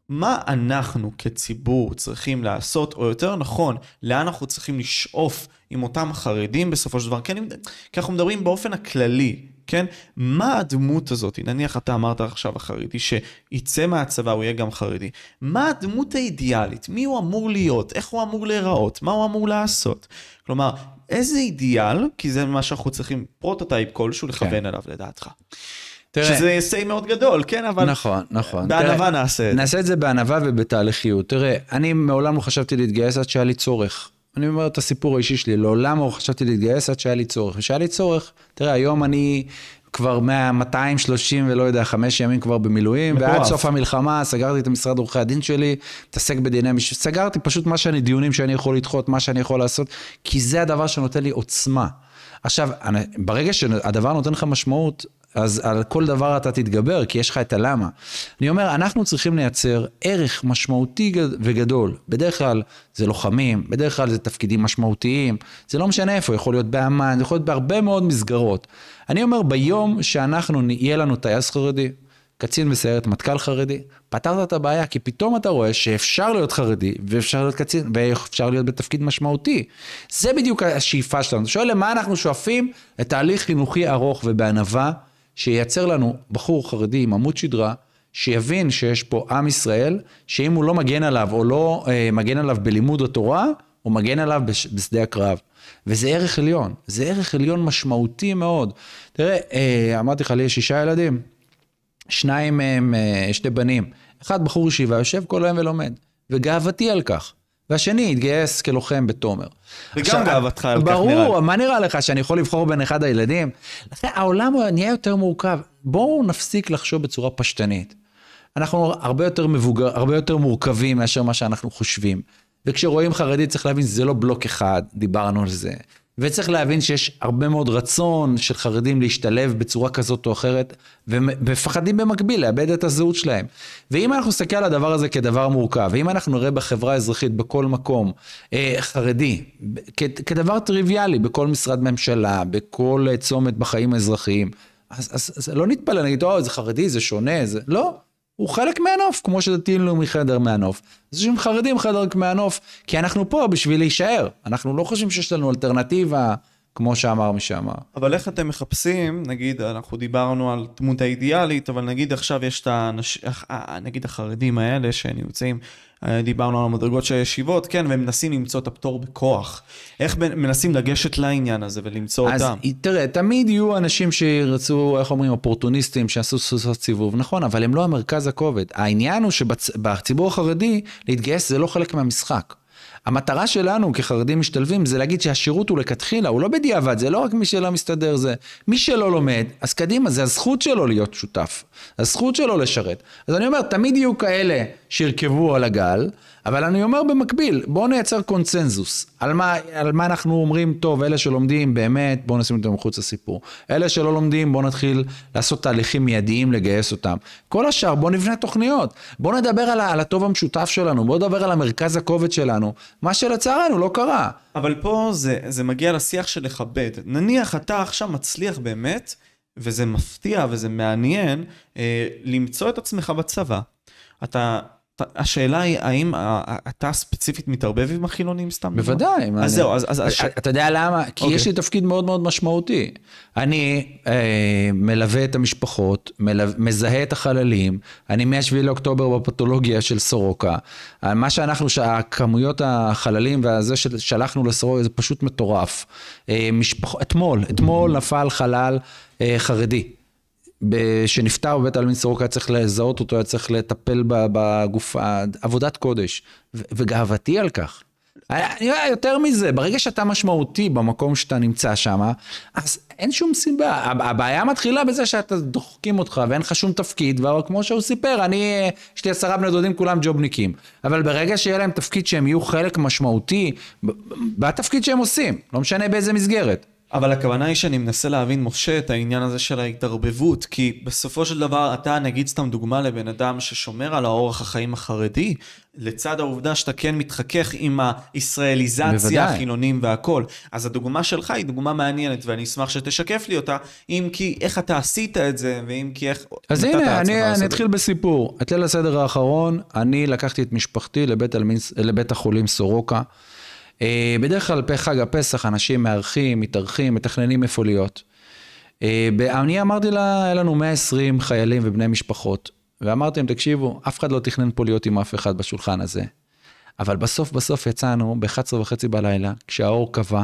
B: מה אנחנו כציבור צריכים לעשות, או יותר נכון, לאן אנחנו צריכים לשאוף עם אותם חרדים בסופו של דבר, כן, כי אנחנו מדברים באופן הכללי, כן? מה הדמות הזאת? נניח אתה אמרת עכשיו החרדי שיצא מהצבא הוא יהיה גם חרדי. מה הדמות האידיאלית? מי הוא אמור להיות? איך הוא אמור להיראות? מה הוא אמור לעשות? כלומר, איזה אידיאל, כי זה מה שאנחנו צריכים, פרוטוטייפ כלשהו לכוון כן. אליו לדעתך. תראה. שזה הישג מאוד גדול, כן, אבל... נכון,
A: נכון. בענווה נעשה את זה. נעשה את זה בענווה ובתהליכיות. תראה, אני מעולם לא חשבתי להתגייס עד שהיה לי צורך. אני אומר את הסיפור האישי שלי, לעולם לא חשבתי להתגייס עד שהיה לי צורך. וכשהיה לי צורך, תראה, היום אני כבר 230 ולא יודע, חמש ימים כבר במילואים, מטורף. ועד סוף המלחמה סגרתי את המשרד עורכי הדין שלי, מתעסק בדיני מש... סגרתי פשוט מה שאני, דיונים שאני יכול לדחות, מה שאני יכול לעשות, כי זה הדבר שנותן לי עוצמה. עכשיו, ברגע שהדבר נותן לך משמעות, אז על כל דבר אתה תתגבר, כי יש לך את הלמה. אני אומר, אנחנו צריכים לייצר ערך משמעותי וגדול. בדרך כלל זה לוחמים, בדרך כלל זה תפקידים משמעותיים, זה לא משנה איפה, יכול להיות באמ"ן, זה יכול להיות בהרבה מאוד מסגרות. אני אומר, ביום שאנחנו, יהיה לנו טייס חרדי, קצין בסיירת מטכ"ל חרדי, פתרת את הבעיה, כי פתאום אתה רואה שאפשר להיות חרדי, ואפשר להיות קצין, ואפשר להיות בתפקיד משמעותי. זה בדיוק השאיפה שלנו. אתה שואל למה אנחנו שואפים? לתהליך חינוכי ארוך ובענווה. שייצר לנו בחור חרדי עם עמוד שדרה, שיבין שיש פה עם ישראל, שאם הוא לא מגן עליו, או לא אה, מגן עליו בלימוד התורה, הוא מגן עליו בש, בשדה הקרב. וזה ערך עליון, זה ערך עליון משמעותי מאוד. תראה, אה, אמרתי לך, לי יש שישה ילדים, שניים מהם, אה, שתי בנים. אחד בחור ישיבה, יושב כל היום ולומד, וגאוותי על כך. והשני התגייס כלוחם בתומר. וגם גאוותך על כך נראה לי. ברור, מה נראה לך, שאני יכול לבחור בין אחד הילדים? לכן העולם נהיה יותר מורכב. בואו נפסיק לחשוב בצורה פשטנית. אנחנו הרבה יותר, מבוגר, הרבה יותר מורכבים מאשר מה שאנחנו חושבים. וכשרואים חרדי צריך להבין זה לא בלוק אחד, דיברנו על זה. וצריך להבין שיש הרבה מאוד רצון של חרדים להשתלב בצורה כזאת או אחרת, ומפחדים במקביל לאבד את הזהות שלהם. ואם אנחנו נסתכל על הדבר הזה כדבר מורכב, ואם אנחנו נראה בחברה האזרחית בכל מקום אה, חרדי, כ- כדבר טריוויאלי, בכל משרד ממשלה, בכל צומת בחיים האזרחיים, אז, אז, אז לא נתפלא, נגיד, או, זה חרדי, זה שונה, זה... לא. הוא חלק מהנוף, כמו שדתיים לאומי חדר מהנוף. אז אנשים חרדים חלק מהנוף, כי אנחנו פה בשביל להישאר. אנחנו לא חושבים שיש לנו אלטרנטיבה, כמו שאמר מי שאמר.
B: אבל איך אתם מחפשים, נגיד, אנחנו דיברנו על דמות האידיאלית, אבל נגיד עכשיו יש את האנשים, אה, נגיד החרדים האלה שנמצאים אה, דיברנו על המדרגות של הישיבות, כן, והם מנסים למצוא את הפטור בכוח. איך מנסים לגשת לעניין הזה ולמצוא אז אותם? אז תראה,
A: תמיד יהיו אנשים שירצו, איך אומרים, אופורטוניסטים, שיעשו סוסות סיבוב, נכון, אבל הם לא המרכז הכובד. העניין הוא שבציבור החרדי, להתגייס זה לא חלק מהמשחק. המטרה שלנו כחרדים משתלבים זה להגיד שהשירות הוא לכתחילה, הוא לא בדיעבד, זה לא רק מי שלא מסתדר, זה מי שלא לומד, אז קדימה, זה הזכות שלו להיות שותף, הזכות שלו לשרת. אז אני אומר, תמיד יהיו כאלה שירכבו על הגל, אבל אני אומר במקביל, בואו נייצר קונצנזוס. על מה, על מה אנחנו אומרים, טוב, אלה שלומדים, באמת, בואו נשים אותם מחוץ לסיפור. אלה שלא לומדים, בואו נתחיל לעשות תהליכים מיידיים לגייס אותם. כל השאר, בואו נבנה תוכניות. בואו נדבר על, על הטוב המשותף שלנו, בואו נדבר על המרכז הכובד שלנו,
B: מה שלצערנו לא קרה. אבל פה זה, זה מגיע לשיח של לכבד. נניח אתה עכשיו מצליח באמת, וזה מפתיע וזה מעניין, אה, למצוא את עצמך בצבא. אתה השאלה היא, האם אתה ספציפית מתערבב עם החילונים סתם? בוודאי. אז אני... זהו, אז... אז הש... אה, אה, אתה יודע למה? כי יש אוקיי. לי תפקיד מאוד מאוד משמעותי.
A: אני אה, מלווה את המשפחות, מזהה את החללים, אני מ-7 לאוקטובר בפתולוגיה של סורוקה. אה, מה שאנחנו, כמויות החללים והזה ששלחנו לסורוקה זה פשוט מטורף. אה, משפח... אתמול, אתמול mm-hmm. נפל חלל אה, חרדי. שנפטר בבית העלמין סורוקה, היה צריך לזהות אותו, היה צריך לטפל בגוף, עבודת קודש. וגאוותי על כך. אני יודע, יותר מזה, ברגע שאתה משמעותי במקום שאתה נמצא שם, אז אין שום סיבה. הבעיה מתחילה בזה שאתה דוחקים אותך ואין לך שום תפקיד, וכמו שהוא סיפר, אני, יש לי עשרה בני דודים, כולם ג'ובניקים. אבל ברגע שיהיה להם תפקיד שהם יהיו חלק
B: משמעותי, בתפקיד שהם עושים, לא משנה באיזה מסגרת. אבל הכוונה היא שאני מנסה להבין, משה, את העניין הזה של ההתערבבות, כי בסופו של דבר אתה, נגיד סתם דוגמה לבן אדם ששומר על האורח החיים החרדי, לצד העובדה שאתה כן מתחכך עם הישראליזציה, בוודאי. החילונים והכול. אז הדוגמה שלך היא דוגמה מעניינת, ואני אשמח שתשקף לי אותה, אם כי איך אתה עשית את זה, ואם כי איך... אז הנה, אני, אני אתחיל
A: בסיפור. את ליל הסדר האחרון, אני לקחתי את משפחתי לבית, אלמין, לבית החולים סורוקה. אה, בדרך כלל בחג הפסח אנשים מארחים, מתארחים, מתכננים איפה להיות. אה, אני אמרתי לה, היה לנו 120 חיילים ובני משפחות, ואמרתי להם, תקשיבו, אף אחד לא תכנן פה להיות עם אף אחד בשולחן הזה. אבל בסוף בסוף יצאנו ב-11 וחצי בלילה, כשהאור קבע,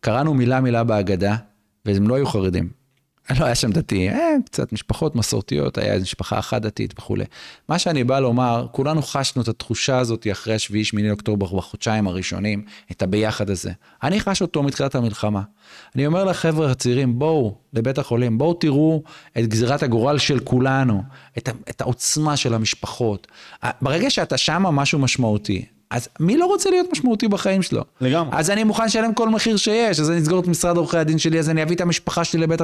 A: קראנו מילה מילה בהגדה, והם לא היו חרדים. לא היה שם דתי, אה, קצת משפחות מסורתיות, היה איזו משפחה אחת דתית וכולי. מה שאני בא לומר, כולנו חשנו את התחושה הזאת אחרי השביעי, שמיני אוקטובר בחודשיים הראשונים, את הביחד הזה. אני חש אותו מתחילת המלחמה. אני אומר לחבר'ה הצעירים, בואו לבית החולים, בואו תראו את גזירת הגורל של כולנו, את, את העוצמה של המשפחות. ברגע שאתה שמה משהו משמעותי, אז מי לא רוצה להיות משמעותי בחיים שלו? לגמרי. אז אני מוכן לשלם כל מחיר שיש, אז אני אסגור את משרד עורכי הדין שלי, אז אני אביא את המשפחה שלי לבית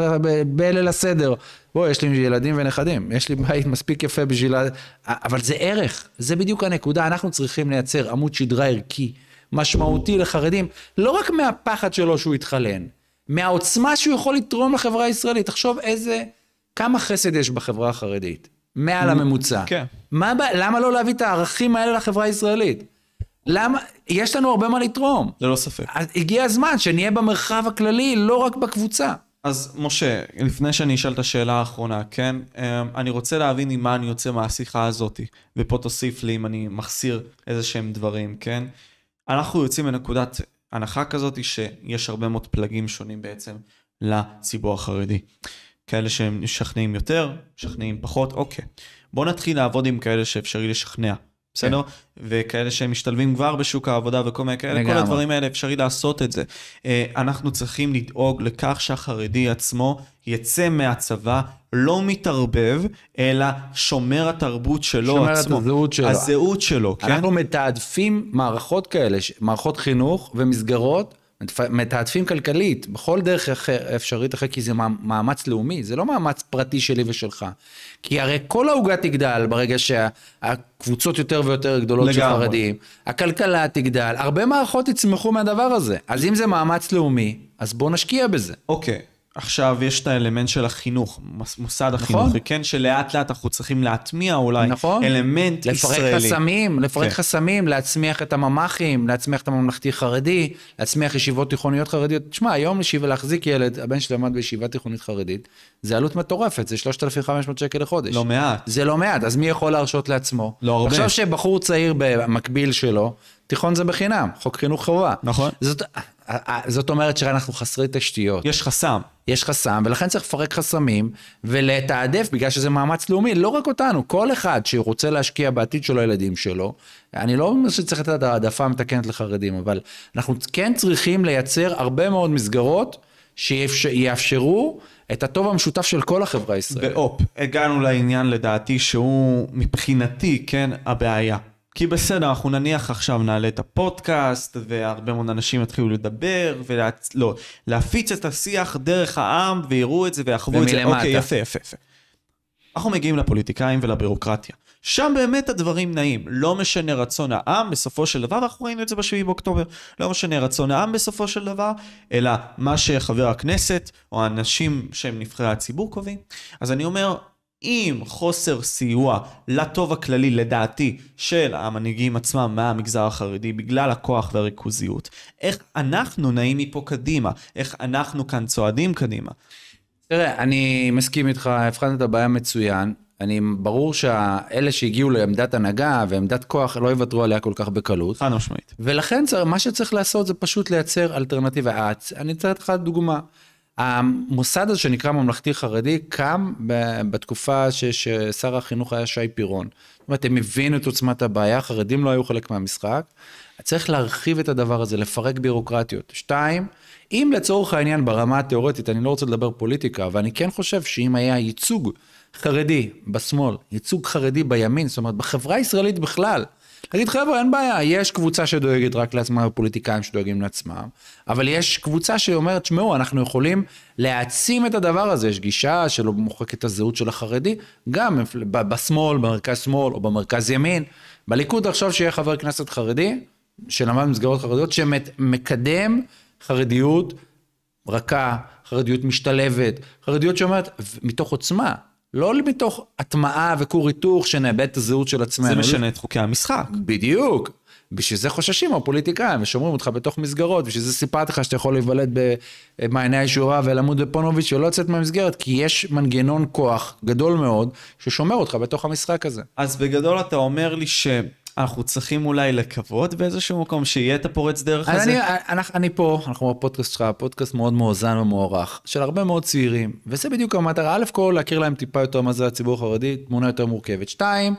A: בליל הסדר. בוא, יש לי ילדים ונכדים, יש לי בית מספיק יפה בשביל... אבל זה ערך, זה בדיוק הנקודה. אנחנו צריכים לייצר עמוד שדרה ערכי, משמעותי לחרדים, לא רק מהפחד שלו שהוא יתחלן, מהעוצמה שהוא יכול לתרום לחברה הישראלית. תחשוב איזה... כמה חסד יש בחברה החרדית? מעל הממוצע. כן. מה, למה לא להביא את הערכים האלה לחברה הישראלית? למה, יש לנו הרבה מה לתרום.
B: ללא ספק. אז
A: הגיע הזמן שנהיה במרחב הכללי, לא רק בקבוצה.
B: אז משה, לפני שאני אשאל את השאלה האחרונה, כן? אמ, אני רוצה להבין עם מה אני יוצא מהשיחה הזאת, ופה תוסיף לי אם אני מחסיר איזה שהם דברים, כן? אנחנו יוצאים מנקודת הנחה כזאת שיש הרבה מאוד פלגים שונים בעצם לציבור החרדי. כאלה שהם משכנעים יותר, משכנעים פחות, אוקיי. בואו נתחיל לעבוד עם כאלה שאפשרי לשכנע. בסדר? כן. וכאלה שמשתלבים כבר בשוק העבודה וכל מיני כאלה, כל הדברים האלה אפשרי לעשות את זה. אה, אנחנו צריכים לדאוג לכך שהחרדי עצמו יצא מהצבא, לא מתערבב, אלא שומר התרבות שלו שומר עצמו. שומר את הזהות שלו. הזהות שלו, כן? אנחנו מתעדפים מערכות כאלה,
A: מערכות חינוך ומסגרות. מתעדפים כלכלית, בכל דרך אחר, אפשרית אחרת, כי זה מאמץ לאומי, זה לא מאמץ פרטי שלי ושלך. כי הרי כל העוגה תגדל ברגע שהקבוצות יותר ויותר גדולות לגמרי. של חרדים, הכלכלה תגדל, הרבה מערכות יצמחו מהדבר הזה.
B: אז אם זה מאמץ לאומי, אז בואו נשקיע בזה. אוקיי. Okay. עכשיו יש את האלמנט של החינוך, מוסד נכון. החינוך, וכן שלאט לאט אנחנו צריכים להטמיע אולי נכון. אלמנט לפרק ישראלי. לפרק חסמים, לפרק כן. חסמים, להצמיח את הממ"חים, להצמיח את
A: הממלכתי-חרדי, להצמיח ישיבות תיכוניות חרדיות. תשמע, היום לשיבה להחזיק ילד, הבן שלי למד בישיבה תיכונית חרדית, זה עלות מטורפת, זה 3,500 שקל לחודש. לא מעט. זה לא מעט, אז מי יכול להרשות לעצמו? לא הרבה. עכשיו שבחור צעיר במקביל שלו, תיכון זה בחינם, חוק חינוך חובה. נכון. זאת, אה, אה, זאת אומרת שאנחנו חסרי תשתיות. יש חסם. יש חסם, ולכן צריך לפרק חסמים ולתעדף, בגלל שזה מאמץ לאומי, לא רק אותנו, כל אחד שרוצה להשקיע בעתיד של הילדים שלו, אני לא אומר שצריך לתת העדפה מתקנת לחרדים, אבל אנחנו כן צריכים לייצר הרבה מאוד מסגרות שיאפשרו
B: את הטוב המשותף של כל החברה הישראלית. והופ, הגענו לעניין לדעתי שהוא מבחינתי, כן, הבעיה. כי בסדר, אנחנו נניח עכשיו נעלה את הפודקאסט, והרבה מאוד אנשים יתחילו לדבר, ולהפיץ ולה... לא, את השיח דרך העם, ויראו את זה ויחוו את זה. ומלמטה. אוקיי, יפה, יפה, יפה. אנחנו מגיעים לפוליטיקאים ולבירוקרטיה. שם באמת הדברים נעים. לא משנה רצון העם, בסופו של דבר, ואנחנו ראינו את זה בשביעי באוקטובר, לא משנה רצון העם בסופו של דבר, אלא מה שחבר הכנסת, או האנשים שהם נבחרי הציבור קובעים. אז אני אומר, עם חוסר סיוע לטוב הכללי, לדעתי, של המנהיגים עצמם מהמגזר החרדי, בגלל הכוח והריכוזיות. איך אנחנו נעים מפה קדימה? איך אנחנו כאן צועדים קדימה? תראה, אני מסכים איתך, הבחנת את הבעיה מצוין. אני, ברור שאלה
A: שהגיעו לעמדת הנהגה ועמדת כוח לא יוותרו עליה כל כך בקלות. חד משמעית. ולכן מה שצריך לעשות זה פשוט לייצר אלטרנטיבה. אה, אני אתן לך דוגמה. המוסד הזה שנקרא ממלכתי חרדי קם בתקופה ששר החינוך היה שי פירון. זאת אומרת, הם הבינו את עוצמת הבעיה, חרדים לא היו חלק מהמשחק. צריך להרחיב את הדבר הזה, לפרק בירוקרטיות. שתיים, אם לצורך העניין ברמה התיאורטית, אני לא רוצה לדבר פוליטיקה, אבל אני כן חושב שאם היה ייצוג חרדי בשמאל, ייצוג חרדי בימין, זאת אומרת, בחברה הישראלית בכלל, להגיד, חבר'ה, אין בעיה, יש קבוצה שדואגת רק לעצמה ופוליטיקאים שדואגים לעצמם, אבל יש קבוצה שאומרת, שמעו, אנחנו יכולים להעצים את הדבר הזה. יש גישה שלא מוחקת את הזהות של החרדי, גם בשמאל, במרכז שמאל או במרכז ימין. בליכוד עכשיו שיהיה חבר כנסת חרדי, שלמד במסגרות חרדיות, שמקדם חרדיות רכה, חרדיות משתלבת, חרדיות שאומרת, מתוך עוצמה, לא מתוך הטמעה וכור היתוך שנאבד את הזהות של עצמנו. זה משנה את חוקי המשחק. בדיוק. בשביל זה חוששים הפוליטיקאים, ושומרים אותך בתוך מסגרות, בשביל זה סיפרתי לך שאתה יכול להיוולד במעייני הישורה ולמוד בפונוביץ' ולא לצאת מהמסגרת, כי יש מנגנון כוח גדול מאוד ששומר אותך בתוך המשחק הזה.
B: אז בגדול אתה אומר לי ש... אנחנו צריכים אולי לקוות באיזשהו מקום שיהיה את הפורץ דרך הזה? אני,
A: אני, אני פה, אנחנו בפודקאסט שלך, פודקאסט מאוד מאוזן ומוערך, של הרבה מאוד צעירים, וזה בדיוק המטרה. א' כל, להכיר להם טיפה יותר מה זה הציבור החרדי, תמונה יותר מורכבת. שתיים,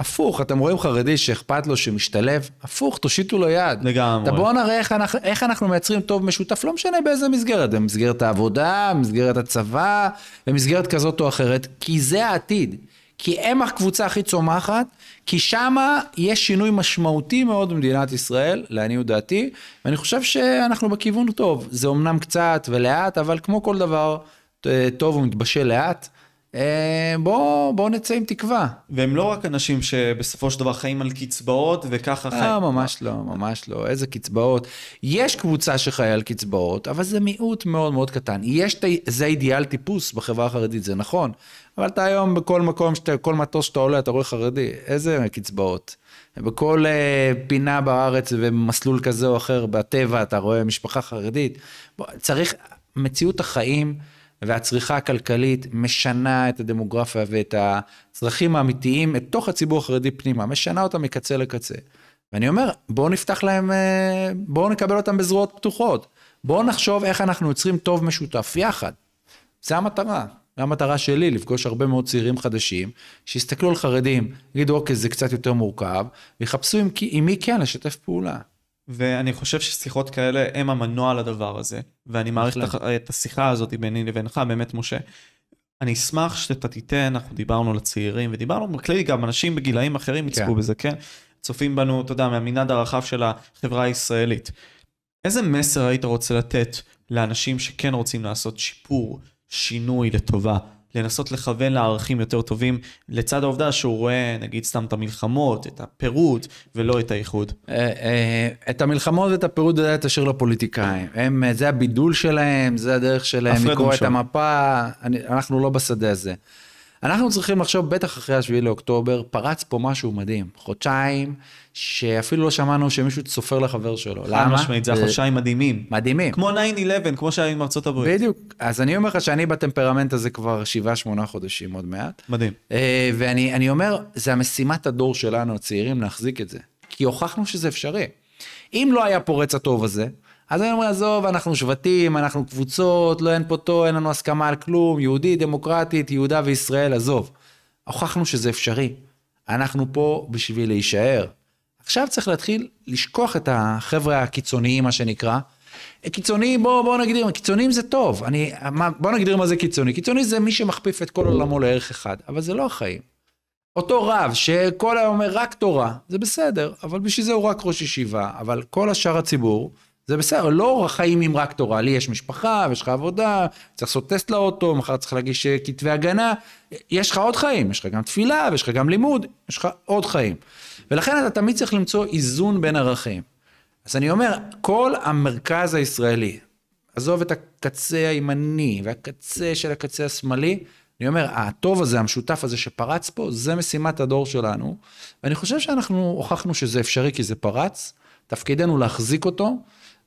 A: הפוך, אתם רואים חרדי שאכפת לו, שמשתלב, הפוך, תושיטו לו יד. לגמרי. בואו נראה איך אנחנו, איך אנחנו מייצרים טוב משותף, לא משנה באיזה מסגרת, במסגרת העבודה, במסגרת הצבא, במסגרת כזאת או אחרת, כי זה העתיד. כי הם הקבוצה הכי צומחת, כי שמה יש שינוי משמעותי מאוד במדינת ישראל, לעניות דעתי, ואני חושב שאנחנו בכיוון טוב. זה אמנם קצת ולאט, אבל כמו כל דבר אה, טוב, ומתבשל לאט. אה, בואו בוא נצא עם תקווה. והם
B: לא רק אנשים שבסופו של דבר חיים על קצבאות וככה אה, חיים. לא, ממש
A: לא, ממש
B: לא. איזה קצבאות. יש קבוצה שחיה על
A: קצבאות, אבל זה מיעוט מאוד מאוד קטן. יש, זה אידיאל טיפוס בחברה החרדית, זה נכון. אבל אתה היום בכל מקום, שאתה, כל מטוס שאתה עולה, אתה רואה חרדי. איזה קצבאות. בכל אה, פינה בארץ ובמסלול כזה או אחר, בטבע, אתה רואה משפחה חרדית. בוא, צריך, מציאות החיים... והצריכה הכלכלית משנה את הדמוגרפיה ואת הצרכים האמיתיים, את תוך הציבור החרדי פנימה, משנה אותם מקצה לקצה. ואני אומר, בואו נפתח להם, אה, בואו נקבל אותם בזרועות פתוחות. בואו נחשוב איך אנחנו יוצרים טוב משותף יחד. זו המטרה. זו המטרה שלי, לפגוש הרבה מאוד צעירים חדשים, שיסתכלו על חרדים, יגידו, אוקיי, זה קצת יותר מורכב, ויחפשו עם, עם מי כן לשתף פעולה.
B: ואני חושב ששיחות כאלה הם המנוע לדבר הזה, ואני מעריך את השיחה הזאת ביני לבינך, באמת, משה. אני אשמח שאתה תיתן, אנחנו דיברנו לצעירים, ודיברנו בכללי גם אנשים בגילאים אחרים יצפו כן. בזה, כן? צופים בנו, אתה יודע, מהמנעד הרחב של החברה הישראלית. איזה מסר היית רוצה לתת לאנשים שכן רוצים לעשות שיפור, שינוי לטובה לנסות לכוון לערכים יותר טובים, לצד העובדה שהוא רואה, נגיד, סתם את המלחמות, את הפירוד, ולא את האיחוד. אה, אה, את המלחמות ואת
A: הפירוד, זה תשאיר לפוליטיקאים. הם, אה, זה הבידול שלהם, זה הדרך שלהם לקרוא את המפה, אני, אנחנו לא בשדה הזה. אנחנו צריכים לחשוב, בטח אחרי 7 לאוקטובר, פרץ פה משהו מדהים. חודשיים שאפילו לא שמענו שמישהו צופר לחבר שלו. למה? חד משמעית, זה החודשיים מדהימים. מדהימים. כמו 9-11, כמו שהיה עם ארצות הברית. בדיוק. אז אני אומר לך שאני בטמפרמנט הזה כבר 7-8 חודשים עוד מעט. מדהים. אה, ואני אומר, זה המשימת הדור שלנו, הצעירים, להחזיק את זה. כי הוכחנו שזה אפשרי. אם לא היה פורץ הטוב הזה, אז אני אומר, עזוב, אנחנו שבטים, אנחנו קבוצות, לא אין פה תו, אין לנו הסכמה על כלום, יהודי, דמוקרטית, יהודה וישראל, עזוב. הוכחנו שזה אפשרי. אנחנו פה בשביל להישאר. עכשיו צריך להתחיל לשכוח את החבר'ה הקיצוניים, מה שנקרא. קיצוניים, בואו בוא נגדיר, קיצוניים זה טוב. בואו נגדיר מה זה קיצוני. קיצוני זה מי שמכפיף את כל עולמו לערך אחד, אבל זה לא החיים. אותו רב שכל היום אומר רק תורה, זה בסדר, אבל בשביל זה הוא רק ראש ישיבה, אבל כל השאר הציבור, זה בסדר, לא אורח חיים עם רק תורה, לי יש משפחה, ויש לך עבודה, צריך לעשות טסט לאוטו, מחר צריך להגיש אה, כתבי הגנה, יש לך עוד חיים, יש לך גם תפילה, ויש לך גם לימוד, יש לך עוד חיים. ולכן אתה תמיד צריך למצוא איזון בין ערכים. אז אני אומר, כל המרכז הישראלי, עזוב את הקצה הימני והקצה של הקצה השמאלי, אני אומר, הטוב הזה, המשותף הזה שפרץ פה, זה משימת הדור שלנו, ואני חושב שאנחנו הוכחנו שזה אפשרי כי זה פרץ, תפקידנו להחזיק אותו.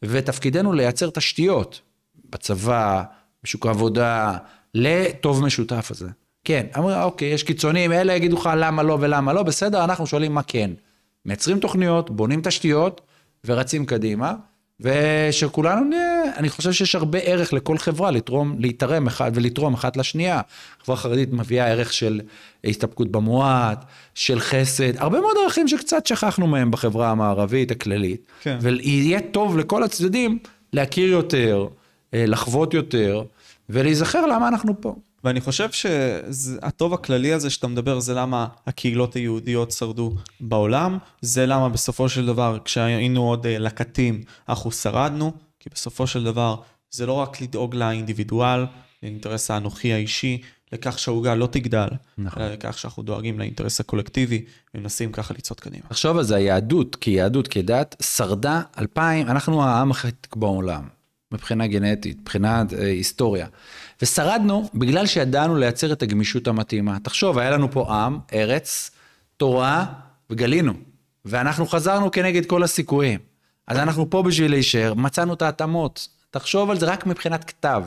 A: ותפקידנו לייצר תשתיות בצבא, בשוק העבודה, לטוב משותף הזה. כן, אמרו, אוקיי, יש קיצונים, אלה יגידו לך למה לא ולמה לא, בסדר, אנחנו שואלים מה כן. מייצרים תוכניות, בונים תשתיות ורצים קדימה. ושכולנו נהיה, אני חושב שיש הרבה ערך לכל חברה לתרום, להתערם אחד ולתרום אחת לשנייה. חברה חרדית מביאה ערך של הסתפקות במועט, של חסד, הרבה מאוד ערכים שקצת שכחנו מהם בחברה המערבית הכללית. כן. ויהיה טוב
B: לכל הצדדים להכיר יותר, אה, לחוות יותר, ולהיזכר למה אנחנו פה. ואני חושב שהטוב הכללי הזה שאתה מדבר, זה למה הקהילות היהודיות שרדו בעולם, זה למה בסופו של דבר, כשהיינו עוד אה, לקטים, אנחנו שרדנו, כי בסופו של דבר, זה לא רק לדאוג לאינדיבידואל, לאינטרס האנוכי האישי, לכך שהעוגה לא תגדל, נכון. אלא לכך שאנחנו דואגים לאינטרס הקולקטיבי ומנסים ככה לצעוד קדימה.
A: תחשוב על זה, היהדות, כי יהדות כדת שרדה אלפיים, אנחנו העם הכי בעולם, מבחינה גנטית, מבחינת אה, היסטוריה. ושרדנו בגלל שידענו לייצר את הגמישות המתאימה. תחשוב, היה לנו פה עם, ארץ, תורה, וגלינו. ואנחנו חזרנו כנגד כל הסיכויים. אז אנחנו פה בשביל להישאר, מצאנו את ההתאמות. תחשוב על זה רק מבחינת כתב.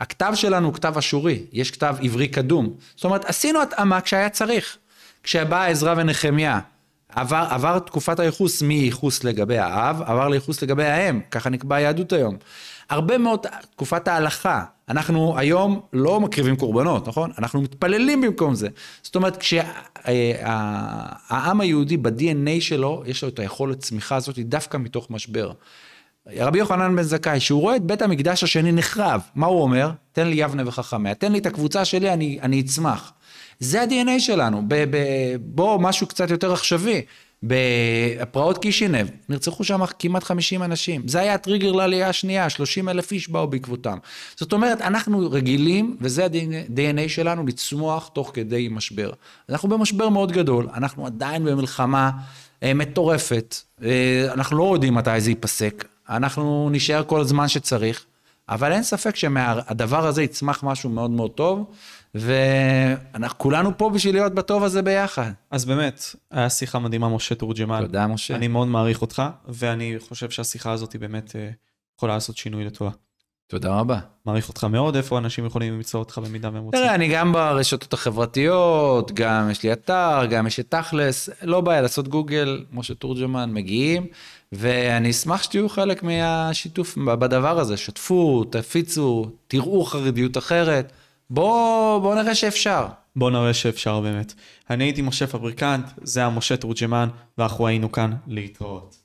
A: הכתב שלנו הוא כתב אשורי, יש כתב עברי קדום. זאת אומרת, עשינו התאמה כשהיה צריך. כשבאה עזרא ונחמיה, עבר, עבר תקופת הייחוס מייחוס לגבי האב, עבר לייחוס לגבי האם, ככה נקבע היהדות היום. הרבה מאוד, תקופת ההלכה, אנחנו היום לא מקריבים קורבנות, נכון? אנחנו מתפללים במקום זה. זאת אומרת, כשהעם אה, היהודי ב-DNA שלו, יש לו את היכולת צמיחה הזאת דווקא מתוך משבר. רבי יוחנן בן זכאי, שהוא רואה את בית המקדש השני נחרב, מה הוא אומר? תן לי יבנה וחכמיה, תן לי את הקבוצה שלי, אני, אני אצמח. זה ה-DNA שלנו, בואו משהו קצת יותר עכשווי. בפרעות קישינב, נרצחו שם כמעט 50 אנשים. זה היה הטריגר לעלייה השנייה, 30 אלף איש באו בעקבותם. זאת אומרת, אנחנו רגילים, וזה ה-DNA שלנו, לצמוח תוך כדי משבר. אנחנו במשבר מאוד גדול, אנחנו עדיין במלחמה אה, מטורפת, אה, אנחנו לא יודעים מתי זה ייפסק, אנחנו נשאר כל הזמן שצריך, אבל אין ספק שמהדבר הזה יצמח משהו מאוד
B: מאוד טוב. ואנחנו כולנו פה בשביל להיות בטוב הזה ביחד. אז באמת, היה שיחה מדהימה, משה תורג'מאל. תודה, משה. אני מאוד מעריך אותך, ואני חושב שהשיחה הזאת היא באמת אה, יכולה לעשות שינוי לטובה. תודה רבה. מעריך אותך מאוד, איפה אנשים יכולים למצוא אותך במידה והם רוצים?
A: תראה, אני גם ברשתות החברתיות, גם יש לי אתר, גם יש את תכלס, לא בעיה לעשות גוגל, משה תורג'מן, מגיעים, ואני אשמח שתהיו חלק מהשיתוף בדבר הזה, שתפו, תפיצו, תראו חרדיות אחרת.
B: בוא, בוא נראה שאפשר. בוא נראה שאפשר באמת. אני הייתי משה פבריקנט, זה היה משה תורג'מן, ואנחנו היינו כאן להתראות.